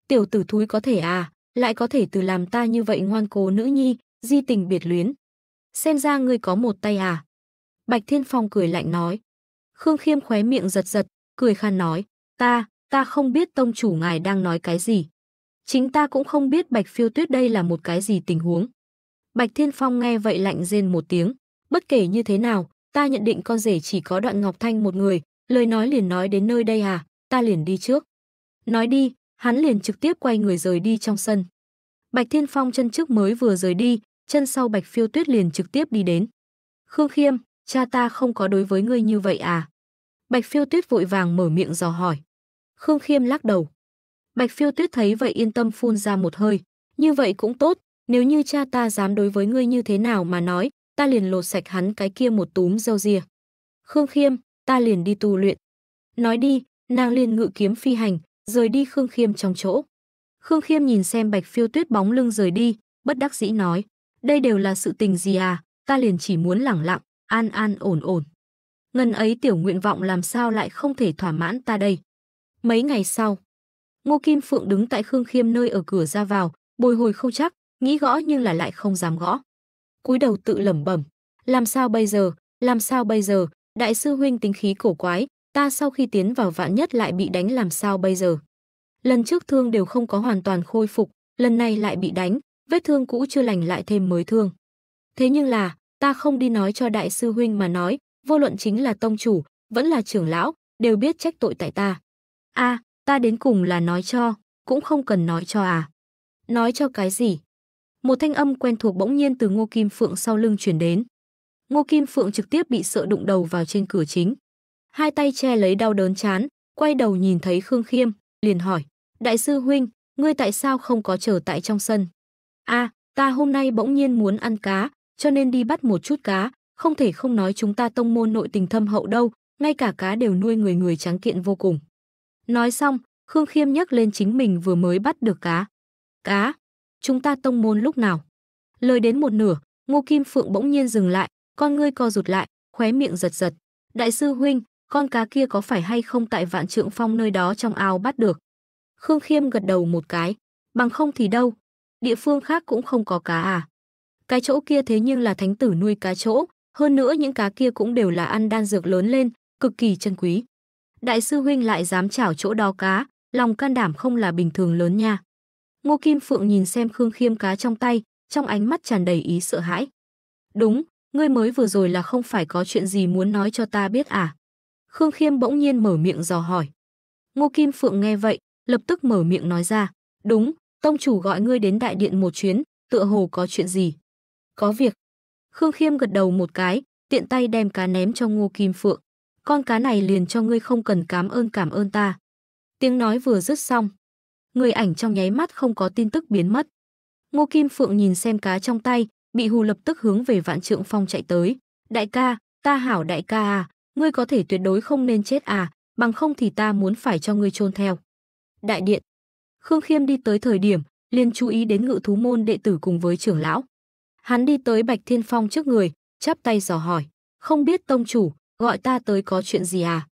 Tiểu tử thúi có thể à, lại có thể từ làm ta như vậy ngoan cố nữ nhi, di tình biệt luyến. Xem ra ngươi có một tay à? Bạch Thiên Phong cười lạnh nói. Khương Khiêm khóe miệng giật giật, cười khan nói, ta, ta không biết tông chủ ngài đang nói cái gì. Chính ta cũng không biết Bạch Phiêu Tuyết đây là một cái gì tình huống. Bạch Thiên Phong nghe vậy lạnh rên một tiếng. Bất kể như thế nào, ta nhận định con rể chỉ có đoạn Ngọc Thanh một người, lời nói liền nói đến nơi đây à, ta liền đi trước. Nói đi, hắn liền trực tiếp quay người rời đi trong sân. Bạch Thiên Phong chân trước mới vừa rời đi, chân sau Bạch Phiêu Tuyết liền trực tiếp đi đến. Khương Khiêm, cha ta không có đối với ngươi như vậy à? Bạch Phiêu Tuyết vội vàng mở miệng dò hỏi. Khương Khiêm lắc đầu, Bạch Phiêu Tuyết thấy vậy yên tâm phun ra một hơi. Như vậy cũng tốt, nếu như cha ta dám đối với ngươi như thế nào mà nói, ta liền lột sạch hắn cái kia một túm dâu ria. Khương Khiêm, ta liền đi tu luyện. Nói đi, nàng liền ngự kiếm phi hành, rời đi Khương Khiêm trong chỗ. Khương Khiêm nhìn xem Bạch Phiêu Tuyết bóng lưng rời đi, bất đắc dĩ nói, đây đều là sự tình gì à, ta liền chỉ muốn lẳng lặng, an an ổn ổn. ngân ấy tiểu nguyện vọng làm sao lại không thể thỏa mãn ta đây. Mấy ngày sau, Ngô Kim Phượng đứng tại Khương Khiêm nơi ở cửa ra vào, bồi hồi không chắc, nghĩ gõ nhưng là lại không dám gõ. Cúi đầu tự lẩm bẩm, làm sao bây giờ, làm sao bây giờ, đại sư huynh tính khí cổ quái, ta sau khi tiến vào vạn nhất lại bị đánh làm sao bây giờ. Lần trước thương đều không có hoàn toàn khôi phục, lần này lại bị đánh, vết thương cũ chưa lành lại thêm mới thương. Thế nhưng là, ta không đi nói cho đại sư huynh mà nói, vô luận chính là tông chủ, vẫn là trưởng lão, đều biết trách tội tại ta. A, Ta đến cùng là nói cho, cũng không cần nói cho à. Nói cho cái gì? Một thanh âm quen thuộc bỗng nhiên từ Ngô Kim Phượng sau lưng chuyển đến. Ngô Kim Phượng trực tiếp bị sợ đụng đầu vào trên cửa chính. Hai tay che lấy đau đớn chán, quay đầu nhìn thấy Khương Khiêm, liền hỏi. Đại sư Huynh, ngươi tại sao không có chờ tại trong sân? a ta hôm nay bỗng nhiên muốn ăn cá, cho nên đi bắt một chút cá, không thể không nói chúng ta tông môn nội tình thâm hậu đâu, ngay cả cá đều nuôi người người tráng kiện vô cùng. Nói xong, Khương Khiêm nhắc lên chính mình vừa mới bắt được cá. Cá, chúng ta tông môn lúc nào? Lời đến một nửa, Ngô Kim Phượng bỗng nhiên dừng lại, con ngươi co rụt lại, khóe miệng giật giật. Đại sư huynh, con cá kia có phải hay không tại vạn trượng phong nơi đó trong ao bắt được? Khương Khiêm gật đầu một cái, bằng không thì đâu, địa phương khác cũng không có cá à. Cái chỗ kia thế nhưng là thánh tử nuôi cá chỗ, hơn nữa những cá kia cũng đều là ăn đan dược lớn lên, cực kỳ chân quý đại sư huynh lại dám chảo chỗ đó cá, lòng can đảm không là bình thường lớn nha. Ngô Kim Phượng nhìn xem Khương Khiêm cá trong tay, trong ánh mắt tràn đầy ý sợ hãi. Đúng, ngươi mới vừa rồi là không phải có chuyện gì muốn nói cho ta biết à? Khương Khiêm bỗng nhiên mở miệng dò hỏi. Ngô Kim Phượng nghe vậy, lập tức mở miệng nói ra. Đúng, tông chủ gọi ngươi đến đại điện một chuyến, tựa hồ có chuyện gì? Có việc. Khương Khiêm gật đầu một cái, tiện tay đem cá ném cho Ngô Kim Phượng con cá này liền cho ngươi không cần cảm ơn cảm ơn ta. Tiếng nói vừa dứt xong, người ảnh trong nháy mắt không có tin tức biến mất. Ngô Kim Phượng nhìn xem cá trong tay, bị hù lập tức hướng về vạn trượng phong chạy tới. Đại ca, ta hảo đại ca à, ngươi có thể tuyệt đối không nên chết à, bằng không thì ta muốn phải cho ngươi trôn theo. Đại điện, Khương Khiêm đi tới thời điểm, liền chú ý đến ngự thú môn đệ tử cùng với trưởng lão. Hắn đi tới Bạch Thiên Phong trước người, chắp tay dò hỏi, không biết tông chủ, gọi ta tới có chuyện gì à?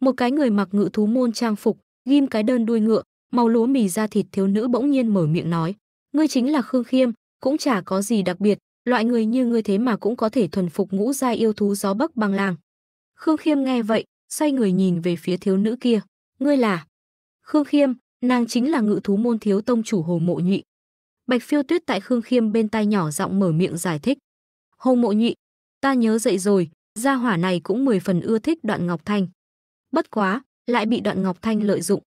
Một cái người mặc ngự thú môn trang phục, ghim cái đơn đuôi ngựa, màu lúa mì da thịt thiếu nữ bỗng nhiên mở miệng nói. Ngươi chính là Khương Khiêm, cũng chả có gì đặc biệt, loại người như ngươi thế mà cũng có thể thuần phục ngũ gia yêu thú gió bắc băng làng. Khương Khiêm nghe vậy, xoay người nhìn về phía thiếu nữ kia. Ngươi là? Khương Khiêm, nàng chính là ngự thú môn thiếu tông chủ hồ mộ nhụy. Bạch phiêu tuyết tại Khương Khiêm bên tai nhỏ giọng mở miệng giải thích. Hồ mộ nhụy, ta nhớ dậy rồi, Gia hỏa này cũng mười phần ưa thích Đoạn Ngọc Thanh. Bất quá, lại bị Đoạn Ngọc Thanh lợi dụng.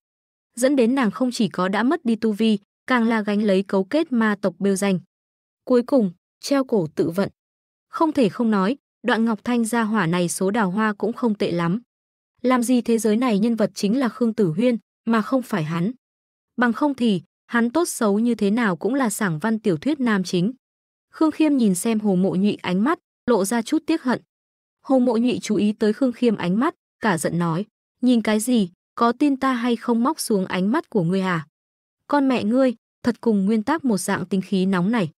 Dẫn đến nàng không chỉ có đã mất đi tu vi, càng là gánh lấy cấu kết ma tộc bêu danh. Cuối cùng, treo cổ tự vận. Không thể không nói, Đoạn Ngọc Thanh gia hỏa này số đào hoa cũng không tệ lắm. Làm gì thế giới này nhân vật chính là Khương Tử Huyên, mà không phải hắn. Bằng không thì, hắn tốt xấu như thế nào cũng là sảng văn tiểu thuyết nam chính. Khương Khiêm nhìn xem hồ mộ nhụy ánh mắt, lộ ra chút tiếc hận. Hồ Mộ Nhụy chú ý tới Khương Khiêm ánh mắt, cả giận nói, nhìn cái gì, có tin ta hay không móc xuống ánh mắt của ngươi à? Con mẹ ngươi, thật cùng nguyên tắc một dạng tinh khí nóng này.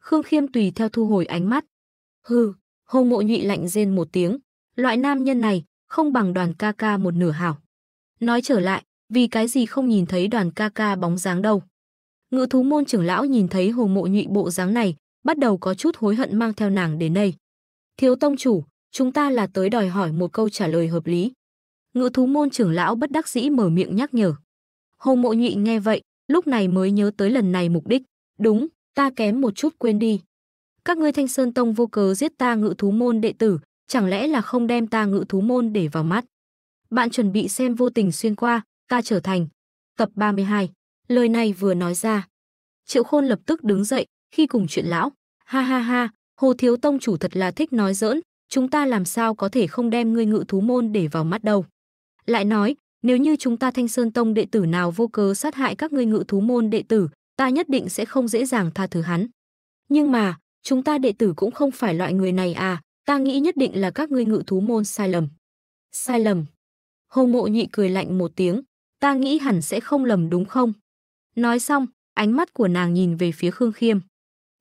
Khương Khiêm tùy theo thu hồi ánh mắt. Hừ, Hồ Mộ Nhụy lạnh rên một tiếng, loại nam nhân này không bằng đoàn ca ca một nửa hảo. Nói trở lại, vì cái gì không nhìn thấy đoàn ca ca bóng dáng đâu. Ngự thú môn trưởng lão nhìn thấy hồ mộ nhụy bộ dáng này, bắt đầu có chút hối hận mang theo nàng đến đây. Thiếu tông chủ, chúng ta là tới đòi hỏi một câu trả lời hợp lý. Ngự thú môn trưởng lão bất đắc dĩ mở miệng nhắc nhở. Hồ Mộ Nhụy nghe vậy, lúc này mới nhớ tới lần này mục đích. Đúng, ta kém một chút quên đi. Các ngươi Thanh Sơn Tông vô cớ giết ta ngự thú môn đệ tử, chẳng lẽ là không đem ta ngự thú môn để vào mắt. Bạn chuẩn bị xem vô tình xuyên qua, ta trở thành. Tập 32. Lời này vừa nói ra. Triệu Khôn lập tức đứng dậy, khi cùng chuyện lão. Ha ha ha, Hồ Thiếu Tông chủ thật là thích nói giỡn, chúng ta làm sao có thể không đem ngươi ngự thú môn để vào mắt đâu. Lại nói, nếu như chúng ta thanh sơn tông đệ tử nào vô cớ sát hại các ngươi ngự thú môn đệ tử, ta nhất định sẽ không dễ dàng tha thứ hắn. Nhưng mà, chúng ta đệ tử cũng không phải loại người này à, ta nghĩ nhất định là các ngươi ngự thú môn sai lầm. Sai lầm. Hồ mộ nhị cười lạnh một tiếng, ta nghĩ hẳn sẽ không lầm đúng không? Nói xong, ánh mắt của nàng nhìn về phía Khương Khiêm.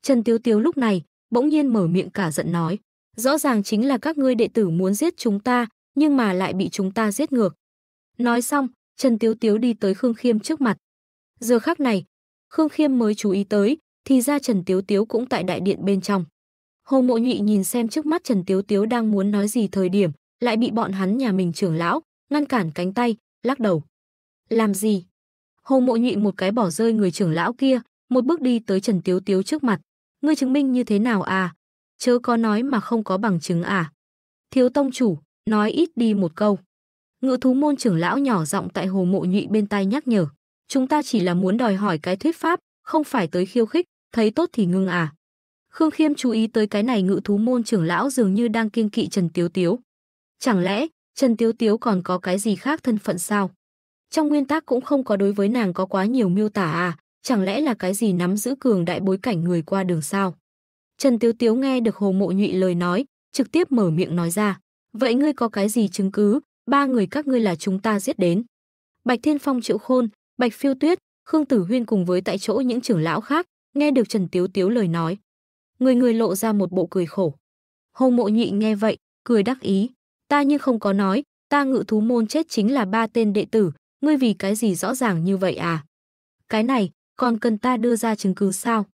Trần Tiếu Tiếu lúc này, bỗng nhiên mở miệng cả giận nói rõ ràng chính là các ngươi đệ tử muốn giết chúng ta, nhưng mà lại bị chúng ta giết ngược. Nói xong, Trần Tiếu Tiếu đi tới Khương Khiêm trước mặt. Giờ khắc này, Khương Khiêm mới chú ý tới, thì ra Trần Tiếu Tiếu cũng tại đại điện bên trong. Hồ Mộ Nhụy nhìn xem trước mắt Trần Tiếu Tiếu đang muốn nói gì thời điểm, lại bị bọn hắn nhà mình trưởng lão ngăn cản cánh tay, lắc đầu. Làm gì? Hồ Mộ Nhụy một cái bỏ rơi người trưởng lão kia, một bước đi tới Trần Tiếu Tiếu trước mặt. Ngươi chứng minh như thế nào à? chớ có nói mà không có bằng chứng à. Thiếu tông chủ, nói ít đi một câu. Ngự thú môn trưởng lão nhỏ giọng tại hồ mộ nhụy bên tai nhắc nhở. Chúng ta chỉ là muốn đòi hỏi cái thuyết pháp, không phải tới khiêu khích, thấy tốt thì ngưng à. Khương Khiêm chú ý tới cái này ngự thú môn trưởng lão dường như đang kiên kỵ Trần Tiếu Tiếu. Chẳng lẽ Trần Tiếu Tiếu còn có cái gì khác thân phận sao? Trong nguyên tác cũng không có đối với nàng có quá nhiều miêu tả à, chẳng lẽ là cái gì nắm giữ cường đại bối cảnh người qua đường sao? Trần Tiếu Tiếu nghe được Hồ Mộ Nhụy lời nói, trực tiếp mở miệng nói ra. Vậy ngươi có cái gì chứng cứ, ba người các ngươi là chúng ta giết đến. Bạch Thiên Phong Triệu Khôn, Bạch Phiêu Tuyết, Khương Tử Huyên cùng với tại chỗ những trưởng lão khác, nghe được Trần Tiếu Tiếu lời nói. Người người lộ ra một bộ cười khổ. Hồ Mộ Nhị nghe vậy, cười đắc ý. Ta nhưng không có nói, ta ngự thú môn chết chính là ba tên đệ tử, ngươi vì cái gì rõ ràng như vậy à? Cái này, còn cần ta đưa ra chứng cứ sao?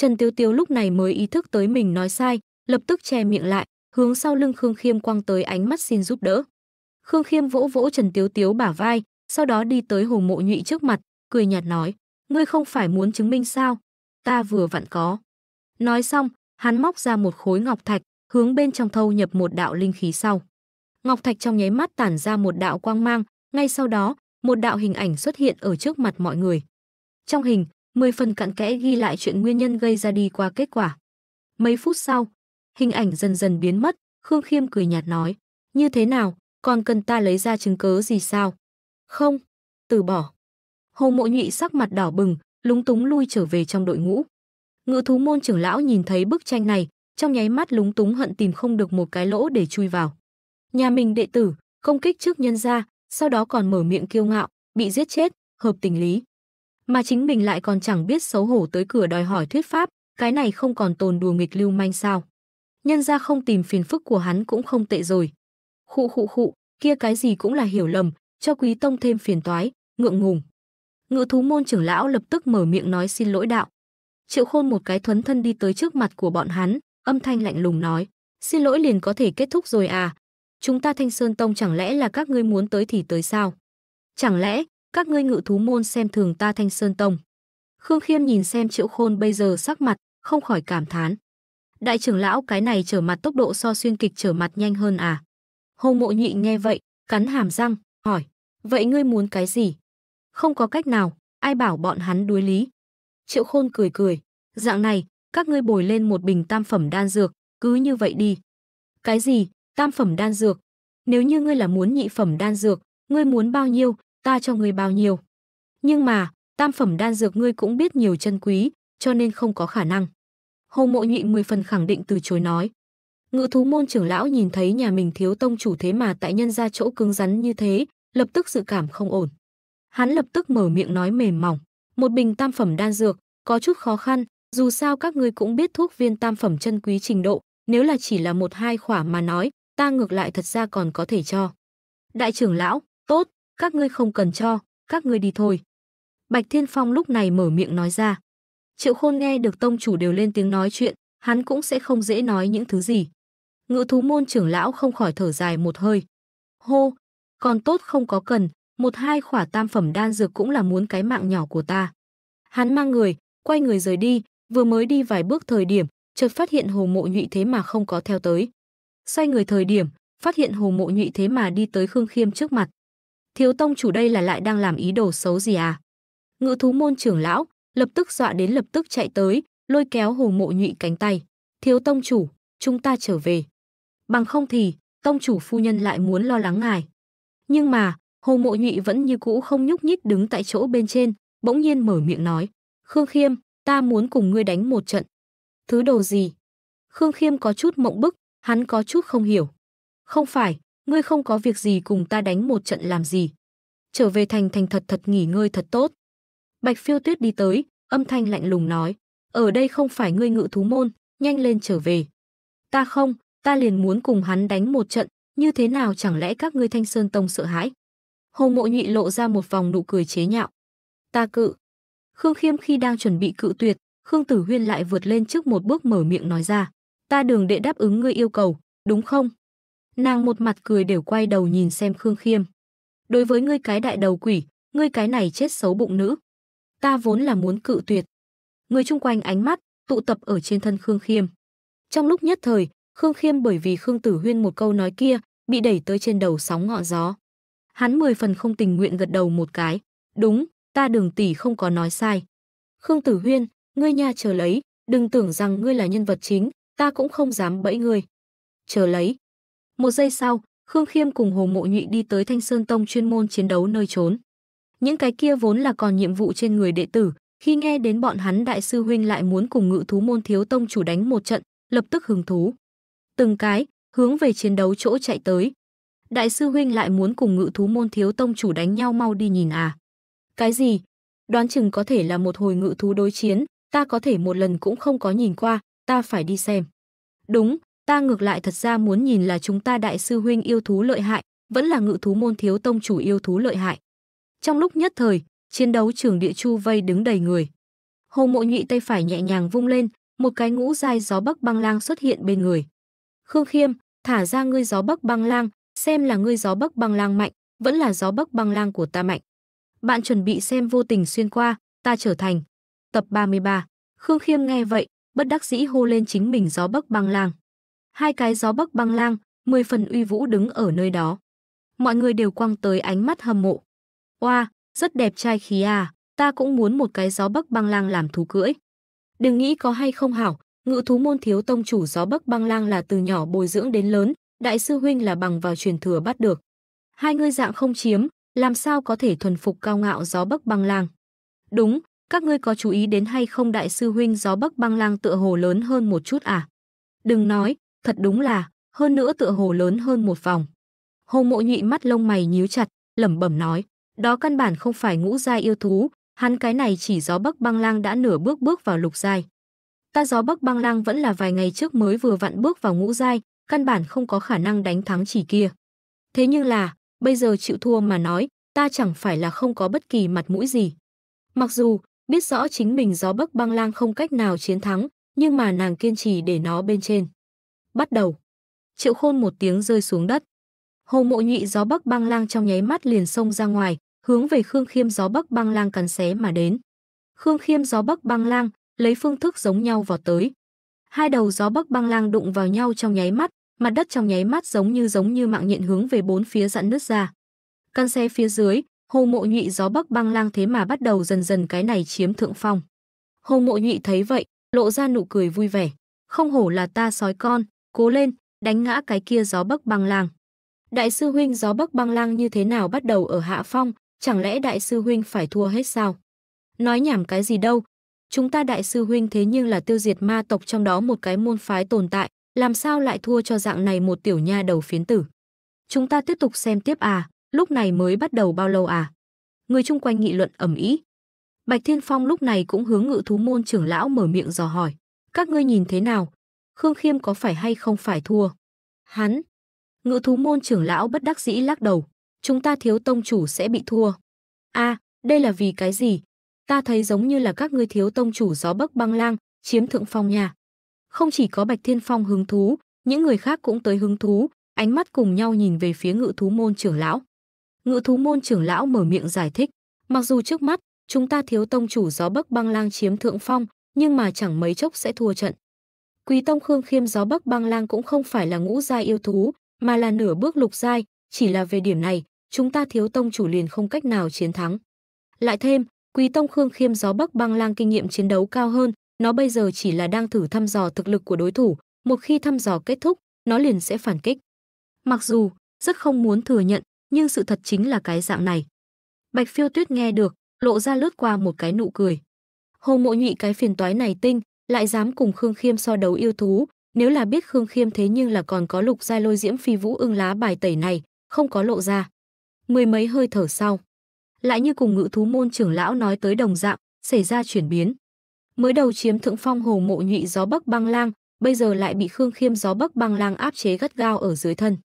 Trần Tiếu Tiếu lúc này mới ý thức tới mình nói sai, lập tức che miệng lại, hướng sau lưng Khương Khiêm quăng tới ánh mắt xin giúp đỡ. Khương Khiêm vỗ vỗ Trần Tiếu Tiếu bả vai, sau đó đi tới Hồ Mộ Nhụy trước mặt, cười nhạt nói, ngươi không phải muốn chứng minh sao, ta vừa vặn có. Nói xong, hắn móc ra một khối ngọc thạch, hướng bên trong thâu nhập một đạo linh khí sau. Ngọc thạch trong nháy mắt tản ra một đạo quang mang, ngay sau đó, một đạo hình ảnh xuất hiện ở trước mặt mọi người. Trong hình, 10 phần cặn kẽ ghi lại chuyện nguyên nhân gây ra đi qua kết quả. Mấy phút sau, hình ảnh dần dần biến mất, Khương Khiêm cười nhạt nói, như thế nào, còn cần ta lấy ra chứng cớ gì sao? Không, từ bỏ. Hồ mộ nhụy sắc mặt đỏ bừng, lúng túng lui trở về trong đội ngũ. Ngự thú môn trưởng lão nhìn thấy bức tranh này, trong nháy mắt lúng túng hận tìm không được một cái lỗ để chui vào. Nhà mình đệ tử, công kích trước nhân ra, sau đó còn mở miệng kiêu ngạo, bị giết chết, hợp tình lý mà chính mình lại còn chẳng biết xấu hổ tới cửa đòi hỏi thuyết pháp, cái này không còn tồn đùa nghịch lưu manh sao. Nhân ra không tìm phiền phức của hắn cũng không tệ rồi. Khụ khụ khụ, kia cái gì cũng là hiểu lầm, cho quý tông thêm phiền toái, ngượng ngùng. Ngự thú môn trưởng lão lập tức mở miệng nói xin lỗi đạo. Triệu khôn một cái thuấn thân đi tới trước mặt của bọn hắn, âm thanh lạnh lùng nói. Xin lỗi liền có thể kết thúc rồi à? Chúng ta thanh sơn tông chẳng lẽ là các ngươi muốn tới thì tới sao? Chẳng lẽ, các ngươi ngự thú môn xem thường ta thanh sơn tông. Khương Khiêm nhìn xem triệu khôn bây giờ sắc mặt, không khỏi cảm thán. Đại trưởng lão cái này trở mặt tốc độ so xuyên kịch trở mặt nhanh hơn à? Hồ mộ nhị nghe vậy, cắn hàm răng, hỏi, vậy ngươi muốn cái gì? Không có cách nào, ai bảo bọn hắn đuối lý. Triệu khôn cười cười, dạng này, các ngươi bồi lên một bình tam phẩm đan dược, cứ như vậy đi. Cái gì, tam phẩm đan dược? Nếu như ngươi là muốn nhị phẩm đan dược, ngươi muốn bao nhiêu, ta cho ngươi bao nhiêu. Nhưng mà, tam phẩm đan dược ngươi cũng biết nhiều chân quý, cho nên không có khả năng. Hồ mộ nhụy mười phần khẳng định từ chối nói. Ngự thú môn trưởng lão nhìn thấy nhà mình thiếu tông chủ thế mà tại nhân ra chỗ cứng rắn như thế, lập tức dự cảm không ổn. Hắn lập tức mở miệng nói mềm mỏng, một bình tam phẩm đan dược, có chút khó khăn, dù sao các ngươi cũng biết thuốc viên tam phẩm chân quý trình độ, nếu là chỉ là một hai khỏa mà nói, ta ngược lại thật ra còn có thể cho. Đại trưởng lão, tốt, các ngươi không cần cho, các ngươi đi thôi. Bạch Thiên Phong lúc này mở miệng nói ra. Triệu Khôn nghe được tông chủ đều lên tiếng nói chuyện, hắn cũng sẽ không dễ nói những thứ gì. Ngự thú môn trưởng lão không khỏi thở dài một hơi. Hô, còn tốt không có cần, một hai khỏa tam phẩm đan dược cũng là muốn cái mạng nhỏ của ta. Hắn mang người, quay người rời đi, vừa mới đi vài bước thời điểm, chợt phát hiện hồ mộ nhụy thế mà không có theo tới. Xoay người thời điểm, phát hiện hồ mộ nhụy thế mà đi tới Khương Khiêm trước mặt. Thiếu tông chủ đây là lại đang làm ý đồ xấu gì à? Ngự thú môn trưởng lão, lập tức dọa đến lập tức chạy tới, lôi kéo hồ mộ nhụy cánh tay. Thiếu tông chủ, chúng ta trở về. Bằng không thì, tông chủ phu nhân lại muốn lo lắng ngài. Nhưng mà, hồ mộ nhụy vẫn như cũ không nhúc nhích đứng tại chỗ bên trên, bỗng nhiên mở miệng nói. Khương Khiêm, ta muốn cùng ngươi đánh một trận. Thứ đồ gì? Khương Khiêm có chút mộng bức, hắn có chút không hiểu. Không phải, ngươi không có việc gì cùng ta đánh một trận làm gì. Trở về thành thành thật thật nghỉ ngơi thật tốt. Bạch phiêu tuyết đi tới, âm thanh lạnh lùng nói, ở đây không phải ngươi ngự thú môn, nhanh lên trở về. Ta không, ta liền muốn cùng hắn đánh một trận, như thế nào chẳng lẽ các ngươi thanh sơn tông sợ hãi. Hồ mộ nhị lộ ra một vòng nụ cười chế nhạo. Ta cự. Khương Khiêm khi đang chuẩn bị cự tuyệt, Khương Tử Huyên lại vượt lên trước một bước mở miệng nói ra. Ta đường đệ đáp ứng ngươi yêu cầu, đúng không? Nàng một mặt cười đều quay đầu nhìn xem Khương Khiêm. Đối với ngươi cái đại đầu quỷ, ngươi cái này chết xấu bụng nữ. Ta vốn là muốn cự tuyệt. Người chung quanh ánh mắt, tụ tập ở trên thân Khương Khiêm. Trong lúc nhất thời, Khương Khiêm bởi vì Khương Tử Huyên một câu nói kia, bị đẩy tới trên đầu sóng ngọn gió. Hắn mười phần không tình nguyện gật đầu một cái. Đúng, ta đường tỷ không có nói sai. Khương Tử Huyên, ngươi nha chờ lấy, đừng tưởng rằng ngươi là nhân vật chính, ta cũng không dám bẫy ngươi. Chờ lấy, một giây sau, Khương Khiêm cùng Hồ Mộ Nhụy đi tới Thanh Sơn Tông chuyên môn chiến đấu nơi trốn. Những cái kia vốn là còn nhiệm vụ trên người đệ tử, khi nghe đến bọn hắn đại sư huynh lại muốn cùng ngự thú môn thiếu tông chủ đánh một trận, lập tức hứng thú. Từng cái, hướng về chiến đấu chỗ chạy tới. Đại sư huynh lại muốn cùng ngự thú môn thiếu tông chủ đánh nhau mau đi nhìn à. Cái gì? Đoán chừng có thể là một hồi ngự thú đối chiến, ta có thể một lần cũng không có nhìn qua, ta phải đi xem. Đúng, ta ngược lại thật ra muốn nhìn là chúng ta đại sư huynh yêu thú lợi hại, vẫn là ngự thú môn thiếu tông chủ yêu thú lợi hại. Trong lúc nhất thời, chiến đấu trường địa chu vây đứng đầy người. Hồ Mộ Nhụy tay phải nhẹ nhàng vung lên, một cái ngũ giai gió bắc băng lang xuất hiện bên người. Khương Khiêm, thả ra ngươi gió bắc băng lang, xem là ngươi gió bắc băng lang mạnh, vẫn là gió bắc băng lang của ta mạnh. Bạn chuẩn bị xem vô tình xuyên qua, ta trở thành. Tập 33. Khương Khiêm nghe vậy, bất đắc dĩ hô lên chính mình gió bắc băng lang hai cái gió bắc băng lang, mười phần uy vũ đứng ở nơi đó. Mọi người đều quăng tới ánh mắt hâm mộ. Oa, rất đẹp trai khí à, ta cũng muốn một cái gió bắc băng lang làm thú cưỡi. Đừng nghĩ có hay không hảo, ngự thú môn thiếu tông chủ gió bắc băng lang là từ nhỏ bồi dưỡng đến lớn, đại sư huynh là bằng vào truyền thừa bắt được. Hai ngươi dạng không chiếm, làm sao có thể thuần phục cao ngạo gió bắc băng lang. Đúng, các ngươi có chú ý đến hay không đại sư huynh gió bắc băng lang tựa hồ lớn hơn một chút à? Đừng nói, Thật đúng là, hơn nữa tựa hồ lớn hơn một vòng. Hồ Mộ Nhụy mắt lông mày nhíu chặt, lẩm bẩm nói, đó căn bản không phải ngũ giai yêu thú, hắn cái này chỉ gió Bắc Băng Lang đã nửa bước bước vào lục giai. Ta gió Bắc Băng Lang vẫn là vài ngày trước mới vừa vặn bước vào ngũ giai, căn bản không có khả năng đánh thắng chỉ kia. Thế nhưng là, bây giờ chịu thua mà nói, ta chẳng phải là không có bất kỳ mặt mũi gì. Mặc dù, biết rõ chính mình gió Bắc Băng Lang không cách nào chiến thắng, nhưng mà nàng kiên trì để nó bên trên bắt đầu. Triệu khôn một tiếng rơi xuống đất. Hồ mộ nhụy gió bắc băng lang trong nháy mắt liền xông ra ngoài, hướng về Khương Khiêm gió bắc băng lang cắn xé mà đến. Khương Khiêm gió bắc băng lang, lấy phương thức giống nhau vào tới. Hai đầu gió bắc băng lang đụng vào nhau trong nháy mắt, mặt đất trong nháy mắt giống như giống như mạng nhện hướng về bốn phía dặn nứt ra. Căn xe phía dưới, hồ mộ nhụy gió bắc băng lang thế mà bắt đầu dần dần cái này chiếm thượng phong. Hồ mộ nhụy thấy vậy, lộ ra nụ cười vui vẻ. Không hổ là ta sói con, Cố lên, đánh ngã cái kia gió bắc băng lang. Đại sư huynh gió bắc băng lang như thế nào bắt đầu ở hạ phong, chẳng lẽ đại sư huynh phải thua hết sao? Nói nhảm cái gì đâu, chúng ta đại sư huynh thế nhưng là tiêu diệt ma tộc trong đó một cái môn phái tồn tại, làm sao lại thua cho dạng này một tiểu nha đầu phiến tử. Chúng ta tiếp tục xem tiếp à, lúc này mới bắt đầu bao lâu à? Người chung quanh nghị luận ẩm ý. Bạch Thiên Phong lúc này cũng hướng ngự thú môn trưởng lão mở miệng dò hỏi. Các ngươi nhìn thế nào, Khương Khiêm có phải hay không phải thua? Hắn. Ngự thú môn trưởng lão bất đắc dĩ lắc đầu. Chúng ta thiếu tông chủ sẽ bị thua. a đây là vì cái gì? Ta thấy giống như là các ngươi thiếu tông chủ gió bấc băng lang, chiếm thượng phong nhà. Không chỉ có Bạch Thiên Phong hứng thú, những người khác cũng tới hứng thú, ánh mắt cùng nhau nhìn về phía ngự thú môn trưởng lão. Ngự thú môn trưởng lão mở miệng giải thích, mặc dù trước mắt, chúng ta thiếu tông chủ gió bấc băng lang chiếm thượng phong, nhưng mà chẳng mấy chốc sẽ thua trận. Quỳ tông Khương Khiêm gió Bắc Băng Lang cũng không phải là ngũ giai yêu thú, mà là nửa bước lục giai, chỉ là về điểm này, chúng ta thiếu tông chủ liền không cách nào chiến thắng. Lại thêm, Quỳ tông Khương Khiêm gió Bắc Băng Lang kinh nghiệm chiến đấu cao hơn, nó bây giờ chỉ là đang thử thăm dò thực lực của đối thủ, một khi thăm dò kết thúc, nó liền sẽ phản kích. Mặc dù rất không muốn thừa nhận, nhưng sự thật chính là cái dạng này. Bạch Phiêu Tuyết nghe được, lộ ra lướt qua một cái nụ cười. Hồ Mộ Nhụy cái phiền toái này tinh, lại dám cùng Khương Khiêm so đấu yêu thú, nếu là biết Khương Khiêm thế nhưng là còn có lục giai lôi diễm phi vũ ưng lá bài tẩy này, không có lộ ra. Mười mấy hơi thở sau, lại như cùng ngự thú môn trưởng lão nói tới đồng dạng, xảy ra chuyển biến. Mới đầu chiếm thượng phong hồ mộ nhụy gió bắc băng lang, bây giờ lại bị Khương Khiêm gió bắc băng lang áp chế gắt gao ở dưới thân.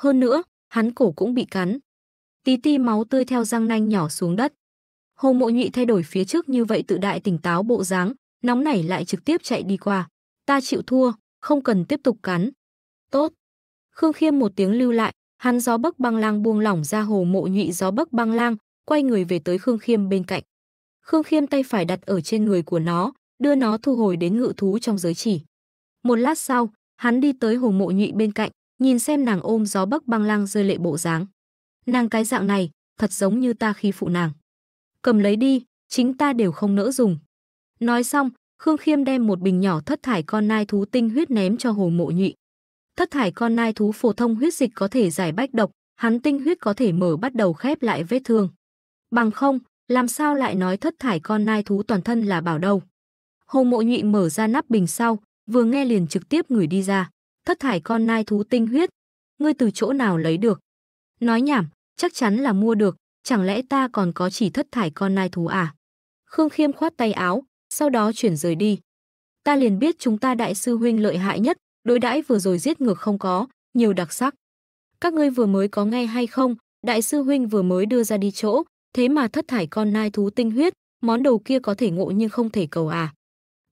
Hơn nữa, hắn cổ cũng bị cắn. Tí ti máu tươi theo răng nanh nhỏ xuống đất. Hồ mộ nhụy thay đổi phía trước như vậy tự đại tỉnh táo bộ dáng, nóng nảy lại trực tiếp chạy đi qua. Ta chịu thua, không cần tiếp tục cắn. Tốt. Khương Khiêm một tiếng lưu lại, hắn gió bấc băng lang buông lỏng ra hồ mộ nhụy gió bấc băng lang, quay người về tới Khương Khiêm bên cạnh. Khương Khiêm tay phải đặt ở trên người của nó, đưa nó thu hồi đến ngự thú trong giới chỉ. Một lát sau, hắn đi tới hồ mộ nhụy bên cạnh, nhìn xem nàng ôm gió bấc băng lang rơi lệ bộ dáng. Nàng cái dạng này, thật giống như ta khi phụ nàng. Cầm lấy đi, chính ta đều không nỡ dùng. Nói xong, Khương Khiêm đem một bình nhỏ thất thải con nai thú tinh huyết ném cho hồ mộ nhụy. Thất thải con nai thú phổ thông huyết dịch có thể giải bách độc, hắn tinh huyết có thể mở bắt đầu khép lại vết thương. Bằng không, làm sao lại nói thất thải con nai thú toàn thân là bảo đâu. Hồ mộ nhụy mở ra nắp bình sau, vừa nghe liền trực tiếp ngửi đi ra. Thất thải con nai thú tinh huyết, ngươi từ chỗ nào lấy được. Nói nhảm, chắc chắn là mua được, chẳng lẽ ta còn có chỉ thất thải con nai thú à? Khương Khiêm khoát tay áo, sau đó chuyển rời đi. Ta liền biết chúng ta đại sư huynh lợi hại nhất, đối đãi vừa rồi giết ngược không có, nhiều đặc sắc. Các ngươi vừa mới có nghe hay không, đại sư huynh vừa mới đưa ra đi chỗ, thế mà thất thải con nai thú tinh huyết, món đầu kia có thể ngộ nhưng không thể cầu à.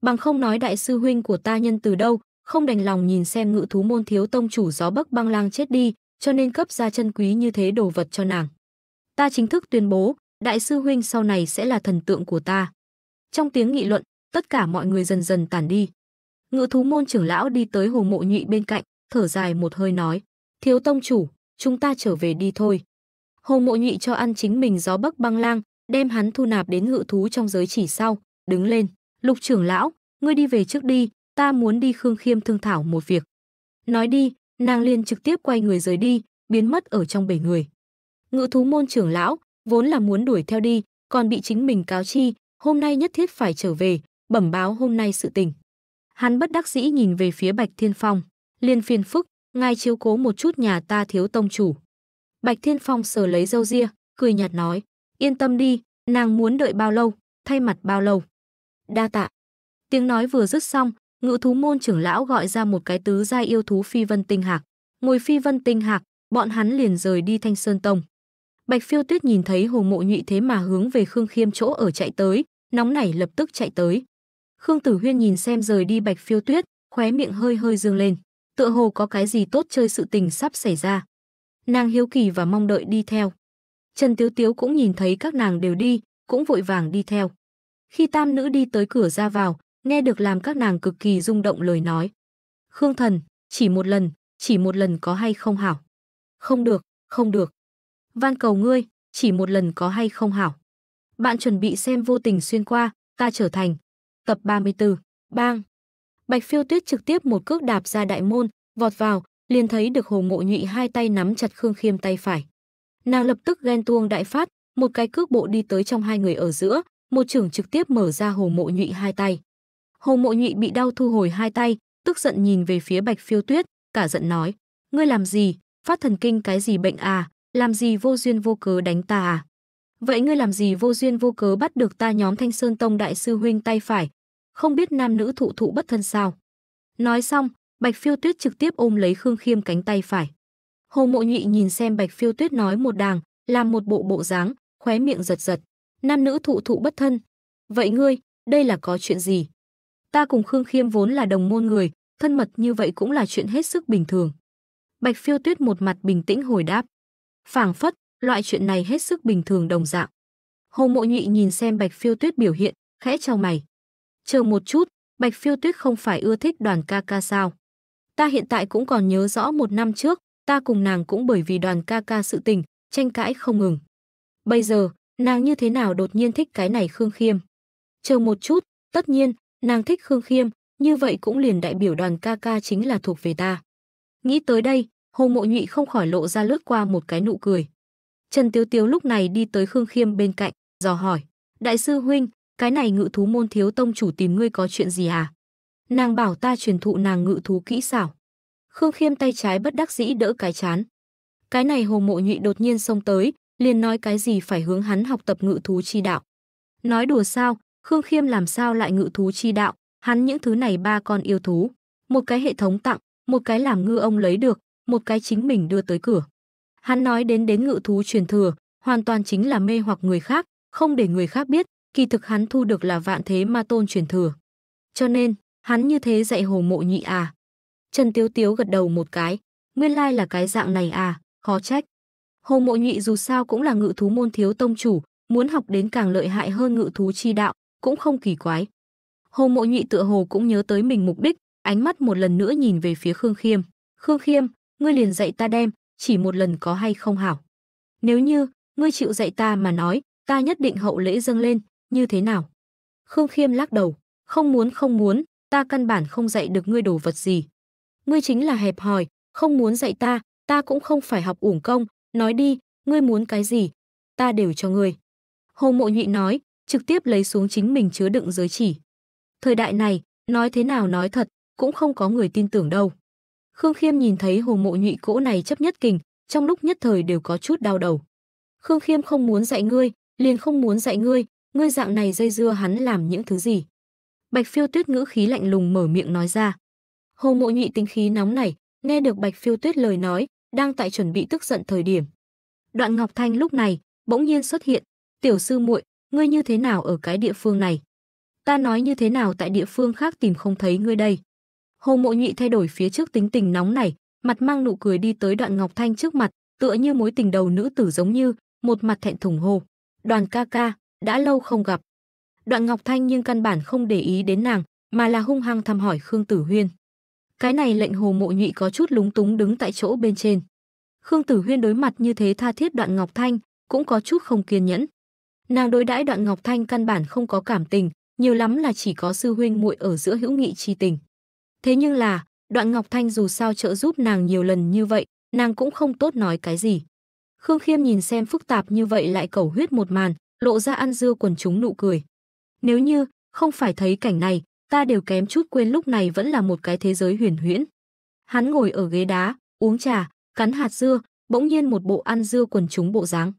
Bằng không nói đại sư huynh của ta nhân từ đâu, không đành lòng nhìn xem ngự thú môn thiếu tông chủ gió bắc băng lang chết đi, cho nên cấp ra chân quý như thế đồ vật cho nàng. Ta chính thức tuyên bố, đại sư huynh sau này sẽ là thần tượng của ta. Trong tiếng nghị luận, tất cả mọi người dần dần tản đi. Ngự thú môn trưởng lão đi tới hồ mộ nhụy bên cạnh, thở dài một hơi nói, thiếu tông chủ, chúng ta trở về đi thôi. Hồ mộ nhụy cho ăn chính mình gió bắc băng lang, đem hắn thu nạp đến ngự thú trong giới chỉ sau, đứng lên, lục trưởng lão, ngươi đi về trước đi, ta muốn đi Khương Khiêm thương thảo một việc. Nói đi, nàng liền trực tiếp quay người rời đi, biến mất ở trong bể người. Ngự thú môn trưởng lão, vốn là muốn đuổi theo đi, còn bị chính mình cáo chi, hôm nay nhất thiết phải trở về, bẩm báo hôm nay sự tình. Hắn bất đắc dĩ nhìn về phía Bạch Thiên Phong, liền phiền phức, ngài chiếu cố một chút nhà ta thiếu tông chủ. Bạch Thiên Phong sờ lấy râu ria, cười nhạt nói, yên tâm đi, nàng muốn đợi bao lâu, thay mặt bao lâu. Đa tạ. Tiếng nói vừa dứt xong, ngự thú môn trưởng lão gọi ra một cái tứ gia yêu thú phi vân tinh hạc. Ngồi phi vân tinh hạc, bọn hắn liền rời đi thanh sơn tông. Bạch Phiêu Tuyết nhìn thấy Hồ Mộ Nhụy thế mà hướng về Khương Khiêm chỗ ở chạy tới, nóng nảy lập tức chạy tới. Khương Tử Huyên nhìn xem rời đi Bạch Phiêu Tuyết, khóe miệng hơi hơi dương lên, tựa hồ có cái gì tốt chơi sự tình sắp xảy ra. Nàng hiếu kỳ và mong đợi đi theo. Trần Tiếu Tiếu cũng nhìn thấy các nàng đều đi, cũng vội vàng đi theo. Khi tam nữ đi tới cửa ra vào, nghe được làm các nàng cực kỳ rung động lời nói. Khương thần, chỉ một lần, chỉ một lần có hay không hảo? Không được, không được van cầu ngươi, chỉ một lần có hay không hảo. Bạn chuẩn bị xem vô tình xuyên qua, ta trở thành. Tập 34, bang. Bạch phiêu tuyết trực tiếp một cước đạp ra đại môn, vọt vào, liền thấy được hồ mộ nhụy hai tay nắm chặt Khương Khiêm tay phải. Nàng lập tức ghen tuông đại phát, một cái cước bộ đi tới trong hai người ở giữa, một trưởng trực tiếp mở ra hồ mộ nhụy hai tay. Hồ mộ nhụy bị đau thu hồi hai tay, tức giận nhìn về phía bạch phiêu tuyết, cả giận nói. Ngươi làm gì, phát thần kinh cái gì bệnh à, làm gì vô duyên vô cớ đánh ta à? Vậy ngươi làm gì vô duyên vô cớ bắt được ta nhóm Thanh Sơn Tông Đại sư Huynh tay phải? Không biết nam nữ thụ thụ bất thân sao? Nói xong, Bạch Phiêu Tuyết trực tiếp ôm lấy Khương Khiêm cánh tay phải. Hồ Mộ Nhụy nhìn xem Bạch Phiêu Tuyết nói một đàng, làm một bộ bộ dáng, khóe miệng giật giật. Nam nữ thụ thụ bất thân. Vậy ngươi, đây là có chuyện gì? Ta cùng Khương Khiêm vốn là đồng môn người, thân mật như vậy cũng là chuyện hết sức bình thường. Bạch Phiêu Tuyết một mặt bình tĩnh hồi đáp phảng phất, loại chuyện này hết sức bình thường đồng dạng. Hồ Mộ Nhụy nhìn xem Bạch Phiêu Tuyết biểu hiện, khẽ trao mày. Chờ một chút, Bạch Phiêu Tuyết không phải ưa thích đoàn ca ca sao? Ta hiện tại cũng còn nhớ rõ một năm trước, ta cùng nàng cũng bởi vì đoàn ca ca sự tình, tranh cãi không ngừng. Bây giờ, nàng như thế nào đột nhiên thích cái này Khương Khiêm? Chờ một chút, tất nhiên, nàng thích Khương Khiêm, như vậy cũng liền đại biểu đoàn ca ca chính là thuộc về ta. Nghĩ tới đây, Hồ Mộ Nhụy không khỏi lộ ra lướt qua một cái nụ cười. Trần Tiếu Tiếu lúc này đi tới Khương Khiêm bên cạnh, dò hỏi: "Đại sư huynh, cái này ngự thú môn thiếu tông chủ tìm ngươi có chuyện gì à?" Nàng bảo ta truyền thụ nàng ngự thú kỹ xảo. Khương Khiêm tay trái bất đắc dĩ đỡ cái chán. Cái này Hồ Mộ Nhụy đột nhiên xông tới, liền nói cái gì phải hướng hắn học tập ngự thú chi đạo. Nói đùa sao, Khương Khiêm làm sao lại ngự thú chi đạo, hắn những thứ này ba con yêu thú, một cái hệ thống tặng, một cái làm ngư ông lấy được, một cái chính mình đưa tới cửa. Hắn nói đến đến ngự thú truyền thừa, hoàn toàn chính là mê hoặc người khác, không để người khác biết, kỳ thực hắn thu được là vạn thế ma tôn truyền thừa. Cho nên, hắn như thế dạy hồ mộ nhị à. Trần Tiếu Tiếu gật đầu một cái, nguyên lai là cái dạng này à, khó trách. Hồ mộ nhị dù sao cũng là ngự thú môn thiếu tông chủ, muốn học đến càng lợi hại hơn ngự thú chi đạo, cũng không kỳ quái. Hồ mộ nhị tựa hồ cũng nhớ tới mình mục đích, ánh mắt một lần nữa nhìn về phía Khương Khiêm. Khương Khiêm, ngươi liền dạy ta đem, chỉ một lần có hay không hảo. Nếu như, ngươi chịu dạy ta mà nói, ta nhất định hậu lễ dâng lên, như thế nào? Khương Khiêm lắc đầu, không muốn không muốn, ta căn bản không dạy được ngươi đồ vật gì. Ngươi chính là hẹp hòi, không muốn dạy ta, ta cũng không phải học uổng công, nói đi, ngươi muốn cái gì, ta đều cho ngươi. Hồ Mộ Nhụy nói, trực tiếp lấy xuống chính mình chứa đựng giới chỉ. Thời đại này, nói thế nào nói thật, cũng không có người tin tưởng đâu. Khương Khiêm nhìn thấy hồ mộ nhụy cỗ này chấp nhất kình, trong lúc nhất thời đều có chút đau đầu. Khương Khiêm không muốn dạy ngươi, liền không muốn dạy ngươi, ngươi dạng này dây dưa hắn làm những thứ gì. Bạch phiêu tuyết ngữ khí lạnh lùng mở miệng nói ra. Hồ mộ nhụy tính khí nóng này, nghe được bạch phiêu tuyết lời nói, đang tại chuẩn bị tức giận thời điểm. Đoạn Ngọc Thanh lúc này, bỗng nhiên xuất hiện, tiểu sư muội ngươi như thế nào ở cái địa phương này? Ta nói như thế nào tại địa phương khác tìm không thấy ngươi đây? Hồ Mộ Nhụy thay đổi phía trước tính tình nóng nảy, mặt mang nụ cười đi tới Đoạn Ngọc Thanh trước mặt, tựa như mối tình đầu nữ tử giống như, một mặt thẹn thùng hồ. "Đoàn ca ca, đã lâu không gặp." Đoạn Ngọc Thanh nhưng căn bản không để ý đến nàng, mà là hung hăng thăm hỏi Khương Tử Huyên. Cái này lệnh Hồ Mộ Nhụy có chút lúng túng đứng tại chỗ bên trên. Khương Tử Huyên đối mặt như thế tha thiết Đoạn Ngọc Thanh, cũng có chút không kiên nhẫn. Nàng đối đãi Đoạn Ngọc Thanh căn bản không có cảm tình, nhiều lắm là chỉ có sư huynh muội ở giữa hữu nghị chi tình. Thế nhưng là, đoạn Ngọc Thanh dù sao trợ giúp nàng nhiều lần như vậy, nàng cũng không tốt nói cái gì. Khương Khiêm nhìn xem phức tạp như vậy lại cầu huyết một màn, lộ ra ăn dưa quần chúng nụ cười. Nếu như, không phải thấy cảnh này, ta đều kém chút quên lúc này vẫn là một cái thế giới huyền huyễn. Hắn ngồi ở ghế đá, uống trà, cắn hạt dưa, bỗng nhiên một bộ ăn dưa quần chúng bộ dáng.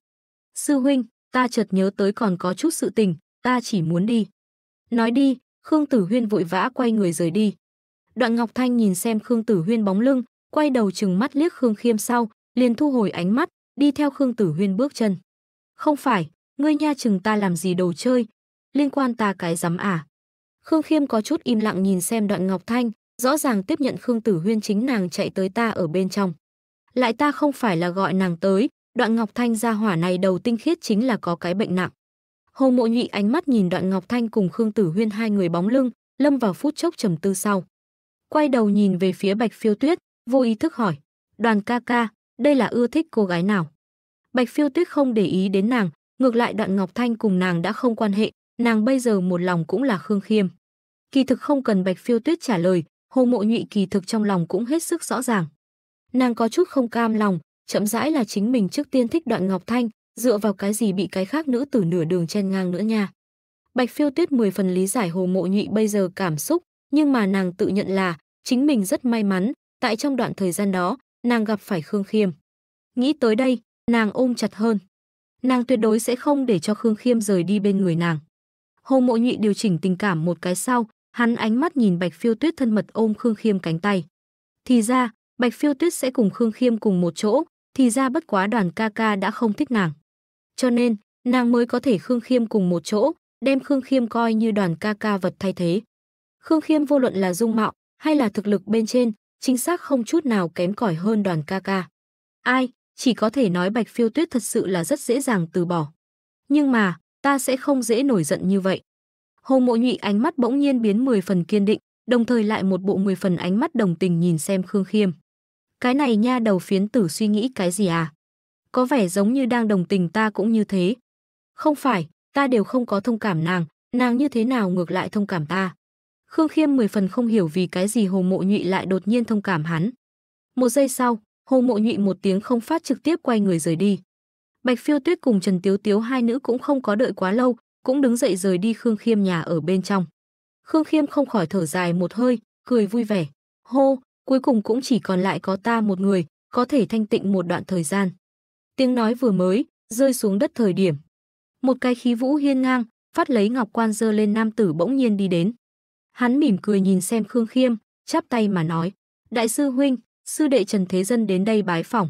Sư huynh, ta chợt nhớ tới còn có chút sự tình, ta chỉ muốn đi. Nói đi, Khương Tử Huyên vội vã quay người rời đi. Đoạn Ngọc Thanh nhìn xem Khương Tử Huyên bóng lưng, quay đầu chừng mắt liếc Khương Khiêm sau, liền thu hồi ánh mắt, đi theo Khương Tử Huyên bước chân. "Không phải, ngươi nha chừng ta làm gì đồ chơi, liên quan ta cái rắm à?" Khương Khiêm có chút im lặng nhìn xem Đoạn Ngọc Thanh, rõ ràng tiếp nhận Khương Tử Huyên chính nàng chạy tới ta ở bên trong. Lại ta không phải là gọi nàng tới, Đoạn Ngọc Thanh ra hỏa này đầu tinh khiết chính là có cái bệnh nặng. Hồ Mộ Nhụy ánh mắt nhìn Đoạn Ngọc Thanh cùng Khương Tử Huyên hai người bóng lưng, lâm vào phút chốc trầm tư sau quay đầu nhìn về phía Bạch Phiêu Tuyết, vô ý thức hỏi, đoàn ca ca, đây là ưa thích cô gái nào? Bạch Phiêu Tuyết không để ý đến nàng, ngược lại đoạn Ngọc Thanh cùng nàng đã không quan hệ, nàng bây giờ một lòng cũng là Khương Khiêm. Kỳ thực không cần Bạch Phiêu Tuyết trả lời, Hồ Mộ Nhụy kỳ thực trong lòng cũng hết sức rõ ràng. Nàng có chút không cam lòng, chậm rãi là chính mình trước tiên thích đoạn Ngọc Thanh, dựa vào cái gì bị cái khác nữ tử nửa đường chen ngang nữa nha. Bạch Phiêu Tuyết mười phần lý giải Hồ Mộ Nhụy bây giờ cảm xúc, nhưng mà nàng tự nhận là chính mình rất may mắn, tại trong đoạn thời gian đó, nàng gặp phải Khương Khiêm. Nghĩ tới đây, nàng ôm chặt hơn. Nàng tuyệt đối sẽ không để cho Khương Khiêm rời đi bên người nàng. Hồ Mộ Nhụy điều chỉnh tình cảm một cái sau, hắn ánh mắt nhìn Bạch Phiêu Tuyết thân mật ôm Khương Khiêm cánh tay. Thì ra, Bạch Phiêu Tuyết sẽ cùng Khương Khiêm cùng một chỗ, thì ra bất quá đoàn ca ca đã không thích nàng. Cho nên, nàng mới có thể Khương Khiêm cùng một chỗ, đem Khương Khiêm coi như đoàn ca ca vật thay thế. Khương Khiêm vô luận là dung mạo hay là thực lực bên trên, chính xác không chút nào kém cỏi hơn đoàn ca ca. Ai, chỉ có thể nói Bạch Phiêu Tuyết thật sự là rất dễ dàng từ bỏ. Nhưng mà, ta sẽ không dễ nổi giận như vậy. Hồ Mộ Nhụy ánh mắt bỗng nhiên biến 10 phần kiên định, đồng thời lại một bộ 10 phần ánh mắt đồng tình nhìn xem Khương Khiêm. Cái này nha đầu phiến tử suy nghĩ cái gì à? Có vẻ giống như đang đồng tình ta cũng như thế. Không phải, ta đều không có thông cảm nàng, nàng như thế nào ngược lại thông cảm ta. Khương Khiêm mười phần không hiểu vì cái gì Hồ Mộ Nhụy lại đột nhiên thông cảm hắn. Một giây sau, Hồ Mộ Nhụy một tiếng không phát trực tiếp quay người rời đi. Bạch Phiêu Tuyết cùng Trần Tiếu Tiếu hai nữ cũng không có đợi quá lâu, cũng đứng dậy rời đi Khương Khiêm nhà ở bên trong. Khương Khiêm không khỏi thở dài một hơi, cười vui vẻ. Hô, cuối cùng cũng chỉ còn lại có ta một người, có thể thanh tịnh một đoạn thời gian. Tiếng nói vừa mới, rơi xuống đất thời điểm. Một cái khí vũ hiên ngang, phát lấy ngọc quan dơ lên nam tử bỗng nhiên đi đến. Hắn mỉm cười nhìn xem Khương Khiêm, chắp tay mà nói, Đại sư Huynh, sư đệ Trần Thế Dân đến đây bái phỏng.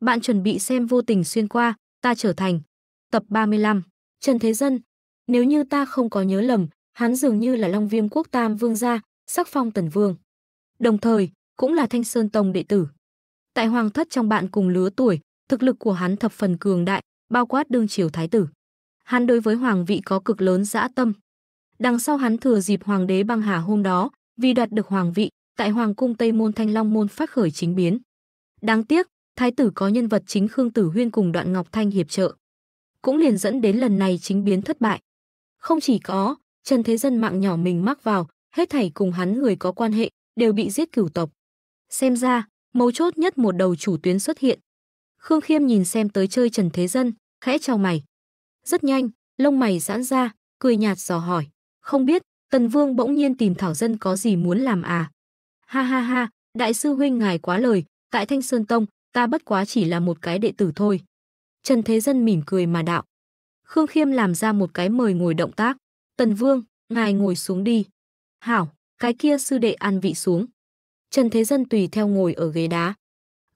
Bạn chuẩn bị xem vô tình xuyên qua, ta trở thành. Tập 35, Trần Thế Dân. Nếu như ta không có nhớ lầm, hắn dường như là Long Viêm Quốc Tam Vương gia, sắc phong Tần Vương. Đồng thời, cũng là Thanh Sơn Tông đệ tử. Tại Hoàng Thất trong bạn cùng lứa tuổi, thực lực của hắn thập phần cường đại, bao quát đương triều thái tử. Hắn đối với hoàng vị có cực lớn dã tâm, Đằng sau hắn thừa dịp hoàng đế băng hà hôm đó, vì đoạt được hoàng vị, tại hoàng cung Tây Môn Thanh Long môn phát khởi chính biến. Đáng tiếc, thái tử có nhân vật chính Khương Tử Huyên cùng Đoạn Ngọc Thanh hiệp trợ. Cũng liền dẫn đến lần này chính biến thất bại. Không chỉ có, Trần Thế Dân mạng nhỏ mình mắc vào, hết thảy cùng hắn người có quan hệ, đều bị giết cửu tộc. Xem ra, mấu chốt nhất một đầu chủ tuyến xuất hiện. Khương Khiêm nhìn xem tới chơi Trần Thế Dân, khẽ trao mày. Rất nhanh, lông mày giãn ra, cười nhạt dò hỏi. Không biết, Tần Vương bỗng nhiên tìm Thảo Dân có gì muốn làm à? Ha ha ha, đại sư huynh ngài quá lời, tại Thanh Sơn Tông, ta bất quá chỉ là một cái đệ tử thôi. Trần Thế Dân mỉm cười mà đạo. Khương Khiêm làm ra một cái mời ngồi động tác. Tần Vương, ngài ngồi xuống đi. Hảo, cái kia sư đệ an vị xuống. Trần Thế Dân tùy theo ngồi ở ghế đá.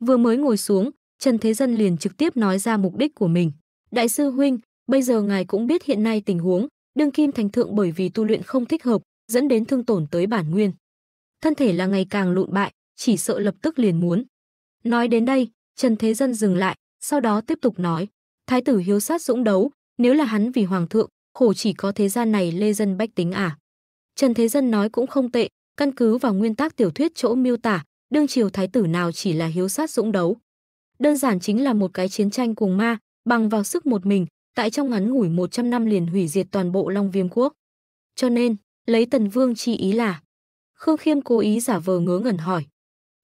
Vừa mới ngồi xuống, Trần Thế Dân liền trực tiếp nói ra mục đích của mình. Đại sư Huynh, bây giờ ngài cũng biết hiện nay tình huống, đương kim thành thượng bởi vì tu luyện không thích hợp, dẫn đến thương tổn tới bản nguyên. Thân thể là ngày càng lụn bại, chỉ sợ lập tức liền muốn. Nói đến đây, Trần Thế Dân dừng lại, sau đó tiếp tục nói, thái tử hiếu sát dũng đấu, nếu là hắn vì hoàng thượng, khổ chỉ có thế gian này lê dân bách tính à. Trần Thế Dân nói cũng không tệ, căn cứ vào nguyên tắc tiểu thuyết chỗ miêu tả, đương triều thái tử nào chỉ là hiếu sát dũng đấu. Đơn giản chính là một cái chiến tranh cùng ma, bằng vào sức một mình, tại trong ngắn ngủi 100 năm liền hủy diệt toàn bộ Long Viêm quốc. Cho nên, lấy Tần Vương chi ý là Khương Khiêm cố ý giả vờ ngớ ngẩn hỏi.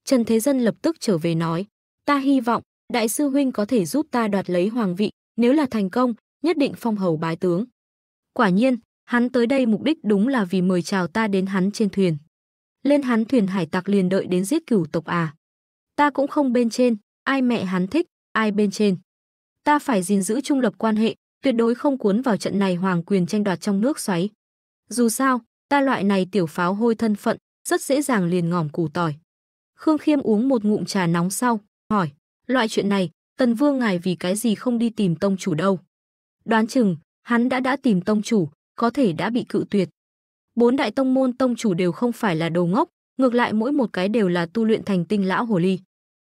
Trần Thế Dân lập tức trở về nói, ta hy vọng đại sư huynh có thể giúp ta đoạt lấy hoàng vị, nếu là thành công, nhất định phong hầu bái tướng. Quả nhiên, hắn tới đây mục đích đúng là vì mời chào ta đến hắn trên thuyền. Lên hắn thuyền hải tặc liền đợi đến giết cửu tộc à. Ta cũng không bên trên, ai mẹ hắn thích, ai bên trên. Ta phải gìn giữ trung lập quan hệ, tuyệt đối không cuốn vào trận này hoàng quyền tranh đoạt trong nước xoáy. Dù sao, ta loại này tiểu pháo hôi thân phận, rất dễ dàng liền ngỏm củ tỏi. Khương Khiêm uống một ngụm trà nóng sau, hỏi, loại chuyện này, Tần Vương ngài vì cái gì không đi tìm tông chủ đâu? Đoán chừng, hắn đã đã tìm tông chủ, có thể đã bị cự tuyệt. Bốn đại tông môn tông chủ đều không phải là đồ ngốc, ngược lại mỗi một cái đều là tu luyện thành tinh lão hồ ly.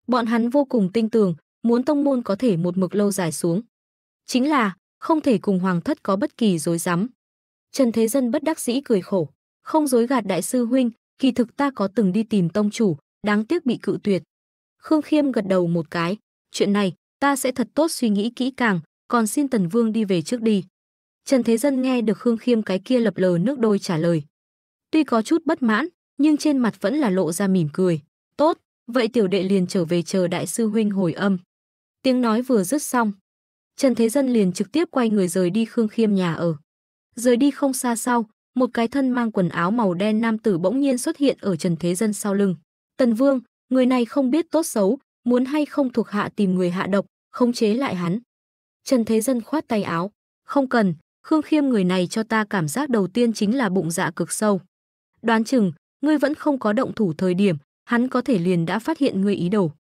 Bọn hắn vô cùng tinh tường, muốn tông môn có thể một mực lâu dài xuống. Chính là, không thể cùng hoàng thất có bất kỳ dối rắm. Trần Thế Dân bất đắc dĩ cười khổ, không dối gạt đại sư huynh, kỳ thực ta có từng đi tìm tông chủ, đáng tiếc bị cự tuyệt. Khương Khiêm gật đầu một cái, chuyện này ta sẽ thật tốt suy nghĩ kỹ càng, còn xin Tần Vương đi về trước đi. Trần Thế Dân nghe được Khương Khiêm cái kia lập lờ nước đôi trả lời. Tuy có chút bất mãn, nhưng trên mặt vẫn là lộ ra mỉm cười. Tốt, vậy tiểu đệ liền trở về chờ đại sư huynh hồi âm. Tiếng nói vừa dứt xong, Trần Thế Dân liền trực tiếp quay người rời đi Khương Khiêm nhà ở. Rời đi không xa sau, một cái thân mang quần áo màu đen nam tử bỗng nhiên xuất hiện ở Trần Thế Dân sau lưng. Tần Vương, người này không biết tốt xấu, muốn hay không thuộc hạ tìm người hạ độc, khống chế lại hắn. Trần Thế Dân khoát tay áo. Không cần, Khương Khiêm người này cho ta cảm giác đầu tiên chính là bụng dạ cực sâu. Đoán chừng, ngươi vẫn không có động thủ thời điểm, hắn có thể liền đã phát hiện ngươi ý đồ.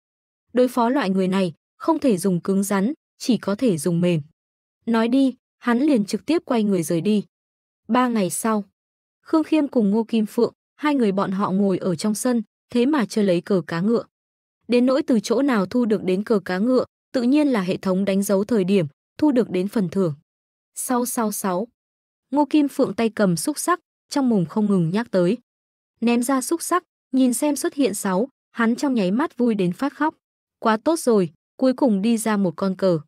Đối phó loại người này, không thể dùng cứng rắn, chỉ có thể dùng mềm. Nói đi, hắn liền trực tiếp quay người rời đi. Ba ngày sau, Khương Khiêm cùng Ngô Kim Phượng, hai người bọn họ ngồi ở trong sân, thế mà chơi lấy cờ cá ngựa. Đến nỗi từ chỗ nào thu được đến cờ cá ngựa, tự nhiên là hệ thống đánh dấu thời điểm, thu được đến phần thưởng. Sau sau sáu, Ngô Kim Phượng tay cầm xúc sắc, trong mồm không ngừng nhắc tới. Ném ra xúc sắc, nhìn xem xuất hiện sáu, hắn trong nháy mắt vui đến phát khóc. Quá tốt rồi, cuối cùng đi ra một con cờ.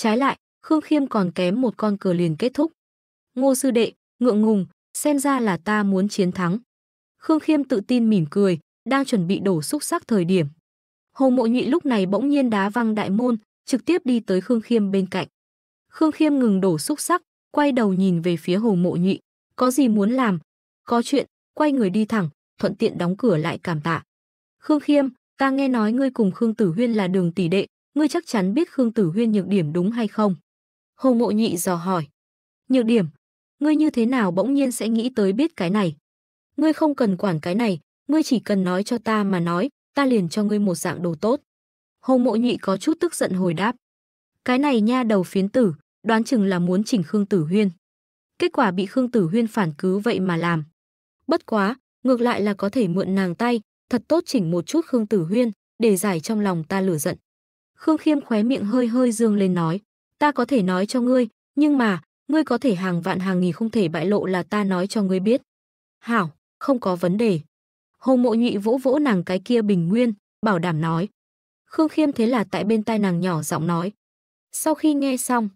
Trái lại, Khương Khiêm còn kém một con cờ liền kết thúc. Ngô sư đệ, ngượng ngùng, xem ra là ta muốn chiến thắng. Khương Khiêm tự tin mỉm cười, đang chuẩn bị đổ xúc sắc thời điểm. Hồ Mộ Nhụy lúc này bỗng nhiên đá văng đại môn, trực tiếp đi tới Khương Khiêm bên cạnh. Khương Khiêm ngừng đổ xúc sắc, quay đầu nhìn về phía Hồ Mộ Nhụy, có gì muốn làm? Có chuyện, quay người đi thẳng, thuận tiện đóng cửa lại cảm tạ. Khương Khiêm, ta nghe nói ngươi cùng Khương Tử Huyên là đường tỷ đệ, ngươi chắc chắn biết Khương Tử Huyên nhược điểm đúng hay không? Hồ Ngộ Nhị dò hỏi. Nhược điểm? Ngươi như thế nào bỗng nhiên sẽ nghĩ tới biết cái này? Ngươi không cần quản cái này, ngươi chỉ cần nói cho ta mà nói, ta liền cho ngươi một dạng đồ tốt. Hồ Mộ Nhị có chút tức giận hồi đáp. Cái này nha đầu phiến tử, đoán chừng là muốn chỉnh Khương Tử Huyên. Kết quả bị Khương Tử Huyên phản cứ vậy mà làm. Bất quá, ngược lại là có thể mượn nàng tay, thật tốt chỉnh một chút Khương Tử Huyên, để giải trong lòng ta lửa giận. Khương Khiêm khóe miệng hơi hơi dương lên nói, ta có thể nói cho ngươi, nhưng mà, ngươi có thể hàng vạn hàng nghìn không thể bại lộ là ta nói cho ngươi biết. Hảo, không có vấn đề. Hồ mộ nhụy vỗ vỗ nàng cái kia bình nguyên, bảo đảm nói. Khương Khiêm thế là tại bên tai nàng nhỏ giọng nói. Sau khi nghe xong,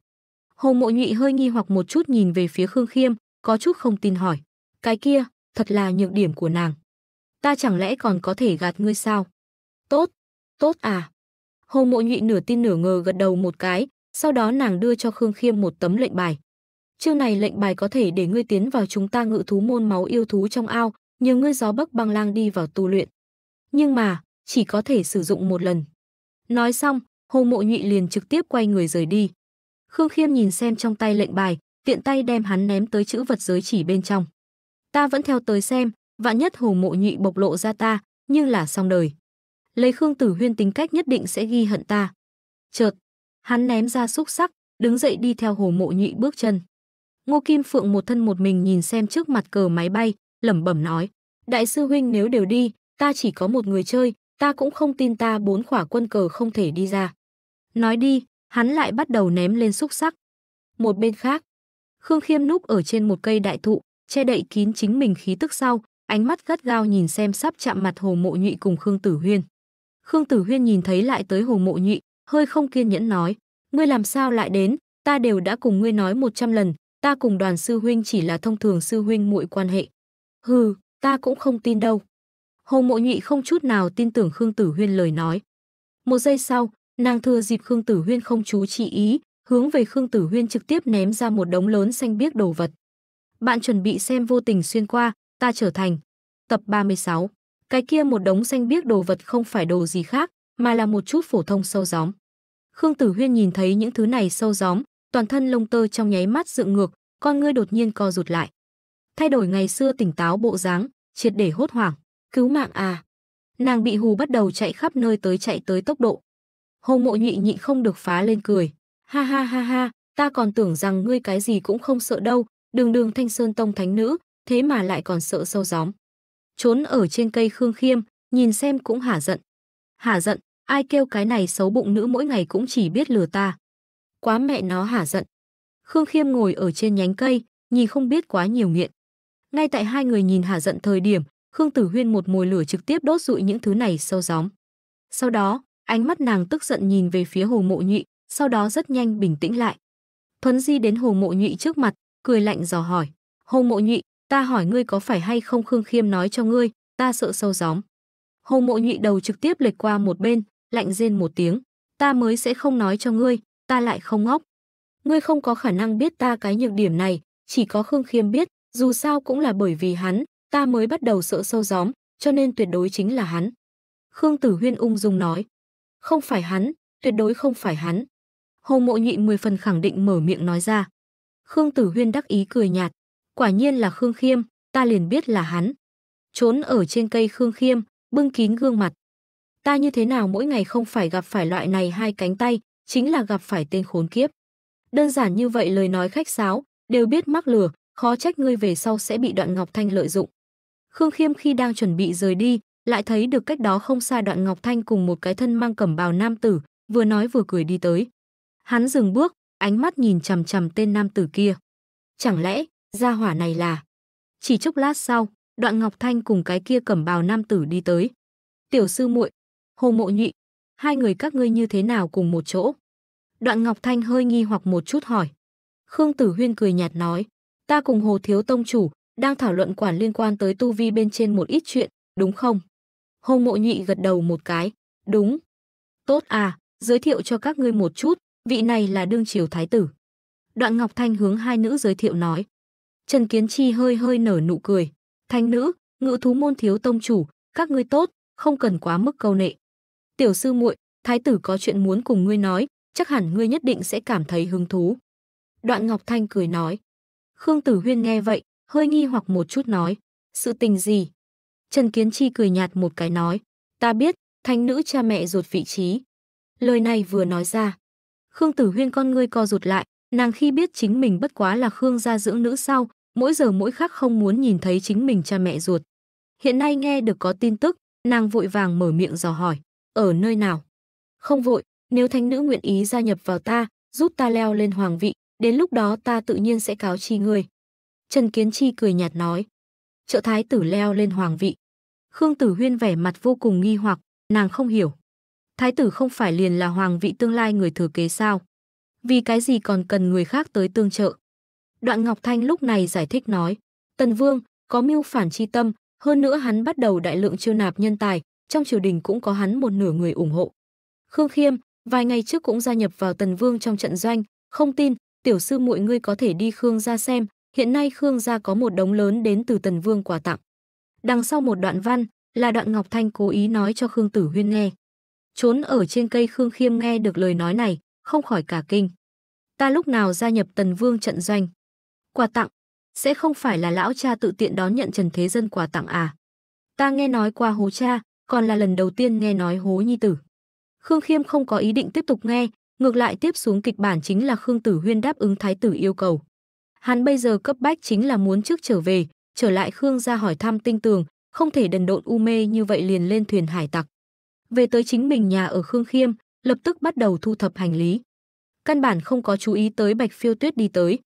Hồ mộ nhụy hơi nghi hoặc một chút nhìn về phía Khương Khiêm, có chút không tin hỏi. Cái kia, thật là nhược điểm của nàng. Ta chẳng lẽ còn có thể gạt ngươi sao? Tốt, tốt à. Hồ Mộ Nhụy nửa tin nửa ngờ gật đầu một cái, sau đó nàng đưa cho Khương Khiêm một tấm lệnh bài. Chương này lệnh bài có thể để ngươi tiến vào chúng ta ngự thú môn máu yêu thú trong ao, nhờ ngươi gió bắc băng lang đi vào tu luyện. Nhưng mà, chỉ có thể sử dụng một lần. Nói xong, Hồ Mộ Nhụy liền trực tiếp quay người rời đi. Khương Khiêm nhìn xem trong tay lệnh bài, tiện tay đem hắn ném tới chữ vật giới chỉ bên trong. Ta vẫn theo tới xem, vạn nhất Hồ Mộ Nhụy bộc lộ ra ta, nhưng là xong đời lấy Khương Tử Huyên tính cách nhất định sẽ ghi hận ta. Chợt, hắn ném ra xúc sắc, đứng dậy đi theo Hồ Mộ nhị bước chân. Ngô Kim Phượng một thân một mình nhìn xem trước mặt cờ máy bay, lẩm bẩm nói: "Đại sư huynh nếu đều đi, ta chỉ có một người chơi, ta cũng không tin ta bốn khỏa quân cờ không thể đi ra." Nói đi, hắn lại bắt đầu ném lên xúc sắc. Một bên khác, Khương Khiêm núp ở trên một cây đại thụ, che đậy kín chính mình khí tức sau, ánh mắt gắt gao nhìn xem sắp chạm mặt Hồ Mộ Nhụy cùng Khương Tử Huyên. Khương Tử Huyên nhìn thấy lại tới Hồ Mộ Nhụy, hơi không kiên nhẫn nói: "Ngươi làm sao lại đến? Ta đều đã cùng ngươi nói 100 lần, ta cùng Đoàn sư huynh chỉ là thông thường sư huynh muội quan hệ." "Hừ, ta cũng không tin đâu." Hồ Mộ Nhụy không chút nào tin tưởng Khương Tử Huyên lời nói. Một giây sau, nàng thừa dịp Khương Tử Huyên không chú chỉ ý, hướng về Khương Tử Huyên trực tiếp ném ra một đống lớn xanh biếc đồ vật. Bạn chuẩn bị xem vô tình xuyên qua, ta trở thành. Tập 36 cái kia một đống xanh biếc đồ vật không phải đồ gì khác, mà là một chút phổ thông sâu gióm. Khương Tử Huyên nhìn thấy những thứ này sâu gióm, toàn thân lông tơ trong nháy mắt dựng ngược, con ngươi đột nhiên co rụt lại. Thay đổi ngày xưa tỉnh táo bộ dáng, triệt để hốt hoảng, cứu mạng à. Nàng bị hù bắt đầu chạy khắp nơi tới chạy tới tốc độ. Hồ mộ nhị nhị không được phá lên cười. Ha ha ha ha, ta còn tưởng rằng ngươi cái gì cũng không sợ đâu, đường đường thanh sơn tông thánh nữ, thế mà lại còn sợ sâu gióng trốn ở trên cây Khương Khiêm, nhìn xem cũng hả giận. Hả giận, ai kêu cái này xấu bụng nữ mỗi ngày cũng chỉ biết lừa ta. Quá mẹ nó hả giận. Khương Khiêm ngồi ở trên nhánh cây, nhìn không biết quá nhiều nghiện. Ngay tại hai người nhìn hả giận thời điểm, Khương Tử Huyên một mồi lửa trực tiếp đốt rụi những thứ này sâu gióm. Sau đó, ánh mắt nàng tức giận nhìn về phía hồ mộ nhụy, sau đó rất nhanh bình tĩnh lại. Thuấn Di đến hồ mộ nhụy trước mặt, cười lạnh dò hỏi. Hồ mộ nhụy, Ta hỏi ngươi có phải hay không Khương Khiêm nói cho ngươi, ta sợ sâu gióm. Hồ mộ nhụy đầu trực tiếp lệch qua một bên, lạnh rên một tiếng. Ta mới sẽ không nói cho ngươi, ta lại không ngốc. Ngươi không có khả năng biết ta cái nhược điểm này, chỉ có Khương Khiêm biết, dù sao cũng là bởi vì hắn, ta mới bắt đầu sợ sâu gióm, cho nên tuyệt đối chính là hắn. Khương Tử Huyên ung dung nói. Không phải hắn, tuyệt đối không phải hắn. Hồ mộ nhị mười phần khẳng định mở miệng nói ra. Khương Tử Huyên đắc ý cười nhạt, quả nhiên là Khương Khiêm, ta liền biết là hắn. Trốn ở trên cây Khương Khiêm, bưng kín gương mặt. Ta như thế nào mỗi ngày không phải gặp phải loại này hai cánh tay, chính là gặp phải tên khốn kiếp. Đơn giản như vậy lời nói khách sáo, đều biết mắc lừa, khó trách ngươi về sau sẽ bị đoạn Ngọc Thanh lợi dụng. Khương Khiêm khi đang chuẩn bị rời đi, lại thấy được cách đó không xa đoạn Ngọc Thanh cùng một cái thân mang cẩm bào nam tử, vừa nói vừa cười đi tới. Hắn dừng bước, ánh mắt nhìn chằm chằm tên nam tử kia. Chẳng lẽ, gia hỏa này là. Chỉ chốc lát sau, Đoạn Ngọc Thanh cùng cái kia cầm bào nam tử đi tới. Tiểu sư muội, Hồ Mộ nhị hai người các ngươi như thế nào cùng một chỗ? Đoạn Ngọc Thanh hơi nghi hoặc một chút hỏi. Khương Tử Huyên cười nhạt nói, ta cùng Hồ Thiếu Tông Chủ đang thảo luận quản liên quan tới tu vi bên trên một ít chuyện, đúng không? Hồ Mộ nhị gật đầu một cái, đúng. Tốt à, giới thiệu cho các ngươi một chút, vị này là đương triều thái tử. Đoạn Ngọc Thanh hướng hai nữ giới thiệu nói. Trần Kiến Chi hơi hơi nở nụ cười. Thanh nữ, ngự thú môn thiếu tông chủ, các ngươi tốt, không cần quá mức câu nệ. Tiểu sư muội, thái tử có chuyện muốn cùng ngươi nói, chắc hẳn ngươi nhất định sẽ cảm thấy hứng thú. Đoạn Ngọc Thanh cười nói. Khương Tử Huyên nghe vậy, hơi nghi hoặc một chút nói. Sự tình gì? Trần Kiến Chi cười nhạt một cái nói. Ta biết, thanh nữ cha mẹ ruột vị trí. Lời này vừa nói ra. Khương Tử Huyên con ngươi co rụt lại, Nàng khi biết chính mình bất quá là Khương gia dưỡng nữ sau, mỗi giờ mỗi khắc không muốn nhìn thấy chính mình cha mẹ ruột. Hiện nay nghe được có tin tức, nàng vội vàng mở miệng dò hỏi, ở nơi nào? Không vội, nếu thánh nữ nguyện ý gia nhập vào ta, giúp ta leo lên hoàng vị, đến lúc đó ta tự nhiên sẽ cáo chi ngươi. Trần Kiến Chi cười nhạt nói, trợ thái tử leo lên hoàng vị. Khương Tử Huyên vẻ mặt vô cùng nghi hoặc, nàng không hiểu. Thái tử không phải liền là hoàng vị tương lai người thừa kế sao? vì cái gì còn cần người khác tới tương trợ. Đoạn Ngọc Thanh lúc này giải thích nói, Tần Vương có mưu phản chi tâm, hơn nữa hắn bắt đầu đại lượng chiêu nạp nhân tài, trong triều đình cũng có hắn một nửa người ủng hộ. Khương Khiêm, vài ngày trước cũng gia nhập vào Tần Vương trong trận doanh, không tin, tiểu sư muội ngươi có thể đi Khương gia xem, hiện nay Khương gia có một đống lớn đến từ Tần Vương quà tặng. Đằng sau một đoạn văn là đoạn Ngọc Thanh cố ý nói cho Khương Tử Huyên nghe. Trốn ở trên cây Khương Khiêm nghe được lời nói này, không khỏi cả kinh. Ta lúc nào gia nhập Tần Vương trận doanh? Quà tặng, sẽ không phải là lão cha tự tiện đón nhận Trần Thế Dân quà tặng à? Ta nghe nói qua hố cha, còn là lần đầu tiên nghe nói hố nhi tử. Khương Khiêm không có ý định tiếp tục nghe, ngược lại tiếp xuống kịch bản chính là Khương Tử Huyên đáp ứng thái tử yêu cầu. Hắn bây giờ cấp bách chính là muốn trước trở về, trở lại Khương gia hỏi thăm tinh tường, không thể đần độn u mê như vậy liền lên thuyền hải tặc. Về tới chính mình nhà ở Khương Khiêm, lập tức bắt đầu thu thập hành lý. Căn bản không có chú ý tới Bạch Phiêu Tuyết đi tới.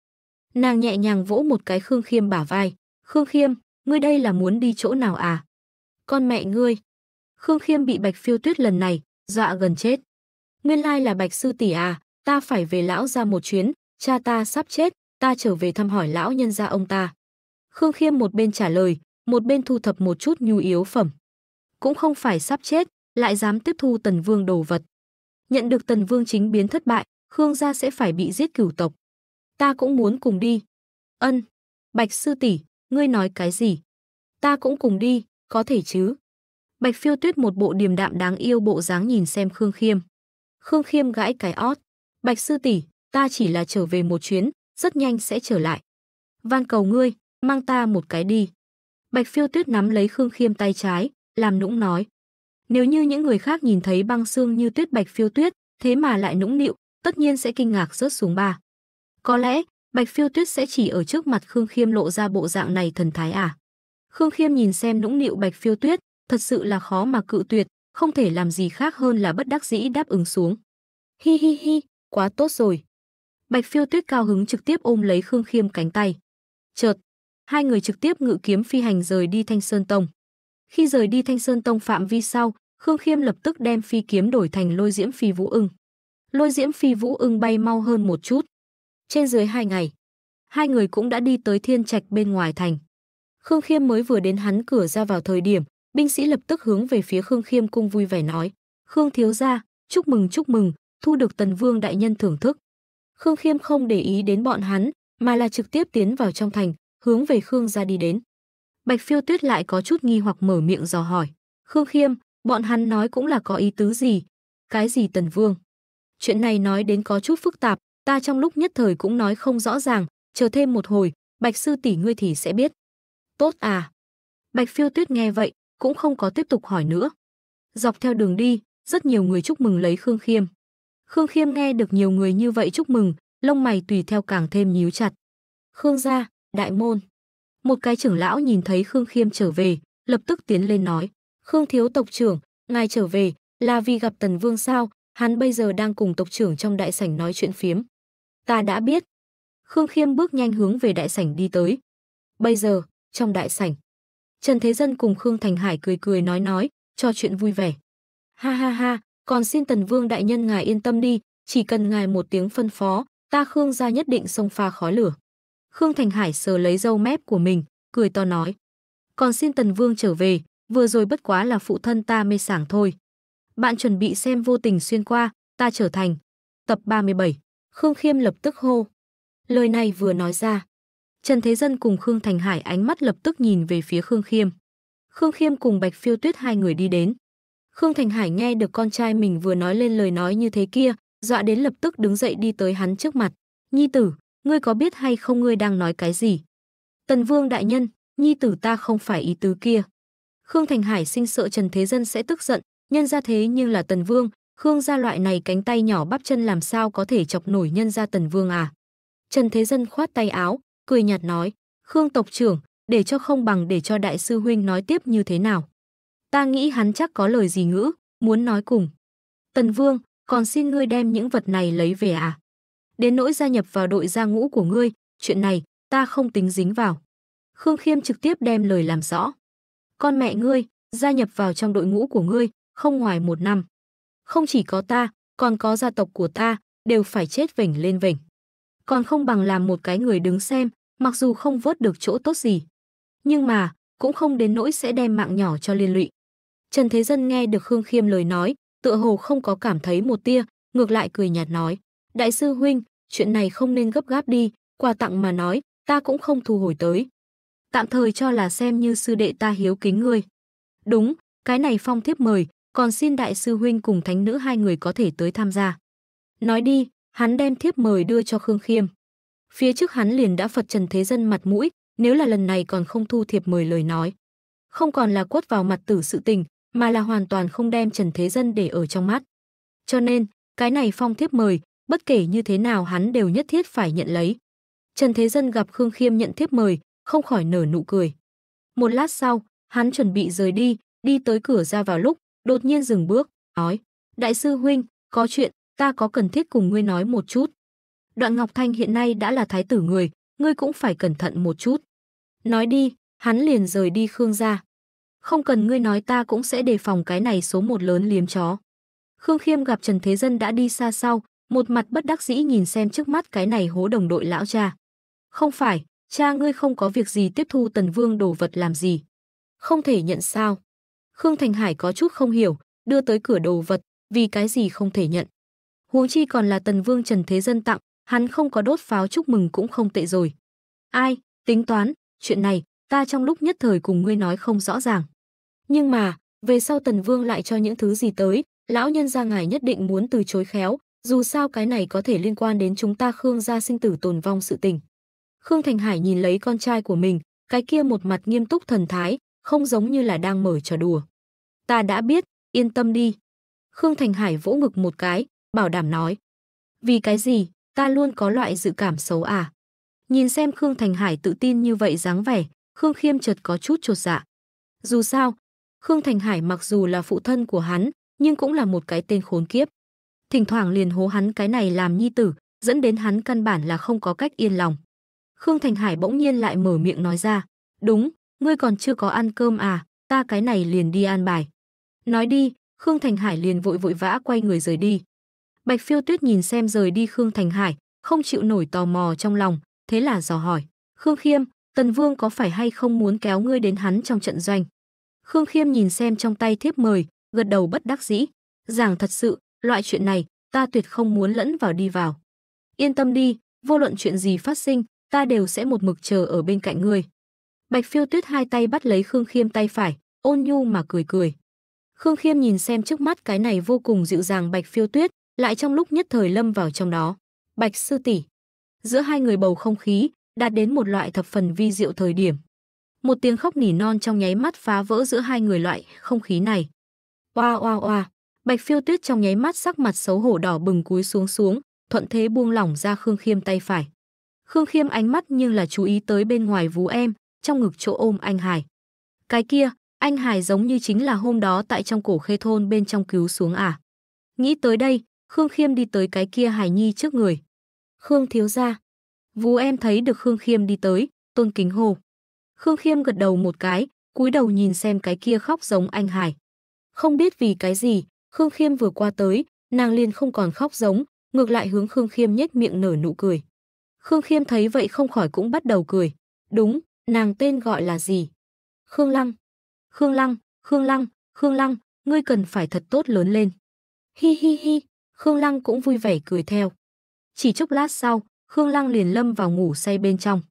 Nàng nhẹ nhàng vỗ một cái Khương Khiêm bả vai. Khương Khiêm, ngươi đây là muốn đi chỗ nào à? Con mẹ ngươi! Khương Khiêm bị Bạch Phiêu Tuyết lần này, dọa gần chết. Nguyên lai là Bạch Sư Tỷ à, ta phải về lão ra một chuyến, cha ta sắp chết, ta trở về thăm hỏi lão nhân gia ông ta. Khương Khiêm một bên trả lời, một bên thu thập một chút nhu yếu phẩm. Cũng không phải sắp chết, lại dám tiếp thu tần vương đồ vật nhận được tần vương chính biến thất bại, Khương gia sẽ phải bị giết cửu tộc. Ta cũng muốn cùng đi. Ân, Bạch sư tỷ, ngươi nói cái gì? Ta cũng cùng đi, có thể chứ? Bạch phiêu tuyết một bộ điềm đạm đáng yêu bộ dáng nhìn xem Khương Khiêm. Khương Khiêm gãi cái ót. Bạch sư tỷ, ta chỉ là trở về một chuyến, rất nhanh sẽ trở lại. Van cầu ngươi, mang ta một cái đi. Bạch phiêu tuyết nắm lấy Khương Khiêm tay trái, làm nũng nói. Nếu như những người khác nhìn thấy băng xương như tuyết bạch phiêu tuyết, thế mà lại nũng nịu, tất nhiên sẽ kinh ngạc rớt xuống ba. Có lẽ, bạch phiêu tuyết sẽ chỉ ở trước mặt Khương Khiêm lộ ra bộ dạng này thần thái à. Khương Khiêm nhìn xem nũng nịu bạch phiêu tuyết, thật sự là khó mà cự tuyệt, không thể làm gì khác hơn là bất đắc dĩ đáp ứng xuống. Hi hi hi, quá tốt rồi. Bạch phiêu tuyết cao hứng trực tiếp ôm lấy Khương Khiêm cánh tay. Chợt, hai người trực tiếp ngự kiếm phi hành rời đi Thanh Sơn Tông. Khi rời đi Thanh Sơn Tông phạm vi sau, Khương Khiêm lập tức đem phi kiếm đổi thành lôi diễm phi vũ ưng. Lôi diễm phi vũ ưng bay mau hơn một chút. Trên dưới hai ngày, hai người cũng đã đi tới thiên trạch bên ngoài thành. Khương Khiêm mới vừa đến hắn cửa ra vào thời điểm, binh sĩ lập tức hướng về phía Khương Khiêm cung vui vẻ nói. Khương thiếu gia, chúc mừng chúc mừng, thu được tần vương đại nhân thưởng thức. Khương Khiêm không để ý đến bọn hắn, mà là trực tiếp tiến vào trong thành, hướng về Khương gia đi đến. Bạch Phiêu Tuyết lại có chút nghi hoặc mở miệng dò hỏi. Khương Khiêm, bọn hắn nói cũng là có ý tứ gì? Cái gì Tần Vương? Chuyện này nói đến có chút phức tạp, ta trong lúc nhất thời cũng nói không rõ ràng, chờ thêm một hồi, Bạch Sư tỷ ngươi thì sẽ biết. Tốt à? Bạch Phiêu Tuyết nghe vậy, cũng không có tiếp tục hỏi nữa. Dọc theo đường đi, rất nhiều người chúc mừng lấy Khương Khiêm. Khương Khiêm nghe được nhiều người như vậy chúc mừng, lông mày tùy theo càng thêm nhíu chặt. Khương gia, đại môn. Một cái trưởng lão nhìn thấy Khương Khiêm trở về, lập tức tiến lên nói. Khương thiếu tộc trưởng, ngài trở về, là vì gặp Tần Vương sao, hắn bây giờ đang cùng tộc trưởng trong đại sảnh nói chuyện phiếm. Ta đã biết. Khương Khiêm bước nhanh hướng về đại sảnh đi tới. Bây giờ, trong đại sảnh, Trần Thế Dân cùng Khương Thành Hải cười cười nói nói, cho chuyện vui vẻ. Ha ha ha, còn xin Tần Vương đại nhân ngài yên tâm đi, chỉ cần ngài một tiếng phân phó, ta Khương gia nhất định xông pha khói lửa. Khương Thành Hải sờ lấy râu mép của mình, cười to nói. Còn xin Tần Vương trở về, vừa rồi bất quá là phụ thân ta mê sảng thôi. Bạn chuẩn bị xem vô tình xuyên qua, ta trở thành. Tập 37, Khương Khiêm lập tức hô. Lời này vừa nói ra. Trần Thế Dân cùng Khương Thành Hải ánh mắt lập tức nhìn về phía Khương Khiêm. Khương Khiêm cùng Bạch Phiêu Tuyết hai người đi đến. Khương Thành Hải nghe được con trai mình vừa nói lên lời nói như thế kia, dọa đến lập tức đứng dậy đi tới hắn trước mặt. Nhi tử, ngươi có biết hay không ngươi đang nói cái gì? Tần Vương đại nhân, nhi tử ta không phải ý tứ kia. Khương Thành Hải sinh sợ Trần Thế Dân sẽ tức giận, nhân ra thế nhưng là Tần Vương, Khương gia loại này cánh tay nhỏ bắp chân làm sao có thể chọc nổi nhân gia Tần Vương à? Trần Thế Dân khoát tay áo, cười nhạt nói, Khương tộc trưởng, để cho không bằng để cho đại sư huynh nói tiếp như thế nào. Ta nghĩ hắn chắc có lời gì ngữ, muốn nói cùng. Tần Vương, còn xin ngươi đem những vật này lấy về à? đến nỗi gia nhập vào đội gia ngũ của ngươi, chuyện này ta không tính dính vào. Khương Khiêm trực tiếp đem lời làm rõ. Con mẹ ngươi, gia nhập vào trong đội ngũ của ngươi, không ngoài một năm. Không chỉ có ta, còn có gia tộc của ta, đều phải chết vỉnh lên vỉnh. Còn không bằng làm một cái người đứng xem, mặc dù không vớt được chỗ tốt gì. Nhưng mà, cũng không đến nỗi sẽ đem mạng nhỏ cho liên lụy. Trần Thế Dân nghe được Khương Khiêm lời nói, tựa hồ không có cảm thấy một tia, ngược lại cười nhạt nói. Đại sư huynh, chuyện này không nên gấp gáp đi, quà tặng mà nói, ta cũng không thu hồi tới. Tạm thời cho là xem như sư đệ ta hiếu kính ngươi. Đúng, cái này phong thiếp mời, còn xin đại sư huynh cùng thánh nữ hai người có thể tới tham gia. Nói đi, hắn đem thiếp mời đưa cho Khương Khiêm. Phía trước hắn liền đã Phật Trần Thế Dân mặt mũi, nếu là lần này còn không thu thiệp mời lời nói. Không còn là quất vào mặt tử sự tình, mà là hoàn toàn không đem Trần Thế Dân để ở trong mắt. Cho nên, cái này phong thiếp mời, bất kể như thế nào hắn đều nhất thiết phải nhận lấy. Trần Thế Dân gặp Khương Khiêm nhận thiếp mời, không khỏi nở nụ cười. Một lát sau, hắn chuẩn bị rời đi, đi tới cửa ra vào lúc, đột nhiên dừng bước, nói, Đại sư Huynh, có chuyện, ta có cần thiết cùng ngươi nói một chút. Đoạn Ngọc Thanh hiện nay đã là thái tử người, ngươi cũng phải cẩn thận một chút. Nói đi, hắn liền rời đi Khương ra. Không cần ngươi nói ta cũng sẽ đề phòng cái này số một lớn liếm chó. Khương Khiêm gặp Trần Thế Dân đã đi xa sau, một mặt bất đắc dĩ nhìn xem trước mắt cái này hố đồng đội lão cha. Không phải, cha ngươi không có việc gì tiếp thu tần vương đồ vật làm gì. Không thể nhận sao. Khương Thành Hải có chút không hiểu, đưa tới cửa đồ vật, vì cái gì không thể nhận. Huống chi còn là tần vương Trần Thế Dân tặng, hắn không có đốt pháo chúc mừng cũng không tệ rồi. Ai, tính toán, chuyện này, ta trong lúc nhất thời cùng ngươi nói không rõ ràng. Nhưng mà, về sau tần vương lại cho những thứ gì tới, lão nhân gia ngài nhất định muốn từ chối khéo, dù sao cái này có thể liên quan đến chúng ta Khương gia sinh tử tồn vong sự tình. Khương Thành Hải nhìn lấy con trai của mình, cái kia một mặt nghiêm túc thần thái, không giống như là đang mở trò đùa. Ta đã biết, yên tâm đi. Khương Thành Hải vỗ ngực một cái, bảo đảm nói. Vì cái gì, ta luôn có loại dự cảm xấu à? Nhìn xem Khương Thành Hải tự tin như vậy dáng vẻ, Khương Khiêm chợt có chút chột dạ. Dù sao, Khương Thành Hải mặc dù là phụ thân của hắn, nhưng cũng là một cái tên khốn kiếp thỉnh thoảng liền hố hắn cái này làm nhi tử, dẫn đến hắn căn bản là không có cách yên lòng. Khương Thành Hải bỗng nhiên lại mở miệng nói ra, đúng, ngươi còn chưa có ăn cơm à, ta cái này liền đi an bài. Nói đi, Khương Thành Hải liền vội vội vã quay người rời đi. Bạch Phiêu Tuyết nhìn xem rời đi Khương Thành Hải, không chịu nổi tò mò trong lòng, thế là dò hỏi, Khương Khiêm, Tần Vương có phải hay không muốn kéo ngươi đến hắn trong trận doanh? Khương Khiêm nhìn xem trong tay thiếp mời, gật đầu bất đắc dĩ. Giảng thật sự, loại chuyện này, ta tuyệt không muốn lẫn vào đi vào. Yên tâm đi, vô luận chuyện gì phát sinh, ta đều sẽ một mực chờ ở bên cạnh ngươi. Bạch phiêu tuyết hai tay bắt lấy Khương Khiêm tay phải, ôn nhu mà cười cười. Khương Khiêm nhìn xem trước mắt cái này vô cùng dịu dàng Bạch phiêu tuyết, lại trong lúc nhất thời lâm vào trong đó. Bạch sư tỷ Giữa hai người bầu không khí, đạt đến một loại thập phần vi diệu thời điểm. Một tiếng khóc nỉ non trong nháy mắt phá vỡ giữa hai người loại không khí này. Oa oa oa. Bạch Phiêu Tuyết trong nháy mắt sắc mặt xấu hổ đỏ bừng cúi xuống xuống, thuận thế buông lỏng ra Khương Khiêm tay phải. Khương Khiêm ánh mắt nhưng là chú ý tới bên ngoài vú em, trong ngực chỗ ôm anh Hải. Cái kia, anh Hải giống như chính là hôm đó tại trong cổ khê thôn bên trong cứu xuống à. Nghĩ tới đây, Khương Khiêm đi tới cái kia Hải Nhi trước người. Khương thiếu ra. Vú em thấy được Khương Khiêm đi tới, tôn kính hồ. Khương Khiêm gật đầu một cái, cúi đầu nhìn xem cái kia khóc giống anh Hải. Không biết vì cái gì, Khương Khiêm vừa qua tới, nàng liền không còn khóc giống, ngược lại hướng Khương Khiêm nhếch miệng nở nụ cười. Khương Khiêm thấy vậy không khỏi cũng bắt đầu cười. Đúng, nàng tên gọi là gì? Khương Lăng. Khương Lăng, Khương Lăng, Khương Lăng, ngươi cần phải thật tốt lớn lên. Hi hi hi, Khương Lăng cũng vui vẻ cười theo. Chỉ chốc lát sau, Khương Lăng liền lâm vào ngủ say bên trong.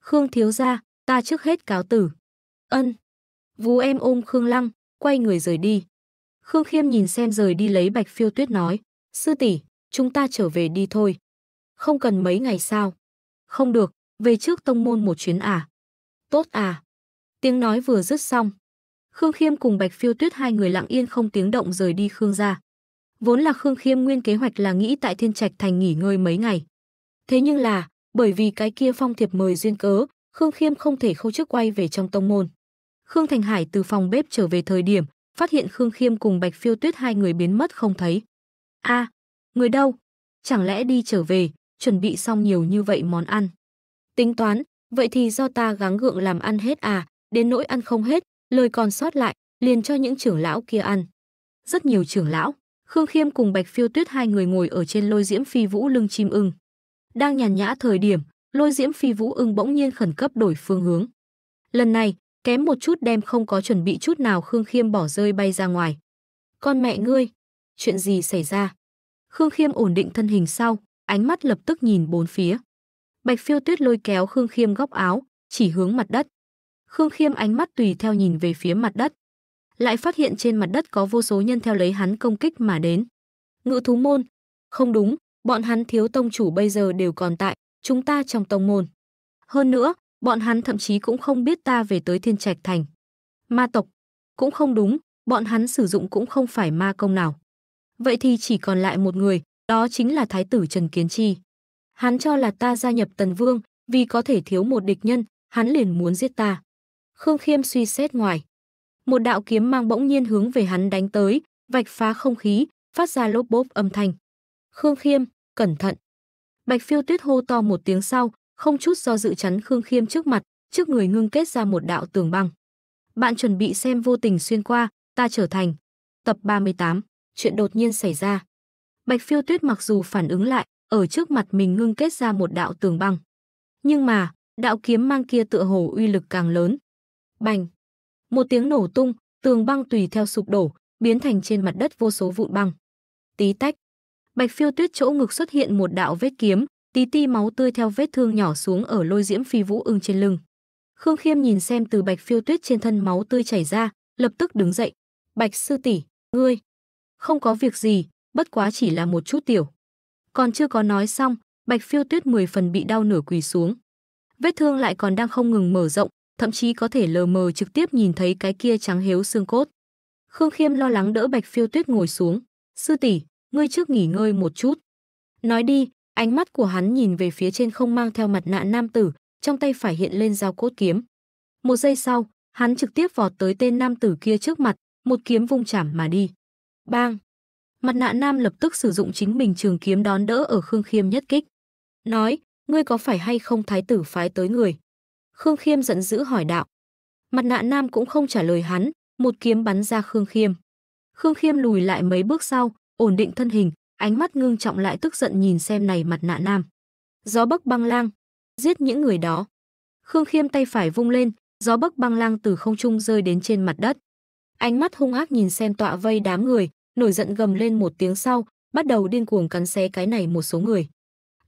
Khương thiếu ra, ta trước hết cáo tử. Ân. Vũ em ôm Khương Lăng, quay người rời đi. Khương Khiêm nhìn xem rời đi lấy Bạch Phiêu Tuyết nói, sư tỷ, chúng ta trở về đi thôi. Không cần mấy ngày sao? Không được, về trước tông môn một chuyến à? Tốt à? Tiếng nói vừa dứt xong. Khương Khiêm cùng Bạch Phiêu Tuyết hai người lặng yên không tiếng động rời đi Khương gia. Vốn là Khương Khiêm nguyên kế hoạch là nghĩ tại Thiên Trạch Thành nghỉ ngơi mấy ngày. Thế nhưng là, bởi vì cái kia phong thiệp mời duyên cớ, Khương Khiêm không thể khâu chức quay về trong tông môn. Khương Thành Hải từ phòng bếp trở về thời điểm, phát hiện Khương Khiêm cùng Bạch Phiêu Tuyết hai người biến mất không thấy. A, người đâu? Chẳng lẽ đi trở về, chuẩn bị xong nhiều như vậy món ăn. Tính toán, vậy thì do ta gắng gượng làm ăn hết à, đến nỗi ăn không hết, lời còn sót lại, liền cho những trưởng lão kia ăn. Rất nhiều trưởng lão, Khương Khiêm cùng Bạch Phiêu Tuyết hai người ngồi ở trên lôi diễm phi vũ lưng chim ưng. Đang nhàn nhã thời điểm, lôi diễm phi vũ ưng bỗng nhiên khẩn cấp đổi phương hướng. Lần này, Kém một chút đem không có chuẩn bị chút nào Khương Khiêm bỏ rơi bay ra ngoài. Con mẹ ngươi, chuyện gì xảy ra? Khương Khiêm ổn định thân hình sau, ánh mắt lập tức nhìn bốn phía. Bạch phiêu tuyết lôi kéo Khương Khiêm góc áo, chỉ hướng mặt đất. Khương Khiêm ánh mắt tùy theo nhìn về phía mặt đất. Lại phát hiện trên mặt đất có vô số nhân theo lấy hắn công kích mà đến. Ngự thú môn. Không đúng, bọn hắn thiếu tông chủ bây giờ đều còn tại, chúng ta trong tông môn. Hơn nữa, bọn hắn thậm chí cũng không biết ta về tới Thiên Trạch Thành. Ma tộc, cũng không đúng, bọn hắn sử dụng cũng không phải ma công nào. Vậy thì chỉ còn lại một người, đó chính là Thái tử Trần Kiến Chi. Hắn cho là ta gia nhập Tần Vương, vì có thể thiếu một địch nhân, hắn liền muốn giết ta. Khương Khiêm suy xét ngoài. Một đạo kiếm mang bỗng nhiên hướng về hắn đánh tới, vạch phá không khí, phát ra lốp bốp âm thanh. Khương Khiêm, cẩn thận. Bạch phiêu tuyết hô to một tiếng sau, không chút do dự chắn Khương Khiêm trước mặt, trước người ngưng kết ra một đạo tường băng. Bạn chuẩn bị xem vô tình xuyên qua, ta trở thành. Tập 38, chuyện đột nhiên xảy ra. Bạch Phiêu Tuyết mặc dù phản ứng lại, ở trước mặt mình ngưng kết ra một đạo tường băng. Nhưng mà, đạo kiếm mang kia tựa hồ uy lực càng lớn. Bành! Một tiếng nổ tung, tường băng tùy theo sụp đổ, biến thành trên mặt đất vô số vụn băng. Tí tách! Bạch Phiêu Tuyết chỗ ngực xuất hiện một đạo vết kiếm, tí ti máu tươi theo vết thương nhỏ xuống ở lôi diễm phi vũ ưng trên lưng. Khương Khiêm nhìn xem từ Bạch Phiêu Tuyết trên thân máu tươi chảy ra, lập tức đứng dậy. "Bạch sư tỷ, ngươi không có việc gì, bất quá chỉ là một chút tiểu." Còn chưa có nói xong, Bạch Phiêu Tuyết mười phần bị đau nửa quỳ xuống. Vết thương lại còn đang không ngừng mở rộng, thậm chí có thể lờ mờ trực tiếp nhìn thấy cái kia trắng hếu xương cốt. Khương Khiêm lo lắng đỡ Bạch Phiêu Tuyết ngồi xuống, "Sư tỷ, ngươi trước nghỉ ngơi một chút." Nói đi, Ánh mắt của hắn nhìn về phía trên không mang theo mặt nạ nam tử, trong tay phải hiện lên dao cốt kiếm. Một giây sau, hắn trực tiếp vọt tới tên nam tử kia trước mặt, một kiếm vung chảm mà đi. Bang! Mặt nạ nam lập tức sử dụng chính mình trường kiếm đón đỡ ở Khương Khiêm nhất kích. Nói, ngươi có phải hay không thái tử phái tới người? Khương Khiêm giận dữ hỏi đạo. Mặt nạ nam cũng không trả lời hắn, một kiếm bắn ra Khương Khiêm. Khương Khiêm lùi lại mấy bước sau, ổn định thân hình, ánh mắt ngưng trọng lại tức giận nhìn xem này mặt nạ nam. Gió bấc băng lang, giết những người đó. Khương Khiêm tay phải vung lên, gió bấc băng lang từ không trung rơi đến trên mặt đất. Ánh mắt hung ác nhìn xem tọa vây đám người, nổi giận gầm lên một tiếng sau, bắt đầu điên cuồng cắn xé cái này một số người.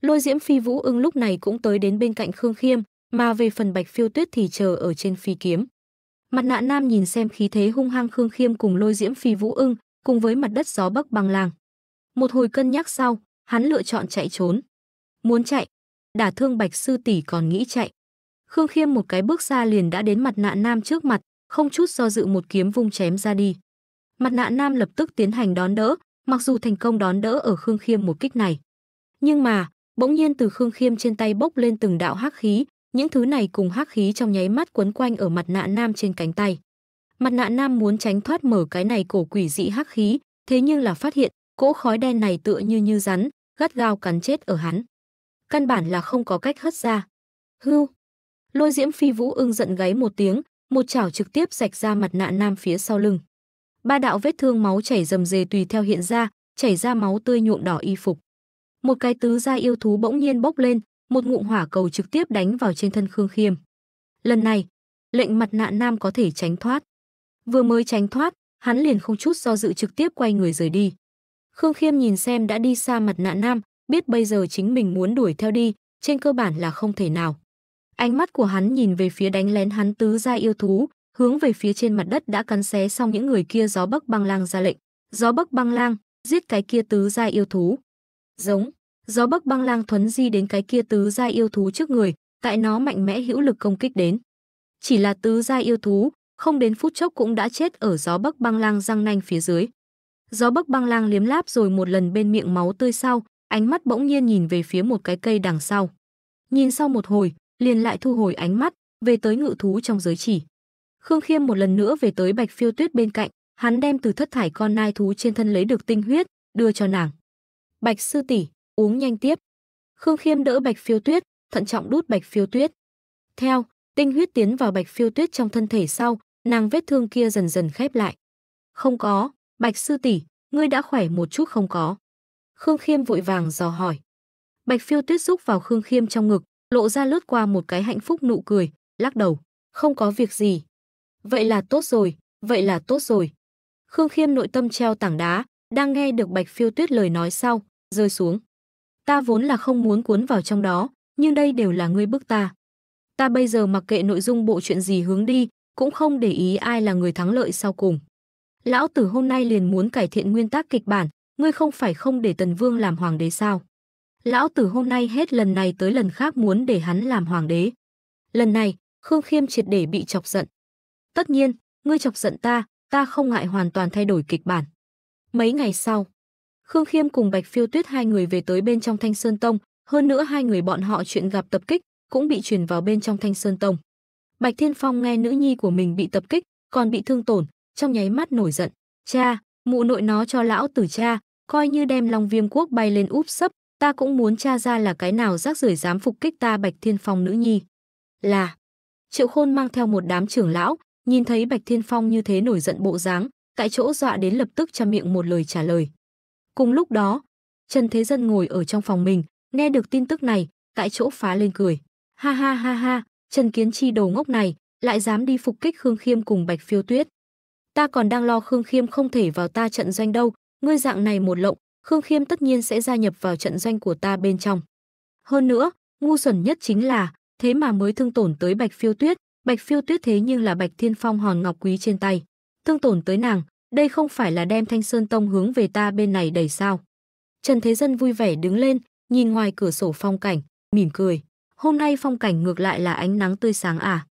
Lôi Diễm Phi Vũ Ưng lúc này cũng tới đến bên cạnh Khương Khiêm, mà về phần Bạch Phiêu Tuyết thì chờ ở trên phi kiếm. Mặt nạ nam nhìn xem khí thế hung hăng Khương Khiêm cùng Lôi Diễm Phi Vũ Ưng, cùng với mặt đất gió bấc băng lang. Một hồi cân nhắc sau, hắn lựa chọn chạy trốn. Muốn chạy, đả thương Bạch Sư tỷ còn nghĩ chạy. Khương Khiêm một cái bước xa liền đã đến mặt nạ nam trước mặt, không chút do dự một kiếm vung chém ra đi. Mặt nạ nam lập tức tiến hành đón đỡ, mặc dù thành công đón đỡ ở Khương Khiêm một kích này. Nhưng mà, bỗng nhiên từ Khương Khiêm trên tay bốc lên từng đạo hắc khí, những thứ này cùng hắc khí trong nháy mắt quấn quanh ở mặt nạ nam trên cánh tay. Mặt nạ nam muốn tránh thoát mở cái này cổ quỷ dị hắc khí, thế nhưng là phát hiện Cỗ khói đen này tựa như như rắn, gắt gao cắn chết ở hắn. Căn bản là không có cách hất ra. Hưu! Lôi diễm phi vũ ưng giận gáy một tiếng, một chảo trực tiếp sạch ra mặt nạ nam phía sau lưng. Ba đạo vết thương máu chảy rầm rề tùy theo hiện ra, chảy ra máu tươi nhuộm đỏ y phục. Một cái tứ gia yêu thú bỗng nhiên bốc lên, một ngụm hỏa cầu trực tiếp đánh vào trên thân Khương Khiêm. Lần này, lệnh mặt nạ nam có thể tránh thoát. Vừa mới tránh thoát, hắn liền không chút do dự trực tiếp quay người rời đi. Khương Khiêm nhìn xem đã đi xa mặt nạ nam, biết bây giờ chính mình muốn đuổi theo đi, trên cơ bản là không thể nào. Ánh mắt của hắn nhìn về phía đánh lén hắn tứ gia yêu thú, hướng về phía trên mặt đất đã cắn xé xong những người kia gió bắc băng lang ra lệnh. Gió bắc băng lang, giết cái kia tứ gia yêu thú. Giống, gió bắc băng lang thuấn di đến cái kia tứ gia yêu thú trước người, tại nó mạnh mẽ hữu lực công kích đến. Chỉ là tứ gia yêu thú, không đến phút chốc cũng đã chết ở gió bắc băng lang răng nanh phía dưới. Gió bấc băng lang liếm láp rồi một lần bên miệng máu tươi sau, ánh mắt bỗng nhiên nhìn về phía một cái cây đằng sau. Nhìn sau một hồi, liền lại thu hồi ánh mắt, về tới ngự thú trong giới chỉ. Khương Khiêm một lần nữa về tới Bạch Phiêu Tuyết bên cạnh, hắn đem từ thất thải con nai thú trên thân lấy được tinh huyết, đưa cho nàng. "Bạch sư tỷ, uống nhanh tiếp." Khương Khiêm đỡ Bạch Phiêu Tuyết, thận trọng đút Bạch Phiêu Tuyết. Theo, tinh huyết tiến vào Bạch Phiêu Tuyết trong thân thể sau, nàng vết thương kia dần dần khép lại. "Không có." Bạch sư tỷ, ngươi đã khỏe một chút không có? Khương Khiêm vội vàng dò hỏi. Bạch phiêu tuyết rúc vào Khương Khiêm trong ngực, lộ ra lướt qua một cái hạnh phúc nụ cười, lắc đầu. Không có việc gì. Vậy là tốt rồi, vậy là tốt rồi. Khương Khiêm nội tâm treo tảng đá, đang nghe được Bạch phiêu tuyết lời nói sau, rơi xuống. Ta vốn là không muốn cuốn vào trong đó, nhưng đây đều là ngươi bức ta. Ta bây giờ mặc kệ nội dung bộ chuyện gì hướng đi, cũng không để ý ai là người thắng lợi sau cùng lão tử hôm nay liền muốn cải thiện nguyên tắc kịch bản, ngươi không phải không để Tần Vương làm hoàng đế sao? Lão tử hôm nay hết lần này tới lần khác muốn để hắn làm hoàng đế. Lần này, Khương Khiêm triệt để bị chọc giận. Tất nhiên, ngươi chọc giận ta, ta không ngại hoàn toàn thay đổi kịch bản. Mấy ngày sau, Khương Khiêm cùng Bạch Phiêu Tuyết hai người về tới bên trong Thanh Sơn Tông, hơn nữa hai người bọn họ chuyện gặp tập kích cũng bị truyền vào bên trong Thanh Sơn Tông. Bạch Thiên Phong nghe nữ nhi của mình bị tập kích, còn bị thương tổn, trong nháy mắt nổi giận. Cha, mụ nội nó cho lão tử cha, coi như đem Long Viêm Quốc bay lên úp sấp, ta cũng muốn cha ra là cái nào rác rưởi dám phục kích ta Bạch Thiên Phong nữ nhi. Là, Triệu Khôn mang theo một đám trưởng lão, nhìn thấy Bạch Thiên Phong như thế nổi giận bộ dáng, tại chỗ dọa đến lập tức cha miệng một lời trả lời. Cùng lúc đó, Trần Thế Dân ngồi ở trong phòng mình, nghe được tin tức này, tại chỗ phá lên cười. Ha ha ha ha, Trần Kiến Chi đầu ngốc này, lại dám đi phục kích Khương Khiêm cùng Bạch Phiêu Tuyết ta còn đang lo Khương Khiêm không thể vào ta trận doanh đâu, ngươi dạng này một lộng, Khương Khiêm tất nhiên sẽ gia nhập vào trận doanh của ta bên trong. Hơn nữa, ngu xuẩn nhất chính là, thế mà mới thương tổn tới Bạch Phiêu Tuyết, Bạch Phiêu Tuyết thế nhưng là Bạch Thiên Phong hòn ngọc quý trên tay. Thương tổn tới nàng, đây không phải là đem Thanh Sơn Tông hướng về ta bên này đẩy sao? Trần Thế Dân vui vẻ đứng lên, nhìn ngoài cửa sổ phong cảnh, mỉm cười. Hôm nay phong cảnh ngược lại là ánh nắng tươi sáng à.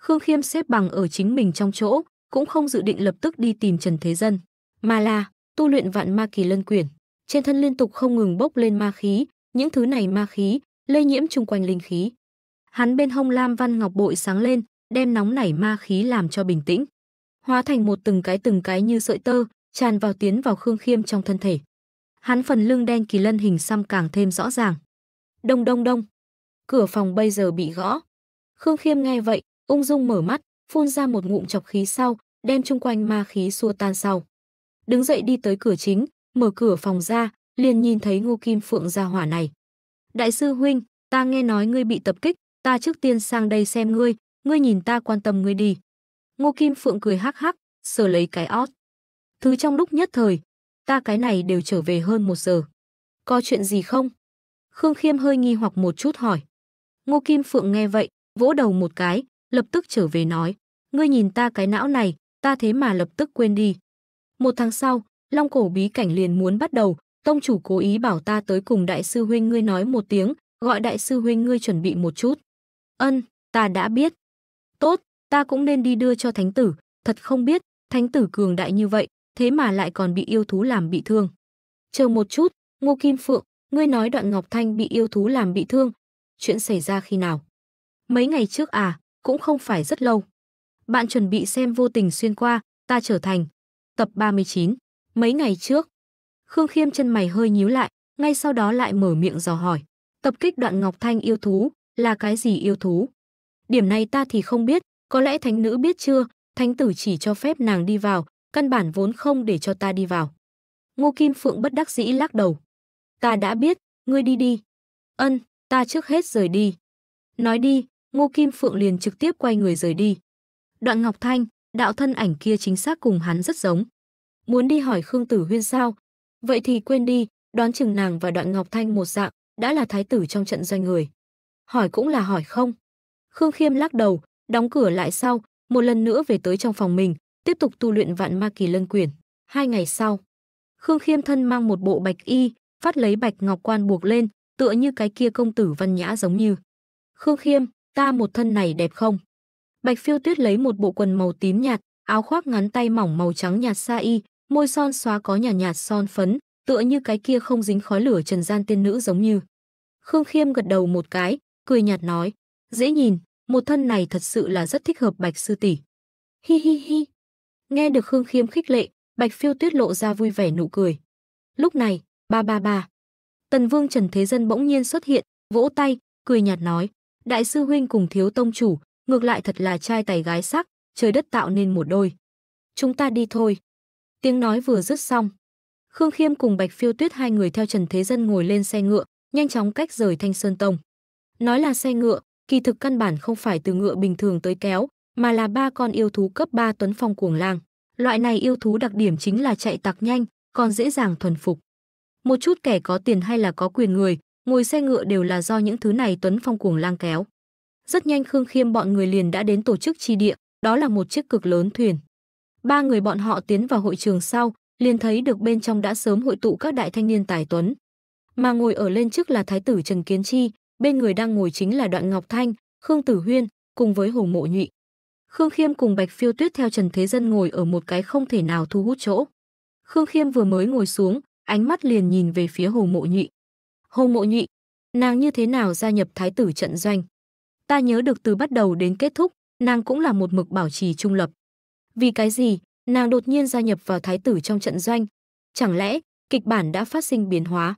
Khương Khiêm xếp bằng ở chính mình trong chỗ, cũng không dự định lập tức đi tìm Trần Thế Dân, mà là tu luyện vạn ma kỳ lân quyển. Trên thân liên tục không ngừng bốc lên ma khí, những thứ này ma khí lây nhiễm chung quanh linh khí. Hắn bên hông Lam Văn Ngọc bội sáng lên, đem nóng nảy ma khí làm cho bình tĩnh, hóa thành một từng cái từng cái như sợi tơ, tràn vào tiến vào Khương Khiêm trong thân thể. Hắn phần lưng đen kỳ lân hình xăm càng thêm rõ ràng. Đông đông đông. Cửa phòng bây giờ bị gõ. Khương Khiêm nghe vậy, ung dung mở mắt, phun ra một ngụm chọc khí sau, đem chung quanh ma khí xua tan sau. Đứng dậy đi tới cửa chính, mở cửa phòng ra, liền nhìn thấy Ngô Kim Phượng ra hỏa này. Đại sư huynh, ta nghe nói ngươi bị tập kích, ta trước tiên sang đây xem ngươi, ngươi nhìn ta quan tâm ngươi đi. Ngô Kim Phượng cười hắc hắc, sờ lấy cái ót. Thứ trong lúc nhất thời, ta cái này đều trở về hơn một giờ. Có chuyện gì không? Khương Khiêm hơi nghi hoặc một chút hỏi. Ngô Kim Phượng nghe vậy, vỗ đầu một cái, lập tức trở về nói. Ngươi nhìn ta cái não này, ta thế mà lập tức quên đi. Một tháng sau, long cổ bí cảnh liền muốn bắt đầu, tông chủ cố ý bảo ta tới cùng đại sư huynh ngươi nói một tiếng, gọi đại sư huynh ngươi chuẩn bị một chút. Ân, ta đã biết. Tốt, ta cũng nên đi đưa cho thánh tử, thật không biết, thánh tử cường đại như vậy, thế mà lại còn bị yêu thú làm bị thương. Chờ một chút, Ngô Kim Phượng, ngươi nói đoạn Ngọc Thanh bị yêu thú làm bị thương. Chuyện xảy ra khi nào? Mấy ngày trước à, cũng không phải rất lâu. Bạn chuẩn bị xem vô tình xuyên qua, ta trở thành. Tập 39. Mấy ngày trước. Khương Khiêm chân mày hơi nhíu lại, ngay sau đó lại mở miệng dò hỏi. Tập kích đoạn Ngọc Thanh yêu thú, là cái gì yêu thú? Điểm này ta thì không biết, có lẽ thánh nữ biết chưa, thánh tử chỉ cho phép nàng đi vào, căn bản vốn không để cho ta đi vào. Ngô Kim Phượng bất đắc dĩ lắc đầu. Ta đã biết, ngươi đi đi. Ân, ta trước hết rời đi. Nói đi, Ngô Kim Phượng liền trực tiếp quay người rời đi. Đoạn Ngọc Thanh, đạo thân ảnh kia chính xác cùng hắn rất giống. Muốn đi hỏi Khương Tử Huyên sao? Vậy thì quên đi, đoán chừng nàng và Đoạn Ngọc Thanh một dạng, đã là thái tử trong trận doanh người. Hỏi cũng là hỏi không. Khương Khiêm lắc đầu, đóng cửa lại sau, một lần nữa về tới trong phòng mình, tiếp tục tu luyện vạn ma kỳ lân quyền. Hai ngày sau, Khương Khiêm thân mang một bộ bạch y, phát lấy bạch ngọc quan buộc lên, tựa như cái kia công tử văn nhã giống như. Khương Khiêm, ta một thân này đẹp không? Bạch Phiêu Tuyết lấy một bộ quần màu tím nhạt, áo khoác ngắn tay mỏng màu trắng nhạt sa y, môi son xóa có nhạt, nhạt son phấn, tựa như cái kia không dính khói lửa trần gian tiên nữ giống như. Khương Khiêm gật đầu một cái, cười nhạt nói, dễ nhìn, một thân này thật sự là rất thích hợp Bạch Sư Tỷ. Hi hi hi. Nghe được Khương Khiêm khích lệ, Bạch Phiêu Tuyết lộ ra vui vẻ nụ cười. Lúc này, ba ba ba. Tần Vương Trần Thế Dân bỗng nhiên xuất hiện, vỗ tay, cười nhạt nói, đại sư huynh cùng thiếu tông chủ, ngược lại thật là trai tài gái sắc, trời đất tạo nên một đôi. Chúng ta đi thôi. Tiếng nói vừa dứt xong. Khương Khiêm cùng Bạch Phiêu Tuyết hai người theo Trần Thế Dân ngồi lên xe ngựa, nhanh chóng cách rời Thanh Sơn Tông. Nói là xe ngựa, kỳ thực căn bản không phải từ ngựa bình thường tới kéo, mà là ba con yêu thú cấp 3 tuấn phong cuồng lang. Loại này yêu thú đặc điểm chính là chạy tặc nhanh, còn dễ dàng thuần phục. Một chút kẻ có tiền hay là có quyền người, ngồi xe ngựa đều là do những thứ này tuấn phong cuồng lang kéo. Rất nhanh Khương Khiêm bọn người liền đã đến tổ chức chi địa, đó là một chiếc cực lớn thuyền. Ba người bọn họ tiến vào hội trường sau, liền thấy được bên trong đã sớm hội tụ các đại thanh niên tài tuấn. Mà ngồi ở lên trước là thái tử Trần Kiến Chi, bên người đang ngồi chính là Đoạn Ngọc Thanh, Khương Tử Huyên, cùng với Hồ Mộ Nhụy. Khương Khiêm cùng Bạch Phiêu Tuyết theo Trần Thế Dân ngồi ở một cái không thể nào thu hút chỗ. Khương Khiêm vừa mới ngồi xuống, ánh mắt liền nhìn về phía Hồ Mộ Nhụy. Hồ Mộ Nhụy, nàng như thế nào gia nhập thái tử trận doanh? Ta nhớ được từ bắt đầu đến kết thúc, nàng cũng là một mực bảo trì trung lập. Vì cái gì, nàng đột nhiên gia nhập vào thái tử trong trận doanh? Chẳng lẽ, kịch bản đã phát sinh biến hóa?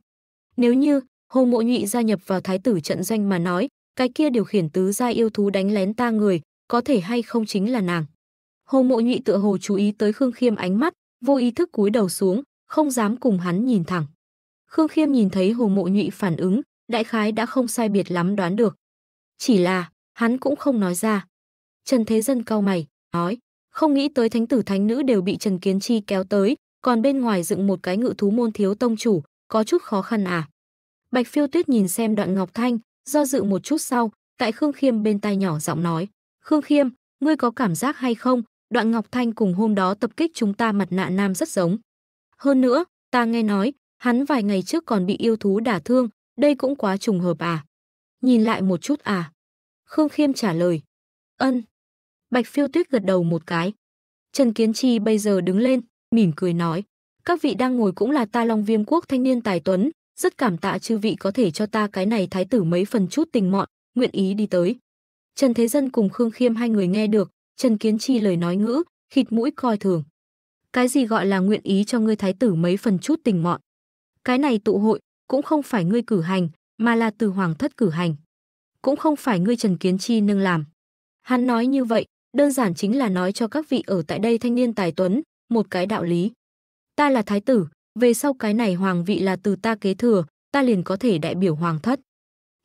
Nếu như, Hồ Mộ Nhụy gia nhập vào thái tử trận doanh mà nói, cái kia điều khiển tứ gia yêu thú đánh lén ta người, có thể hay không chính là nàng. Hồ Mộ Nhụy tựa hồ chú ý tới Khương Khiêm ánh mắt, vô ý thức cúi đầu xuống, không dám cùng hắn nhìn thẳng. Khương Khiêm nhìn thấy Hồ Mộ Nhụy phản ứng, đại khái đã không sai biệt lắm đoán được. Chỉ là, hắn cũng không nói ra. Trần Thế Dân cau mày, nói, không nghĩ tới thánh tử thánh nữ đều bị Trần Kiến Chi kéo tới, còn bên ngoài dựng một cái ngự thú môn thiếu tông chủ, có chút khó khăn à. Bạch Phiêu Tuyết nhìn xem đoạn Ngọc Thanh, do dự một chút sau, tại Khương Khiêm bên tai nhỏ giọng nói, Khương Khiêm, ngươi có cảm giác hay không, đoạn Ngọc Thanh cùng hôm đó tập kích chúng ta mặt nạ nam rất giống. Hơn nữa, ta nghe nói, hắn vài ngày trước còn bị yêu thú đả thương, đây cũng quá trùng hợp à. Nhìn lại một chút à? Khương Khiêm trả lời. Ân. Bạch phiêu tuyết gật đầu một cái. Trần Kiến Chi bây giờ đứng lên, mỉm cười nói. Các vị đang ngồi cũng là ta Long Viêm Quốc thanh niên tài tuấn, rất cảm tạ chư vị có thể cho ta cái này thái tử mấy phần chút tình mọn, nguyện ý đi tới. Trần Thế Dân cùng Khương Khiêm hai người nghe được, Trần Kiến Chi lời nói ngữ, khịt mũi coi thường. Cái gì gọi là nguyện ý cho ngươi thái tử mấy phần chút tình mọn? Cái này tụ hội cũng không phải ngươi cử hành, mà là từ hoàng thất cử hành. Cũng không phải ngươi Trần Kiến Chi nâng làm. Hắn nói như vậy, đơn giản chính là nói cho các vị ở tại đây thanh niên tài tuấn, một cái đạo lý. Ta là thái tử, về sau cái này hoàng vị là từ ta kế thừa, ta liền có thể đại biểu hoàng thất.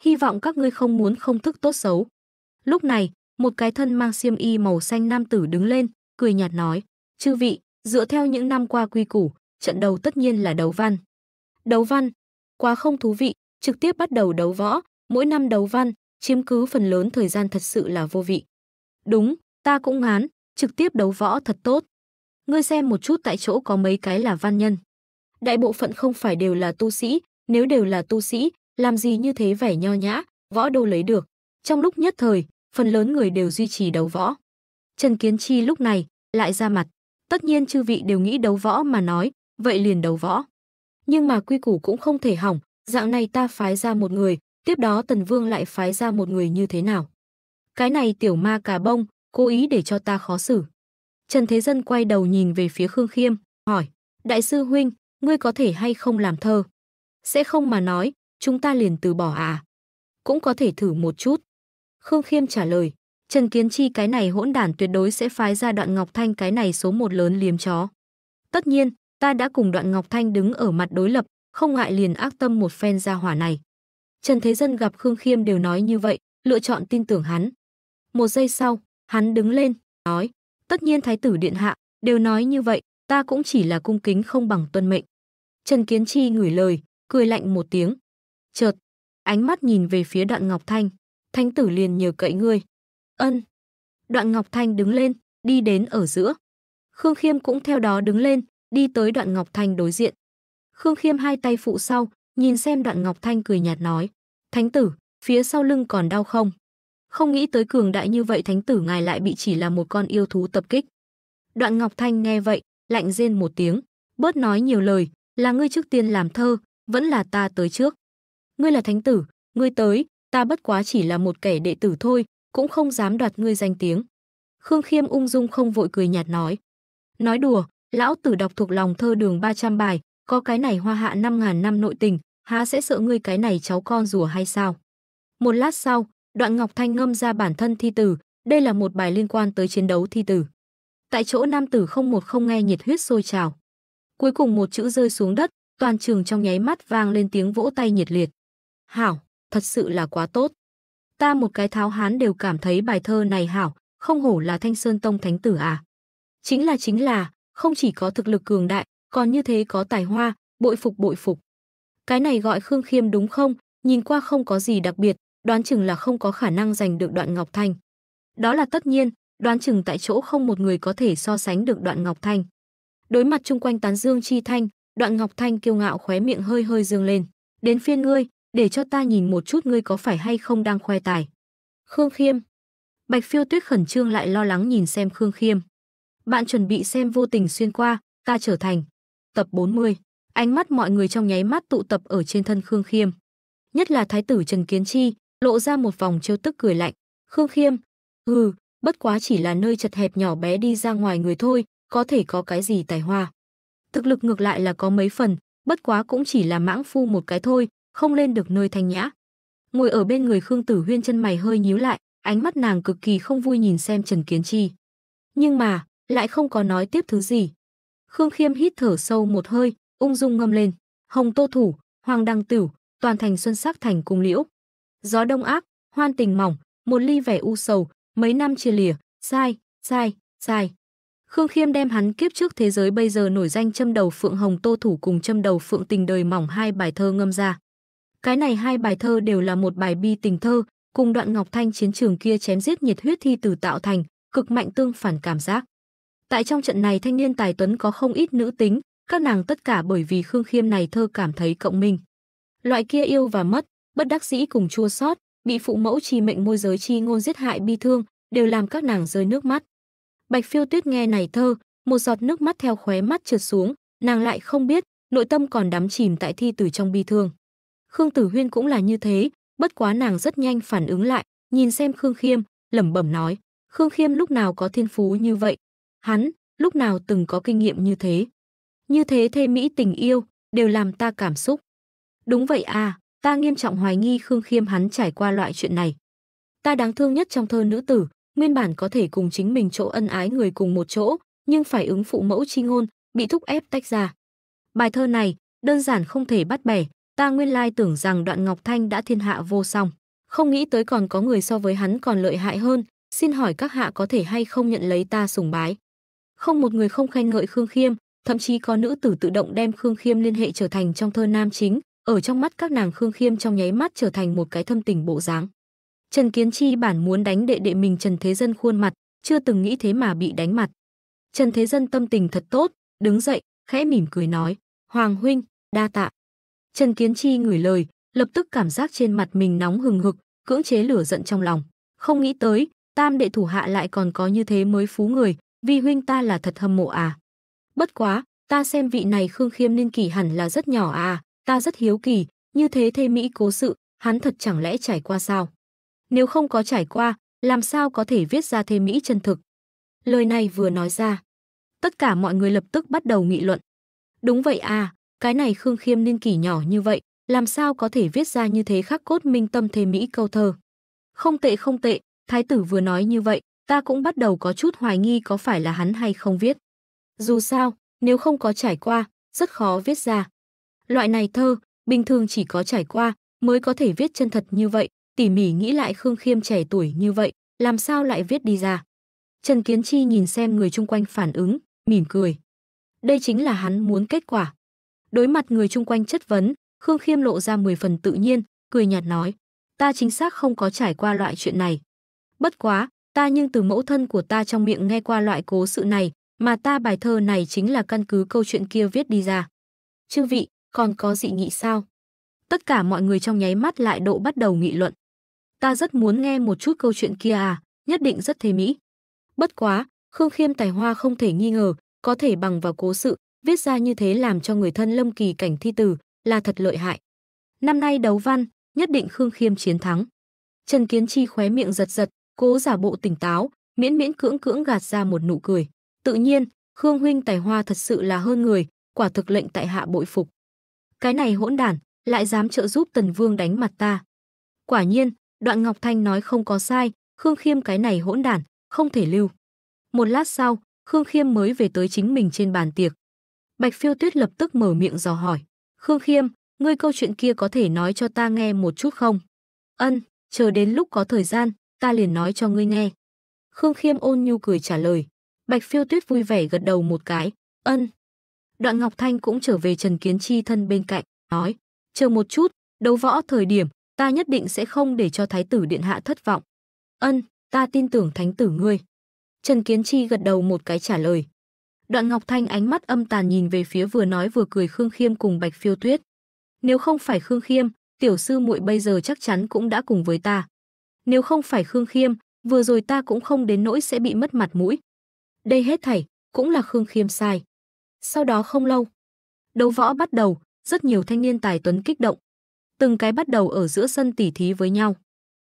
Hy vọng các ngươi không muốn không thức tốt xấu. Lúc này, một cái thân mang xiêm y màu xanh nam tử đứng lên, cười nhạt nói, chư vị, dựa theo những năm qua quy củ, trận đầu tất nhiên là đấu văn. Đấu văn, quá không thú vị, trực tiếp bắt đầu đấu võ, mỗi năm đấu văn, chiếm cứ phần lớn thời gian thật sự là vô vị. Đúng, ta cũng ngán, trực tiếp đấu võ thật tốt. Ngươi xem một chút tại chỗ có mấy cái là văn nhân. Đại bộ phận không phải đều là tu sĩ, nếu đều là tu sĩ, làm gì như thế vẻ nho nhã, võ đâu lấy được. Trong lúc nhất thời, phần lớn người đều duy trì đấu võ. Trần Kiến Chi lúc này lại ra mặt, tất nhiên chư vị đều nghĩ đấu võ mà nói, vậy liền đấu võ. Nhưng mà quy củ cũng không thể hỏng, Dạo này ta phái ra một người, tiếp đó Tần Vương lại phái ra một người như thế nào? Cái này tiểu ma cà bông, cố ý để cho ta khó xử. Trần Thế Dân quay đầu nhìn về phía Khương Khiêm, hỏi, Đại sư Huynh, ngươi có thể hay không làm thơ? Sẽ không mà nói, chúng ta liền từ bỏ à? Cũng có thể thử một chút. Khương Khiêm trả lời, Trần Kiến Chi cái này hỗn đản tuyệt đối sẽ phái ra đoạn Ngọc Thanh cái này số một lớn liếm chó. Tất nhiên, ta đã cùng đoạn Ngọc Thanh đứng ở mặt đối lập, không ngại liền ác tâm một phen ra hỏa này. Trần Thế Dân gặp Khương Khiêm đều nói như vậy, lựa chọn tin tưởng hắn. Một giây sau, hắn đứng lên, nói, tất nhiên Thái tử Điện Hạ, đều nói như vậy, ta cũng chỉ là cung kính không bằng tuân mệnh. Trần Kiến Chi ngửi lời, cười lạnh một tiếng. Chợt, ánh mắt nhìn về phía đoạn Ngọc Thanh, Thánh tử liền nhờ cậy ngươi. Ân. Đoạn Ngọc Thanh đứng lên, đi đến ở giữa. Khương Khiêm cũng theo đó đứng lên, đi tới đoạn Ngọc Thanh đối diện. Khương Khiêm hai tay phụ sau, nhìn xem Đoạn Ngọc Thanh cười nhạt nói, Thánh tử, phía sau lưng còn đau không? Không nghĩ tới cường đại như vậy thánh tử ngài lại bị chỉ là một con yêu thú tập kích. Đoạn Ngọc Thanh nghe vậy, lạnh rên một tiếng, bớt nói nhiều lời, là ngươi trước tiên làm thơ, vẫn là ta tới trước. Ngươi là thánh tử, ngươi tới, ta bất quá chỉ là một kẻ đệ tử thôi, cũng không dám đoạt ngươi danh tiếng. Khương Khiêm ung dung không vội cười nhạt nói. Nói đùa, lão tử đọc thuộc lòng thơ đường 300 bài, có cái này hoa hạ năm ngàn năm nội tình, há sẽ sợ ngươi cái này cháu con rùa hay sao? Một lát sau, đoạn Ngọc Thanh ngâm ra bản thân thi tử, đây là một bài liên quan tới chiến đấu thi tử. Tại chỗ nam tử không một không nghe nhiệt huyết sôi trào. Cuối cùng một chữ rơi xuống đất, toàn trường trong nháy mắt vang lên tiếng vỗ tay nhiệt liệt. Hảo, thật sự là quá tốt. Ta một cái tháo hán đều cảm thấy bài thơ này hảo, không hổ là Thanh Sơn Tông Thánh Tử à. Chính là chính là, không chỉ có thực lực cường đại, còn như thế có tài hoa, bội phục bội phục. Cái này gọi Khương Khiêm đúng không? Nhìn qua không có gì đặc biệt, đoán chừng là không có khả năng giành được Đoạn Ngọc Thanh. Đó là tất nhiên, đoán chừng tại chỗ không một người có thể so sánh được Đoạn Ngọc Thanh. Đối mặt chung quanh tán dương chi thanh, Đoạn Ngọc Thanh kiêu ngạo khóe miệng hơi hơi dương lên. Đến phiên ngươi, để cho ta nhìn một chút ngươi có phải hay không đang khoe tài. Khương Khiêm. Bạch Phiêu Tuyết khẩn trương lại lo lắng nhìn xem Khương Khiêm. Bạn chuẩn bị xem vô tình xuyên qua, ta trở thành. Tập 40. Ánh mắt mọi người trong nháy mắt tụ tập ở trên thân Khương Khiêm. Nhất là thái tử Trần Kiến Chi, lộ ra một vòng trêu tức cười lạnh. Khương Khiêm, hừ, bất quá chỉ là nơi chật hẹp nhỏ bé đi ra ngoài người thôi, có thể có cái gì tài hoa. Thực lực ngược lại là có mấy phần, bất quá cũng chỉ là mãng phu một cái thôi, không lên được nơi thanh nhã. Ngồi ở bên người Khương Tử Huyên chân mày hơi nhíu lại, ánh mắt nàng cực kỳ không vui nhìn xem Trần Kiến Chi. Nhưng mà, lại không có nói tiếp thứ gì. Khương Khiêm hít thở sâu một hơi, ung dung ngâm lên. Hồng Tô Thủ, Hoàng Đăng Tửu, toàn thành xuân sắc thành cung liễu. Gió đông ác, hoan tình mỏng, một ly vẻ u sầu, mấy năm chia lìa, sai, sai, sai. Khương Khiêm đem hắn kiếp trước thế giới bây giờ nổi danh châm đầu Phượng Hồng Tô Thủ cùng châm đầu Phượng Tình Đời Mỏng hai bài thơ ngâm ra. Cái này hai bài thơ đều là một bài bi tình thơ, cùng đoạn Ngọc Thanh chiến trường kia chém giết nhiệt huyết thi từ tạo thành, cực mạnh tương phản cảm giác. Tại trong trận này thanh niên tài tuấn có không ít nữ tính, các nàng tất cả bởi vì Khương Khiêm này thơ cảm thấy cộng minh. Loại kia yêu và mất, bất đắc dĩ cùng chua xót, bị phụ mẫu trì mệnh môi giới chi ngôn giết hại bi thương, đều làm các nàng rơi nước mắt. Bạch Phiêu Tuyết nghe này thơ, một giọt nước mắt theo khóe mắt trượt xuống, nàng lại không biết, nội tâm còn đắm chìm tại thi tử trong bi thương. Khương Tử Huyên cũng là như thế, bất quá nàng rất nhanh phản ứng lại, nhìn xem Khương Khiêm, lẩm bẩm nói, Khương Khiêm lúc nào có thiên phú như vậy, Hắn, lúc nào từng có kinh nghiệm như thế. Như thế thê mỹ tình yêu, đều làm ta cảm xúc. Đúng vậy à, ta nghiêm trọng hoài nghi Khương Khiêm hắn trải qua loại chuyện này. Ta đáng thương nhất trong thơ nữ tử, nguyên bản có thể cùng chính mình chỗ ân ái người cùng một chỗ, nhưng phải ứng phụ mẫu chi ngôn, bị thúc ép tách ra. Bài thơ này, đơn giản không thể bắt bẻ, ta nguyên lai tưởng rằng đoạn Ngọc Thanh đã thiên hạ vô song. Không nghĩ tới còn có người so với hắn còn lợi hại hơn, xin hỏi các hạ có thể hay không nhận lấy ta sùng bái không một người không khen ngợi Khương Khiêm, thậm chí có nữ tử tự động đem Khương Khiêm liên hệ trở thành trong thơ nam chính, ở trong mắt các nàng Khương Khiêm trong nháy mắt trở thành một cái thâm tình bộ dáng. Trần Kiến Chi bản muốn đánh đệ đệ mình Trần Thế Dân khuôn mặt, chưa từng nghĩ thế mà bị đánh mặt. Trần Thế Dân tâm tình thật tốt, đứng dậy, khẽ mỉm cười nói, Hoàng Huynh, đa tạ. Trần Kiến Chi ngửi lời, lập tức cảm giác trên mặt mình nóng hừng hực, cưỡng chế lửa giận trong lòng. Không nghĩ tới, tam đệ thủ hạ lại còn có như thế mới phú người, vi huynh ta là thật hâm mộ à. Bất quá, ta xem vị này Khương Khiêm niên kỷ hẳn là rất nhỏ à, ta rất hiếu kỳ, như thế thê mỹ cố sự, hắn thật chẳng lẽ trải qua sao? Nếu không có trải qua, làm sao có thể viết ra thê mỹ chân thực? Lời này vừa nói ra, tất cả mọi người lập tức bắt đầu nghị luận. Đúng vậy à, cái này Khương Khiêm niên kỷ nhỏ như vậy, làm sao có thể viết ra như thế khắc cốt minh tâm thê mỹ câu thơ? Không tệ không tệ, thái tử vừa nói như vậy, ta cũng bắt đầu có chút hoài nghi có phải là hắn hay không viết. Dù sao, nếu không có trải qua, rất khó viết ra. Loại này thơ, bình thường chỉ có trải qua mới có thể viết chân thật như vậy, tỉ mỉ nghĩ lại Khương Khiêm trẻ tuổi như vậy, làm sao lại viết đi ra. Trần Kiến Chi nhìn xem người chung quanh phản ứng, mỉm cười. Đây chính là hắn muốn kết quả. Đối mặt người chung quanh chất vấn, Khương Khiêm lộ ra 10 phần tự nhiên, cười nhạt nói. Ta chính xác không có trải qua loại chuyện này. Bất quá, Ta nhưng từ mẫu thân của ta trong miệng nghe qua loại cố sự này, mà ta bài thơ này chính là căn cứ câu chuyện kia viết đi ra. Chư vị, còn có dị nghị sao? Tất cả mọi người trong nháy mắt lại độ bắt đầu nghị luận. Ta rất muốn nghe một chút câu chuyện kia à, nhất định rất thế mỹ. Bất quá, Khương Khiêm tài hoa không thể nghi ngờ, có thể bằng vào cố sự, viết ra như thế làm cho người thân lâm kỳ cảnh thi tử, là thật lợi hại. Năm nay đấu văn, nhất định Khương Khiêm chiến thắng. Trần Kiến Chi khóe miệng giật giật, Cố giả bộ tỉnh táo, miễn miễn cưỡng cưỡng gạt ra một nụ cười. Tự nhiên, Khương huynh tài hoa thật sự là hơn người, quả thực lệnh tại hạ bội phục. Cái này hỗn đản, lại dám trợ giúp Tần Vương đánh mặt ta. Quả nhiên, Đoạn Ngọc Thanh nói không có sai, Khương Khiêm cái này hỗn đản, không thể lưu. Một lát sau, Khương Khiêm mới về tới chính mình trên bàn tiệc. Bạch Phiêu Tuyết lập tức mở miệng dò hỏi, "Khương Khiêm, ngươi câu chuyện kia có thể nói cho ta nghe một chút không?" "Ân, chờ đến lúc có thời gian, ta liền nói cho ngươi nghe. Khương Khiêm ôn nhu cười trả lời. Bạch phiêu tuyết vui vẻ gật đầu một cái. Ân. Đoạn Ngọc Thanh cũng trở về Trần Kiến Chi thân bên cạnh, nói. Chờ một chút, đấu võ thời điểm, ta nhất định sẽ không để cho Thái tử Điện Hạ thất vọng. Ân, ta tin tưởng Thánh tử ngươi. Trần Kiến Chi gật đầu một cái trả lời. Đoạn Ngọc Thanh ánh mắt âm tàn nhìn về phía vừa nói vừa cười Khương Khiêm cùng Bạch Phiêu Tuyết. Nếu không phải Khương Khiêm, tiểu sư muội bây giờ chắc chắn cũng đã cùng với ta nếu không phải Khương Khiêm, vừa rồi ta cũng không đến nỗi sẽ bị mất mặt mũi. Đây hết thảy, cũng là Khương Khiêm sai. Sau đó không lâu, đấu võ bắt đầu, rất nhiều thanh niên tài tuấn kích động. Từng cái bắt đầu ở giữa sân tỉ thí với nhau.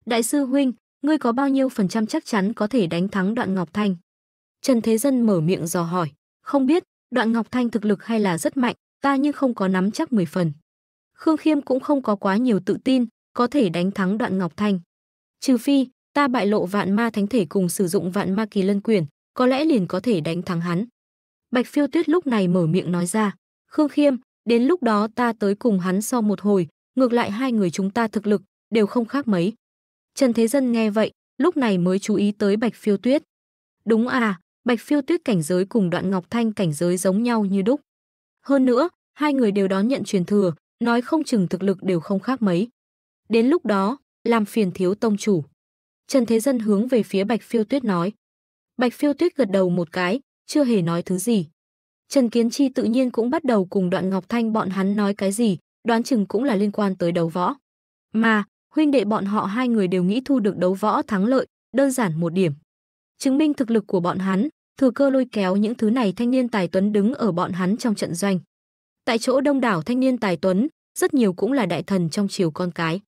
Đại sư huynh, ngươi có bao nhiêu phần trăm chắc chắn có thể đánh thắng Đoạn Ngọc Thanh? Trần Thế Dân mở miệng dò hỏi, không biết, Đoạn Ngọc Thanh thực lực hay là rất mạnh, ta nhưng không có nắm chắc 10 phần. Khương Khiêm cũng không có quá nhiều tự tin, có thể đánh thắng Đoạn Ngọc Thanh. Trừ phi, ta bại lộ vạn ma thánh thể cùng sử dụng vạn ma kỳ lân quyền, có lẽ liền có thể đánh thắng hắn. Bạch Phiêu Tuyết lúc này mở miệng nói ra, Khương Khiêm, đến lúc đó ta tới cùng hắn so một hồi, ngược lại hai người chúng ta thực lực đều không khác mấy. Trần Thế Dân nghe vậy, lúc này mới chú ý tới Bạch Phiêu Tuyết. Đúng à, Bạch Phiêu Tuyết cảnh giới cùng Đoạn Ngọc Thanh cảnh giới giống nhau như đúc. Hơn nữa, hai người đều đón nhận truyền thừa, nói không chừng thực lực đều không khác mấy. Đến lúc đó, làm phiền thiếu tông chủ. Trần Thế Dân hướng về phía Bạch Phiêu Tuyết nói. Bạch Phiêu Tuyết gật đầu một cái, chưa hề nói thứ gì. Trần Kiến Chi tự nhiên cũng bắt đầu cùng Đoạn Ngọc Thanh bọn hắn nói cái gì, đoán chừng cũng là liên quan tới đấu võ. Mà, huynh đệ bọn họ hai người đều nghĩ thu được đấu võ thắng lợi, đơn giản một điểm. Chứng minh thực lực của bọn hắn, thừa cơ lôi kéo những thứ này thanh niên tài tuấn đứng ở bọn hắn trong trận doanh. Tại chỗ đông đảo thanh niên tài tuấn, rất nhiều cũng là đại thần trong chiều con cái.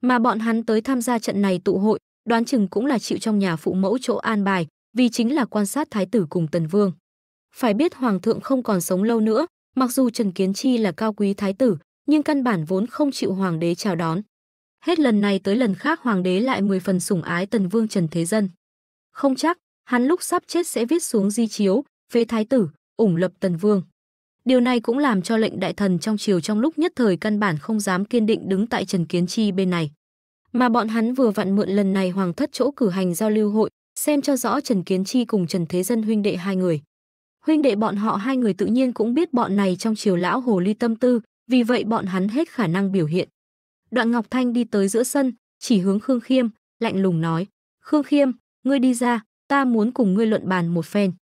Mà bọn hắn tới tham gia trận này tụ hội, đoán chừng cũng là chịu trong nhà phụ mẫu chỗ an bài, vì chính là quan sát thái tử cùng tần vương. Phải biết hoàng thượng không còn sống lâu nữa, mặc dù Trần Kiến Chi là cao quý thái tử, nhưng căn bản vốn không chịu hoàng đế chào đón. Hết lần này tới lần khác hoàng đế lại mười phần sủng ái tần vương Trần Thế Dân. Không chắc, hắn lúc sắp chết sẽ viết xuống di chiếu, phê thái tử, ủng lập tần vương. Điều này cũng làm cho lệnh đại thần trong triều trong lúc nhất thời căn bản không dám kiên định đứng tại Trần Kiến Chi bên này. Mà bọn hắn vừa vặn mượn lần này hoàng thất chỗ cử hành giao lưu hội, xem cho rõ Trần Kiến Chi cùng Trần Thế Dân huynh đệ hai người. Huynh đệ bọn họ hai người tự nhiên cũng biết bọn này trong triều lão hồ ly tâm tư, vì vậy bọn hắn hết khả năng biểu hiện. Đoạn Ngọc Thanh đi tới giữa sân, chỉ hướng Khương Khiêm, lạnh lùng nói: "Khương Khiêm, ngươi đi ra, ta muốn cùng ngươi luận bàn một phen."